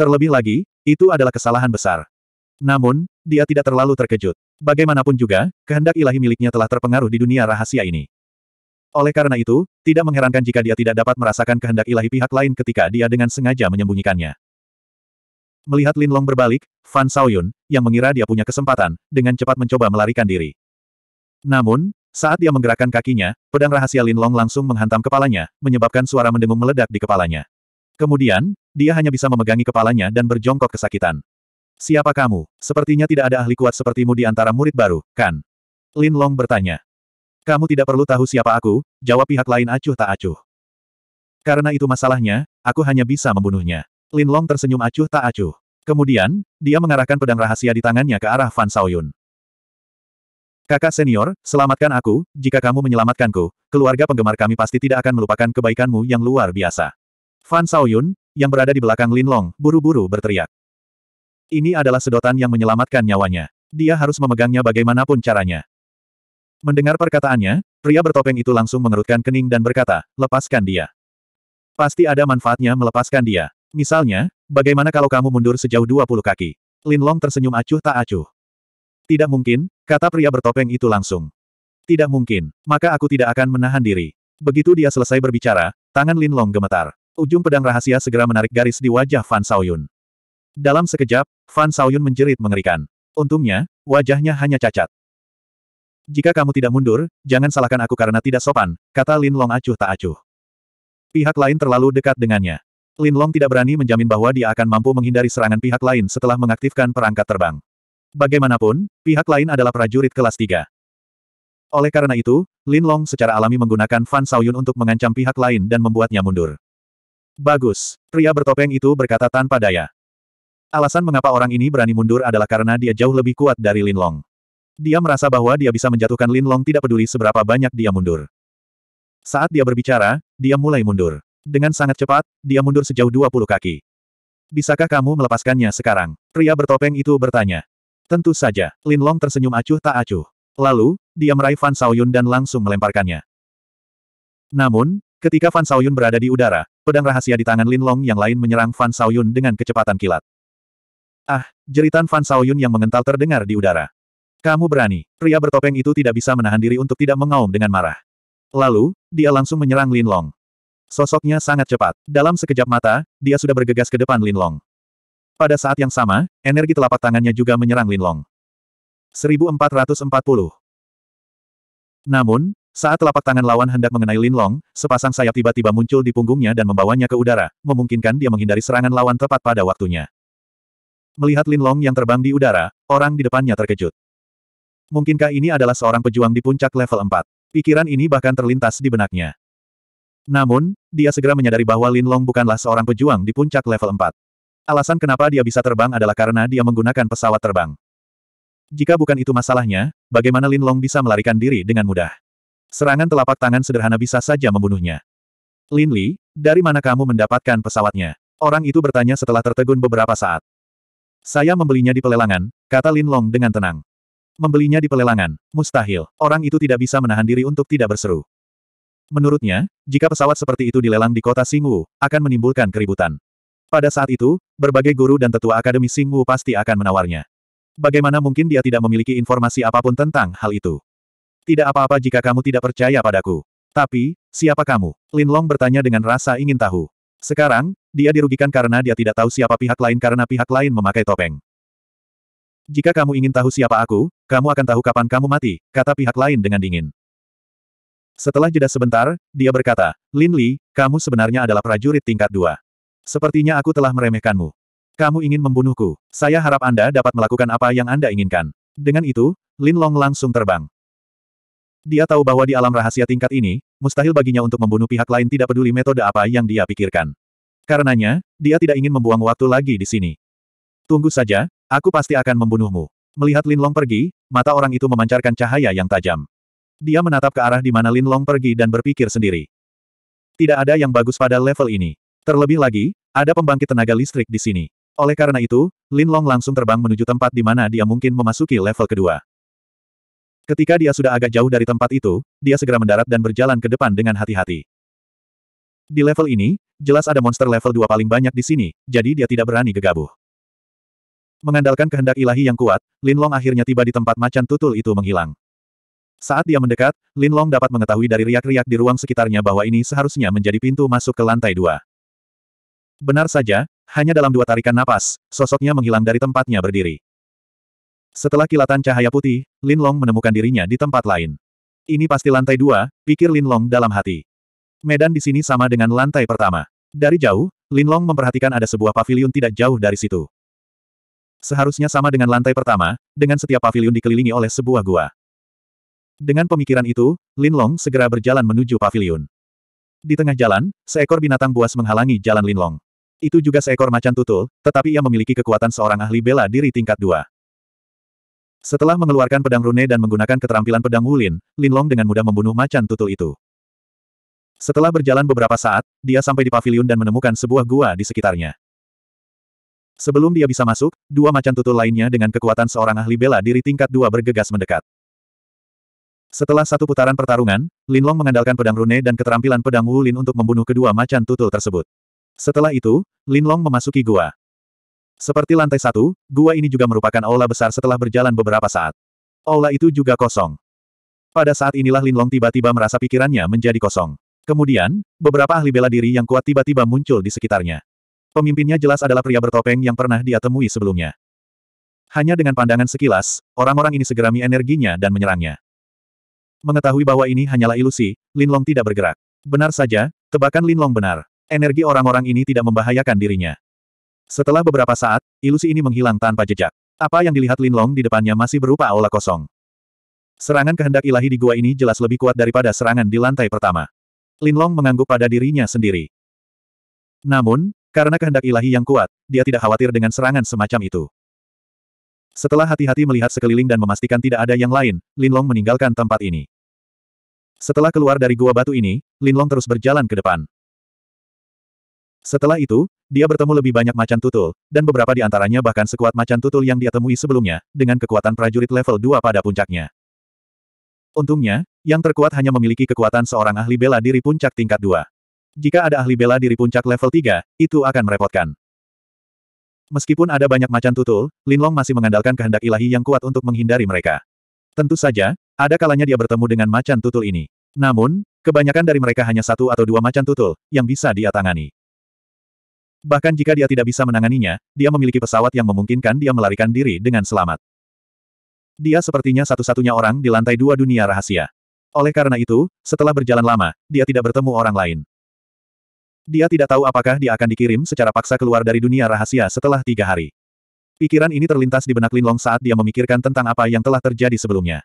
Terlebih lagi, itu adalah kesalahan besar. Namun, dia tidak terlalu terkejut. Bagaimanapun juga, kehendak ilahi miliknya telah terpengaruh di dunia rahasia ini. Oleh karena itu, tidak mengherankan jika dia tidak dapat merasakan kehendak ilahi pihak lain ketika dia dengan sengaja menyembunyikannya. Melihat Linlong berbalik, Fan Saoyun, yang mengira dia punya kesempatan, dengan cepat mencoba melarikan diri. Namun, saat dia menggerakkan kakinya, pedang rahasia Lin Long langsung menghantam kepalanya, menyebabkan suara mendengung meledak di kepalanya. Kemudian, dia hanya bisa memegangi kepalanya dan berjongkok kesakitan. Siapa kamu? Sepertinya tidak ada ahli kuat sepertimu di antara murid baru, kan? Lin Long bertanya. Kamu tidak perlu tahu siapa aku, jawab pihak lain acuh tak acuh. Karena itu masalahnya, aku hanya bisa membunuhnya. Lin Long tersenyum acuh tak acuh. Kemudian, dia mengarahkan pedang rahasia di tangannya ke arah Fan Saoyun. Kakak senior, selamatkan aku, jika kamu menyelamatkanku, keluarga penggemar kami pasti tidak akan melupakan kebaikanmu yang luar biasa. Fan Saoyun, yang berada di belakang Lin Long, buru-buru berteriak. Ini adalah sedotan yang menyelamatkan nyawanya. Dia harus memegangnya bagaimanapun caranya. Mendengar perkataannya, pria bertopeng itu langsung mengerutkan kening dan berkata, lepaskan dia. Pasti ada manfaatnya melepaskan dia. Misalnya, bagaimana kalau kamu mundur sejauh 20 kaki? Lin Long tersenyum acuh tak acuh. Tidak mungkin, kata pria bertopeng itu langsung. Tidak mungkin, maka aku tidak akan menahan diri. Begitu dia selesai berbicara, tangan Lin Long gemetar. Ujung pedang rahasia segera menarik garis di wajah Fan Saoyun. Dalam sekejap, Fan Saoyun menjerit mengerikan. Untungnya, wajahnya hanya cacat. Jika kamu tidak mundur, jangan salahkan aku karena tidak sopan, kata Lin Long acuh tak acuh. Pihak lain terlalu dekat dengannya. Lin Long tidak berani menjamin bahwa dia akan mampu menghindari serangan pihak lain setelah mengaktifkan perangkat terbang. Bagaimanapun, pihak lain adalah prajurit kelas 3. Oleh karena itu, Lin Long secara alami menggunakan Fan Saoyun untuk mengancam pihak lain dan membuatnya mundur. Bagus, pria bertopeng itu berkata tanpa daya. Alasan mengapa orang ini berani mundur adalah karena dia jauh lebih kuat dari Lin Long. Dia merasa bahwa dia bisa menjatuhkan Lin Long tidak peduli seberapa banyak dia mundur. Saat dia berbicara, dia mulai mundur. Dengan sangat cepat, dia mundur sejauh 20 kaki. Bisakah kamu melepaskannya sekarang? Pria bertopeng itu bertanya. Tentu saja, Lin Long tersenyum acuh tak acuh. Lalu, dia meraih Fan Saoyun dan langsung melemparkannya. Namun, ketika Fan Saoyun berada di udara, pedang rahasia di tangan Lin Long yang lain menyerang Fan Saoyun dengan kecepatan kilat. Ah, jeritan Fan Saoyun yang mengental terdengar di udara. Kamu berani, pria bertopeng itu tidak bisa menahan diri untuk tidak mengaum dengan marah. Lalu, dia langsung menyerang Lin Long. Sosoknya sangat cepat. Dalam sekejap mata, dia sudah bergegas ke depan Lin Long. Pada saat yang sama, energi telapak tangannya juga menyerang Linlong. 1440 Namun, saat telapak tangan lawan hendak mengenai Linlong, sepasang sayap tiba-tiba muncul di punggungnya dan membawanya ke udara, memungkinkan dia menghindari serangan lawan tepat pada waktunya. Melihat Linlong yang terbang di udara, orang di depannya terkejut. Mungkinkah ini adalah seorang pejuang di puncak level 4? Pikiran ini bahkan terlintas di benaknya. Namun, dia segera menyadari bahwa Linlong bukanlah seorang pejuang di puncak level 4. Alasan kenapa dia bisa terbang adalah karena dia menggunakan pesawat terbang. Jika bukan itu masalahnya, bagaimana Lin Long bisa melarikan diri dengan mudah? Serangan telapak tangan sederhana bisa saja membunuhnya. Lin Li, dari mana kamu mendapatkan pesawatnya? Orang itu bertanya setelah tertegun beberapa saat. Saya membelinya di pelelangan, kata Lin Long dengan tenang. Membelinya di pelelangan, mustahil. Orang itu tidak bisa menahan diri untuk tidak berseru. Menurutnya, jika pesawat seperti itu dilelang di kota Singwu, akan menimbulkan keributan. Pada saat itu, berbagai guru dan tetua akademi Wu pasti akan menawarnya. Bagaimana mungkin dia tidak memiliki informasi apapun tentang hal itu? Tidak apa-apa jika kamu tidak percaya padaku. Tapi, siapa kamu? Lin Long bertanya dengan rasa ingin tahu. Sekarang, dia dirugikan karena dia tidak tahu siapa pihak lain karena pihak lain memakai topeng. Jika kamu ingin tahu siapa aku, kamu akan tahu kapan kamu mati, kata pihak lain dengan dingin. Setelah jeda sebentar, dia berkata, Lin Li, kamu sebenarnya adalah prajurit tingkat dua. Sepertinya aku telah meremehkanmu. Kamu ingin membunuhku. Saya harap Anda dapat melakukan apa yang Anda inginkan. Dengan itu, Lin Long langsung terbang. Dia tahu bahwa di alam rahasia tingkat ini, mustahil baginya untuk membunuh pihak lain tidak peduli metode apa yang dia pikirkan. Karenanya, dia tidak ingin membuang waktu lagi di sini. Tunggu saja, aku pasti akan membunuhmu. Melihat Lin Long pergi, mata orang itu memancarkan cahaya yang tajam. Dia menatap ke arah di mana Lin Long pergi dan berpikir sendiri. Tidak ada yang bagus pada level ini. Terlebih lagi, ada pembangkit tenaga listrik di sini. Oleh karena itu, Lin Long langsung terbang menuju tempat di mana dia mungkin memasuki level kedua. Ketika dia sudah agak jauh dari tempat itu, dia segera mendarat dan berjalan ke depan dengan hati-hati. Di level ini, jelas ada monster level 2 paling banyak di sini, jadi dia tidak berani gegabah. Mengandalkan kehendak ilahi yang kuat, Lin Long akhirnya tiba di tempat macan tutul itu menghilang. Saat dia mendekat, Lin Long dapat mengetahui dari riak-riak di ruang sekitarnya bahwa ini seharusnya menjadi pintu masuk ke lantai dua. Benar saja, hanya dalam dua tarikan napas, sosoknya menghilang dari tempatnya berdiri. Setelah kilatan cahaya putih, Lin Long menemukan dirinya di tempat lain. Ini pasti lantai dua, pikir Lin Long dalam hati. Medan di sini sama dengan lantai pertama. Dari jauh, Lin Long memperhatikan ada sebuah pavilion tidak jauh dari situ. Seharusnya sama dengan lantai pertama, dengan setiap pavilion dikelilingi oleh sebuah gua. Dengan pemikiran itu, Lin Long segera berjalan menuju pavilion. Di tengah jalan, seekor binatang buas menghalangi jalan Lin Long. Itu juga seekor macan tutul, tetapi ia memiliki kekuatan seorang ahli bela diri tingkat dua. Setelah mengeluarkan pedang rune dan menggunakan keterampilan pedang Wulin, Linlong dengan mudah membunuh macan tutul itu. Setelah berjalan beberapa saat, dia sampai di pavilion dan menemukan sebuah gua di sekitarnya. Sebelum dia bisa masuk, dua macan tutul lainnya dengan kekuatan seorang ahli bela diri tingkat dua bergegas mendekat. Setelah satu putaran pertarungan, Linlong mengandalkan pedang rune dan keterampilan pedang Wulin untuk membunuh kedua macan tutul tersebut. Setelah itu, Linlong memasuki gua. Seperti lantai satu, gua ini juga merupakan aula besar setelah berjalan beberapa saat. Aula itu juga kosong. Pada saat inilah Linlong tiba-tiba merasa pikirannya menjadi kosong. Kemudian, beberapa ahli bela diri yang kuat tiba-tiba muncul di sekitarnya. Pemimpinnya jelas adalah pria bertopeng yang pernah dia temui sebelumnya. Hanya dengan pandangan sekilas, orang-orang ini segera energinya dan menyerangnya. Mengetahui bahwa ini hanyalah ilusi, Linlong tidak bergerak. Benar saja, tebakan Linlong benar. Energi orang-orang ini tidak membahayakan dirinya. Setelah beberapa saat, ilusi ini menghilang tanpa jejak. Apa yang dilihat Lin Long di depannya masih berupa aula kosong. Serangan kehendak ilahi di gua ini jelas lebih kuat daripada serangan di lantai pertama. Lin Long mengangguk pada dirinya sendiri. Namun, karena kehendak ilahi yang kuat, dia tidak khawatir dengan serangan semacam itu. Setelah hati-hati melihat sekeliling dan memastikan tidak ada yang lain, Lin Long meninggalkan tempat ini. Setelah keluar dari gua batu ini, Lin Long terus berjalan ke depan. Setelah itu, dia bertemu lebih banyak macan tutul, dan beberapa di antaranya bahkan sekuat macan tutul yang dia temui sebelumnya, dengan kekuatan prajurit level 2 pada puncaknya. Untungnya, yang terkuat hanya memiliki kekuatan seorang ahli bela diri puncak tingkat 2. Jika ada ahli bela diri puncak level 3, itu akan merepotkan. Meskipun ada banyak macan tutul, Linlong masih mengandalkan kehendak ilahi yang kuat untuk menghindari mereka. Tentu saja, ada kalanya dia bertemu dengan macan tutul ini. Namun, kebanyakan dari mereka hanya satu atau dua macan tutul, yang bisa dia tangani. Bahkan jika dia tidak bisa menanganinya, dia memiliki pesawat yang memungkinkan dia melarikan diri dengan selamat. Dia sepertinya satu-satunya orang di lantai dua dunia rahasia. Oleh karena itu, setelah berjalan lama, dia tidak bertemu orang lain. Dia tidak tahu apakah dia akan dikirim secara paksa keluar dari dunia rahasia setelah tiga hari. Pikiran ini terlintas di benak Linlong saat dia memikirkan tentang apa yang telah terjadi sebelumnya.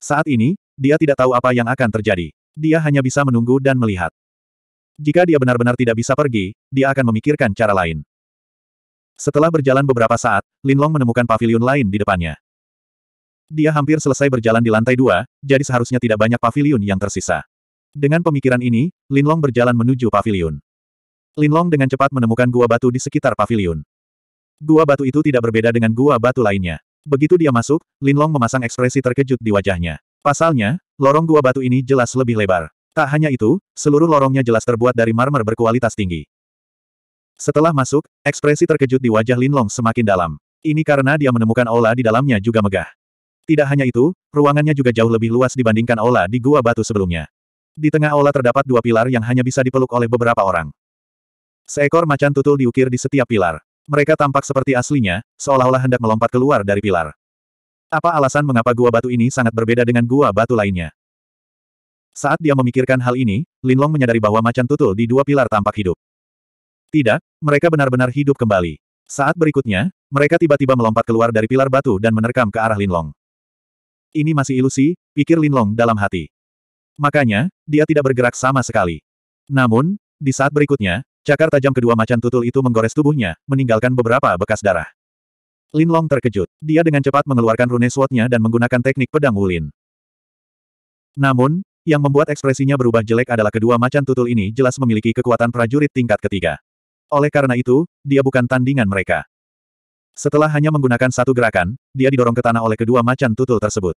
Saat ini, dia tidak tahu apa yang akan terjadi. Dia hanya bisa menunggu dan melihat. Jika dia benar-benar tidak bisa pergi, dia akan memikirkan cara lain. Setelah berjalan beberapa saat, Linlong menemukan pavilion lain di depannya. Dia hampir selesai berjalan di lantai dua, jadi seharusnya tidak banyak pavilion yang tersisa. Dengan pemikiran ini, Linlong berjalan menuju pavilion. Linlong dengan cepat menemukan gua batu di sekitar pavilion. Gua batu itu tidak berbeda dengan gua batu lainnya. Begitu dia masuk, Linlong memasang ekspresi terkejut di wajahnya. Pasalnya, lorong gua batu ini jelas lebih lebar. Tak hanya itu, seluruh lorongnya jelas terbuat dari marmer berkualitas tinggi. Setelah masuk, ekspresi terkejut di wajah Lin Long semakin dalam. Ini karena dia menemukan Ola di dalamnya juga megah. Tidak hanya itu, ruangannya juga jauh lebih luas dibandingkan Ola di gua batu sebelumnya. Di tengah Ola terdapat dua pilar yang hanya bisa dipeluk oleh beberapa orang. Seekor macan tutul diukir di setiap pilar. Mereka tampak seperti aslinya, seolah-olah hendak melompat keluar dari pilar. Apa alasan mengapa gua batu ini sangat berbeda dengan gua batu lainnya? Saat dia memikirkan hal ini, Linlong menyadari bahwa macan tutul di dua pilar tampak hidup. Tidak, mereka benar-benar hidup kembali. Saat berikutnya, mereka tiba-tiba melompat keluar dari pilar batu dan menerkam ke arah Linlong. Ini masih ilusi, pikir Linlong dalam hati. Makanya, dia tidak bergerak sama sekali. Namun, di saat berikutnya, cakar tajam kedua macan tutul itu menggores tubuhnya, meninggalkan beberapa bekas darah. Linlong terkejut. Dia dengan cepat mengeluarkan rune swordnya dan menggunakan teknik pedang Wulin. Namun, yang membuat ekspresinya berubah jelek adalah kedua macan tutul ini jelas memiliki kekuatan prajurit tingkat ketiga. Oleh karena itu, dia bukan tandingan mereka. Setelah hanya menggunakan satu gerakan, dia didorong ke tanah oleh kedua macan tutul tersebut.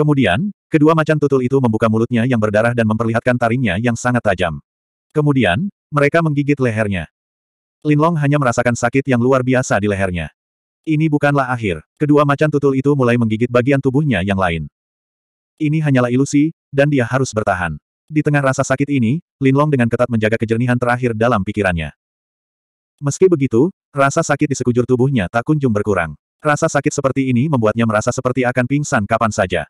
Kemudian, kedua macan tutul itu membuka mulutnya yang berdarah dan memperlihatkan taringnya yang sangat tajam. Kemudian, mereka menggigit lehernya. Linlong hanya merasakan sakit yang luar biasa di lehernya. Ini bukanlah akhir. Kedua macan tutul itu mulai menggigit bagian tubuhnya yang lain. Ini hanyalah ilusi, dan dia harus bertahan. Di tengah rasa sakit ini, Linlong dengan ketat menjaga kejernihan terakhir dalam pikirannya. Meski begitu, rasa sakit di sekujur tubuhnya tak kunjung berkurang. Rasa sakit seperti ini membuatnya merasa seperti akan pingsan kapan saja.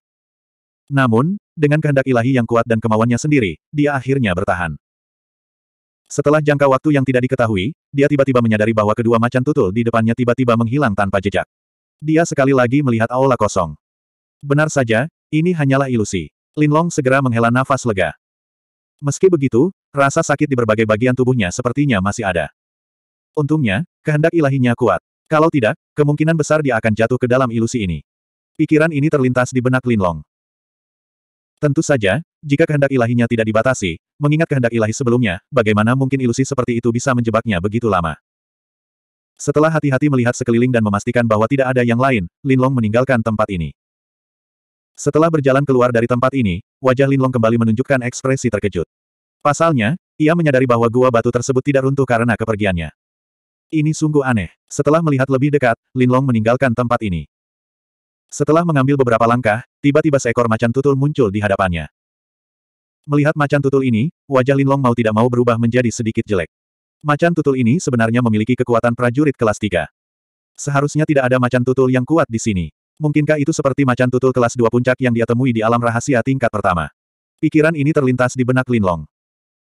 Namun, dengan kehendak ilahi yang kuat dan kemauannya sendiri, dia akhirnya bertahan. Setelah jangka waktu yang tidak diketahui, dia tiba-tiba menyadari bahwa kedua macan tutul di depannya tiba-tiba menghilang tanpa jejak. Dia sekali lagi melihat aula kosong. Benar saja, ini hanyalah ilusi. Linlong segera menghela nafas lega. Meski begitu, rasa sakit di berbagai bagian tubuhnya sepertinya masih ada. Untungnya, kehendak ilahinya kuat. Kalau tidak, kemungkinan besar dia akan jatuh ke dalam ilusi ini. Pikiran ini terlintas di benak Linlong. Tentu saja, jika kehendak ilahinya tidak dibatasi, mengingat kehendak ilahi sebelumnya, bagaimana mungkin ilusi seperti itu bisa menjebaknya begitu lama. Setelah hati-hati melihat sekeliling dan memastikan bahwa tidak ada yang lain, Linlong meninggalkan tempat ini. Setelah berjalan keluar dari tempat ini, wajah Linlong kembali menunjukkan ekspresi terkejut. Pasalnya, ia menyadari bahwa gua batu tersebut tidak runtuh karena kepergiannya. Ini sungguh aneh. Setelah melihat lebih dekat, Linlong meninggalkan tempat ini. Setelah mengambil beberapa langkah, tiba-tiba seekor macan tutul muncul di hadapannya. Melihat macan tutul ini, wajah Linlong mau tidak mau berubah menjadi sedikit jelek. Macan tutul ini sebenarnya memiliki kekuatan prajurit kelas 3. Seharusnya tidak ada macan tutul yang kuat di sini. Mungkinkah itu seperti macan tutul kelas dua puncak yang dia temui di alam rahasia tingkat pertama? Pikiran ini terlintas di benak Linlong.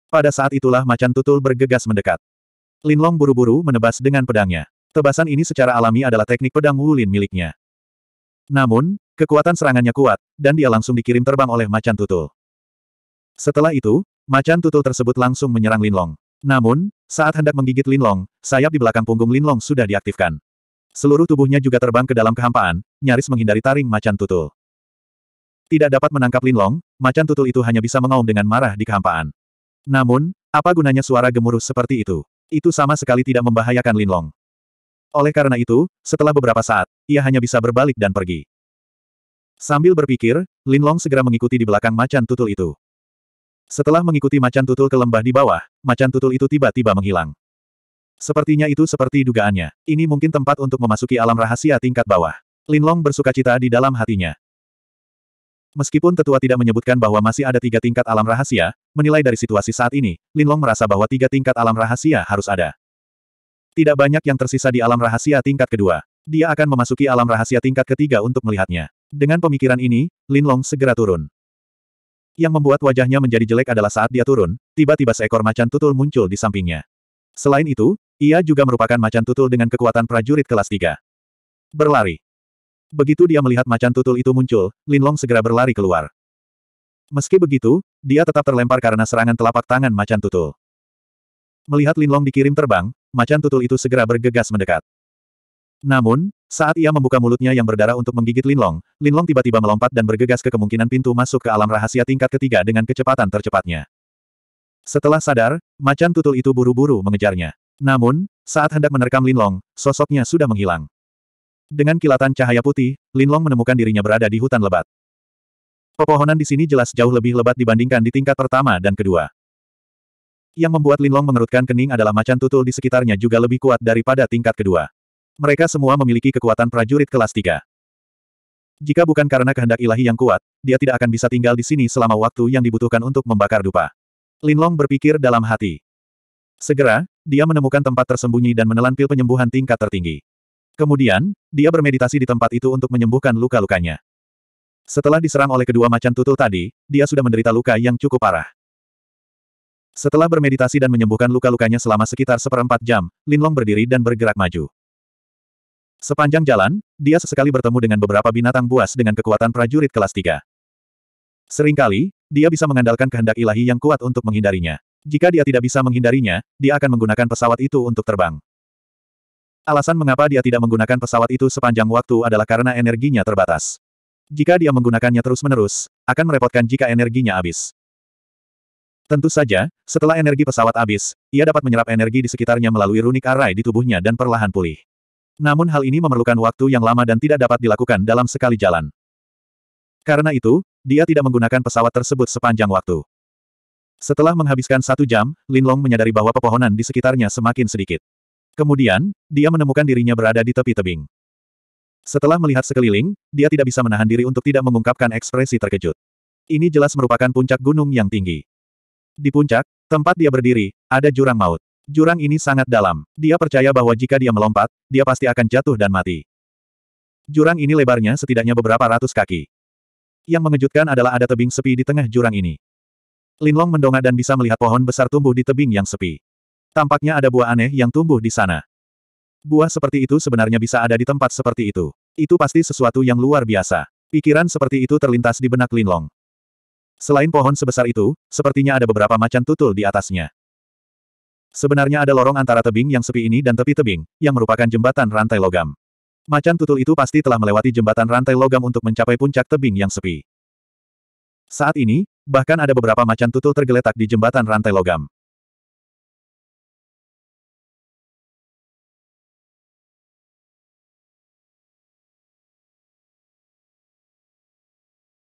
Pada saat itulah macan tutul bergegas mendekat. Linlong buru-buru menebas dengan pedangnya. Tebasan ini secara alami adalah teknik pedang Wulin miliknya. Namun, kekuatan serangannya kuat, dan dia langsung dikirim terbang oleh macan tutul. Setelah itu, macan tutul tersebut langsung menyerang Linlong. Namun, saat hendak menggigit Linlong, sayap di belakang punggung Linlong sudah diaktifkan. Seluruh tubuhnya juga terbang ke dalam kehampaan, nyaris menghindari taring macan tutul. Tidak dapat menangkap Linlong, macan tutul itu hanya bisa mengaum dengan marah di kehampaan. Namun, apa gunanya suara gemuruh seperti itu? Itu sama sekali tidak membahayakan Linlong. Oleh karena itu, setelah beberapa saat, ia hanya bisa berbalik dan pergi. Sambil berpikir, Linlong segera mengikuti di belakang macan tutul itu. Setelah mengikuti macan tutul ke lembah di bawah, macan tutul itu tiba-tiba menghilang. Sepertinya itu seperti dugaannya. Ini mungkin tempat untuk memasuki alam rahasia tingkat bawah. Linlong bersuka cita di dalam hatinya. Meskipun tetua tidak menyebutkan bahwa masih ada tiga tingkat alam rahasia, menilai dari situasi saat ini, Linlong merasa bahwa tiga tingkat alam rahasia harus ada. Tidak banyak yang tersisa di alam rahasia tingkat kedua. Dia akan memasuki alam rahasia tingkat ketiga untuk melihatnya. Dengan pemikiran ini, Linlong segera turun. Yang membuat wajahnya menjadi jelek adalah saat dia turun, tiba-tiba seekor macan tutul muncul di sampingnya. Selain itu, ia juga merupakan macan tutul dengan kekuatan prajurit kelas 3. Berlari. Begitu dia melihat macan tutul itu muncul, Linlong segera berlari keluar. Meski begitu, dia tetap terlempar karena serangan telapak tangan macan tutul. Melihat Linlong dikirim terbang, macan tutul itu segera bergegas mendekat. Namun, saat ia membuka mulutnya yang berdarah untuk menggigit Linlong, Linlong tiba-tiba melompat dan bergegas ke kemungkinan pintu masuk ke alam rahasia tingkat ketiga dengan kecepatan tercepatnya. Setelah sadar, macan tutul itu buru-buru mengejarnya. Namun, saat hendak menerkam Linlong, sosoknya sudah menghilang. Dengan kilatan cahaya putih, Linlong menemukan dirinya berada di hutan lebat. Pepohonan di sini jelas jauh lebih lebat dibandingkan di tingkat pertama dan kedua. Yang membuat Linlong mengerutkan kening adalah macan tutul di sekitarnya juga lebih kuat daripada tingkat kedua. Mereka semua memiliki kekuatan prajurit kelas tiga. Jika bukan karena kehendak ilahi yang kuat, dia tidak akan bisa tinggal di sini selama waktu yang dibutuhkan untuk membakar dupa. Linlong berpikir dalam hati. Segera, dia menemukan tempat tersembunyi dan menelan pil penyembuhan tingkat tertinggi. Kemudian, dia bermeditasi di tempat itu untuk menyembuhkan luka-lukanya. Setelah diserang oleh kedua macan tutul tadi, dia sudah menderita luka yang cukup parah. Setelah bermeditasi dan menyembuhkan luka-lukanya selama sekitar seperempat jam, Linlong berdiri dan bergerak maju. Sepanjang jalan, dia sesekali bertemu dengan beberapa binatang buas dengan kekuatan prajurit kelas 3. Seringkali, dia bisa mengandalkan kehendak ilahi yang kuat untuk menghindarinya. Jika dia tidak bisa menghindarinya, dia akan menggunakan pesawat itu untuk terbang. Alasan mengapa dia tidak menggunakan pesawat itu sepanjang waktu adalah karena energinya terbatas. Jika dia menggunakannya terus-menerus, akan merepotkan jika energinya habis. Tentu saja, setelah energi pesawat habis, ia dapat menyerap energi di sekitarnya melalui runik array di tubuhnya dan perlahan pulih. Namun hal ini memerlukan waktu yang lama dan tidak dapat dilakukan dalam sekali jalan. Karena itu, dia tidak menggunakan pesawat tersebut sepanjang waktu. Setelah menghabiskan satu jam, Linlong menyadari bahwa pepohonan di sekitarnya semakin sedikit. Kemudian, dia menemukan dirinya berada di tepi tebing. Setelah melihat sekeliling, dia tidak bisa menahan diri untuk tidak mengungkapkan ekspresi terkejut. Ini jelas merupakan puncak gunung yang tinggi. Di puncak, tempat dia berdiri, ada jurang maut. Jurang ini sangat dalam. Dia percaya bahwa jika dia melompat, dia pasti akan jatuh dan mati. Jurang ini lebarnya setidaknya beberapa ratus kaki. Yang mengejutkan adalah ada tebing sepi di tengah jurang ini. Linlong mendongak dan bisa melihat pohon besar tumbuh di tebing yang sepi. Tampaknya ada buah aneh yang tumbuh di sana. Buah seperti itu sebenarnya bisa ada di tempat seperti itu. Itu pasti sesuatu yang luar biasa. Pikiran seperti itu terlintas di benak Linlong. Selain pohon sebesar itu, sepertinya ada beberapa macan tutul di atasnya. Sebenarnya ada lorong antara tebing yang sepi ini dan tepi tebing, yang merupakan jembatan rantai logam. Macan tutul itu pasti telah melewati jembatan rantai logam untuk mencapai puncak tebing yang sepi. Saat ini, bahkan ada beberapa macan tutul tergeletak di jembatan rantai logam.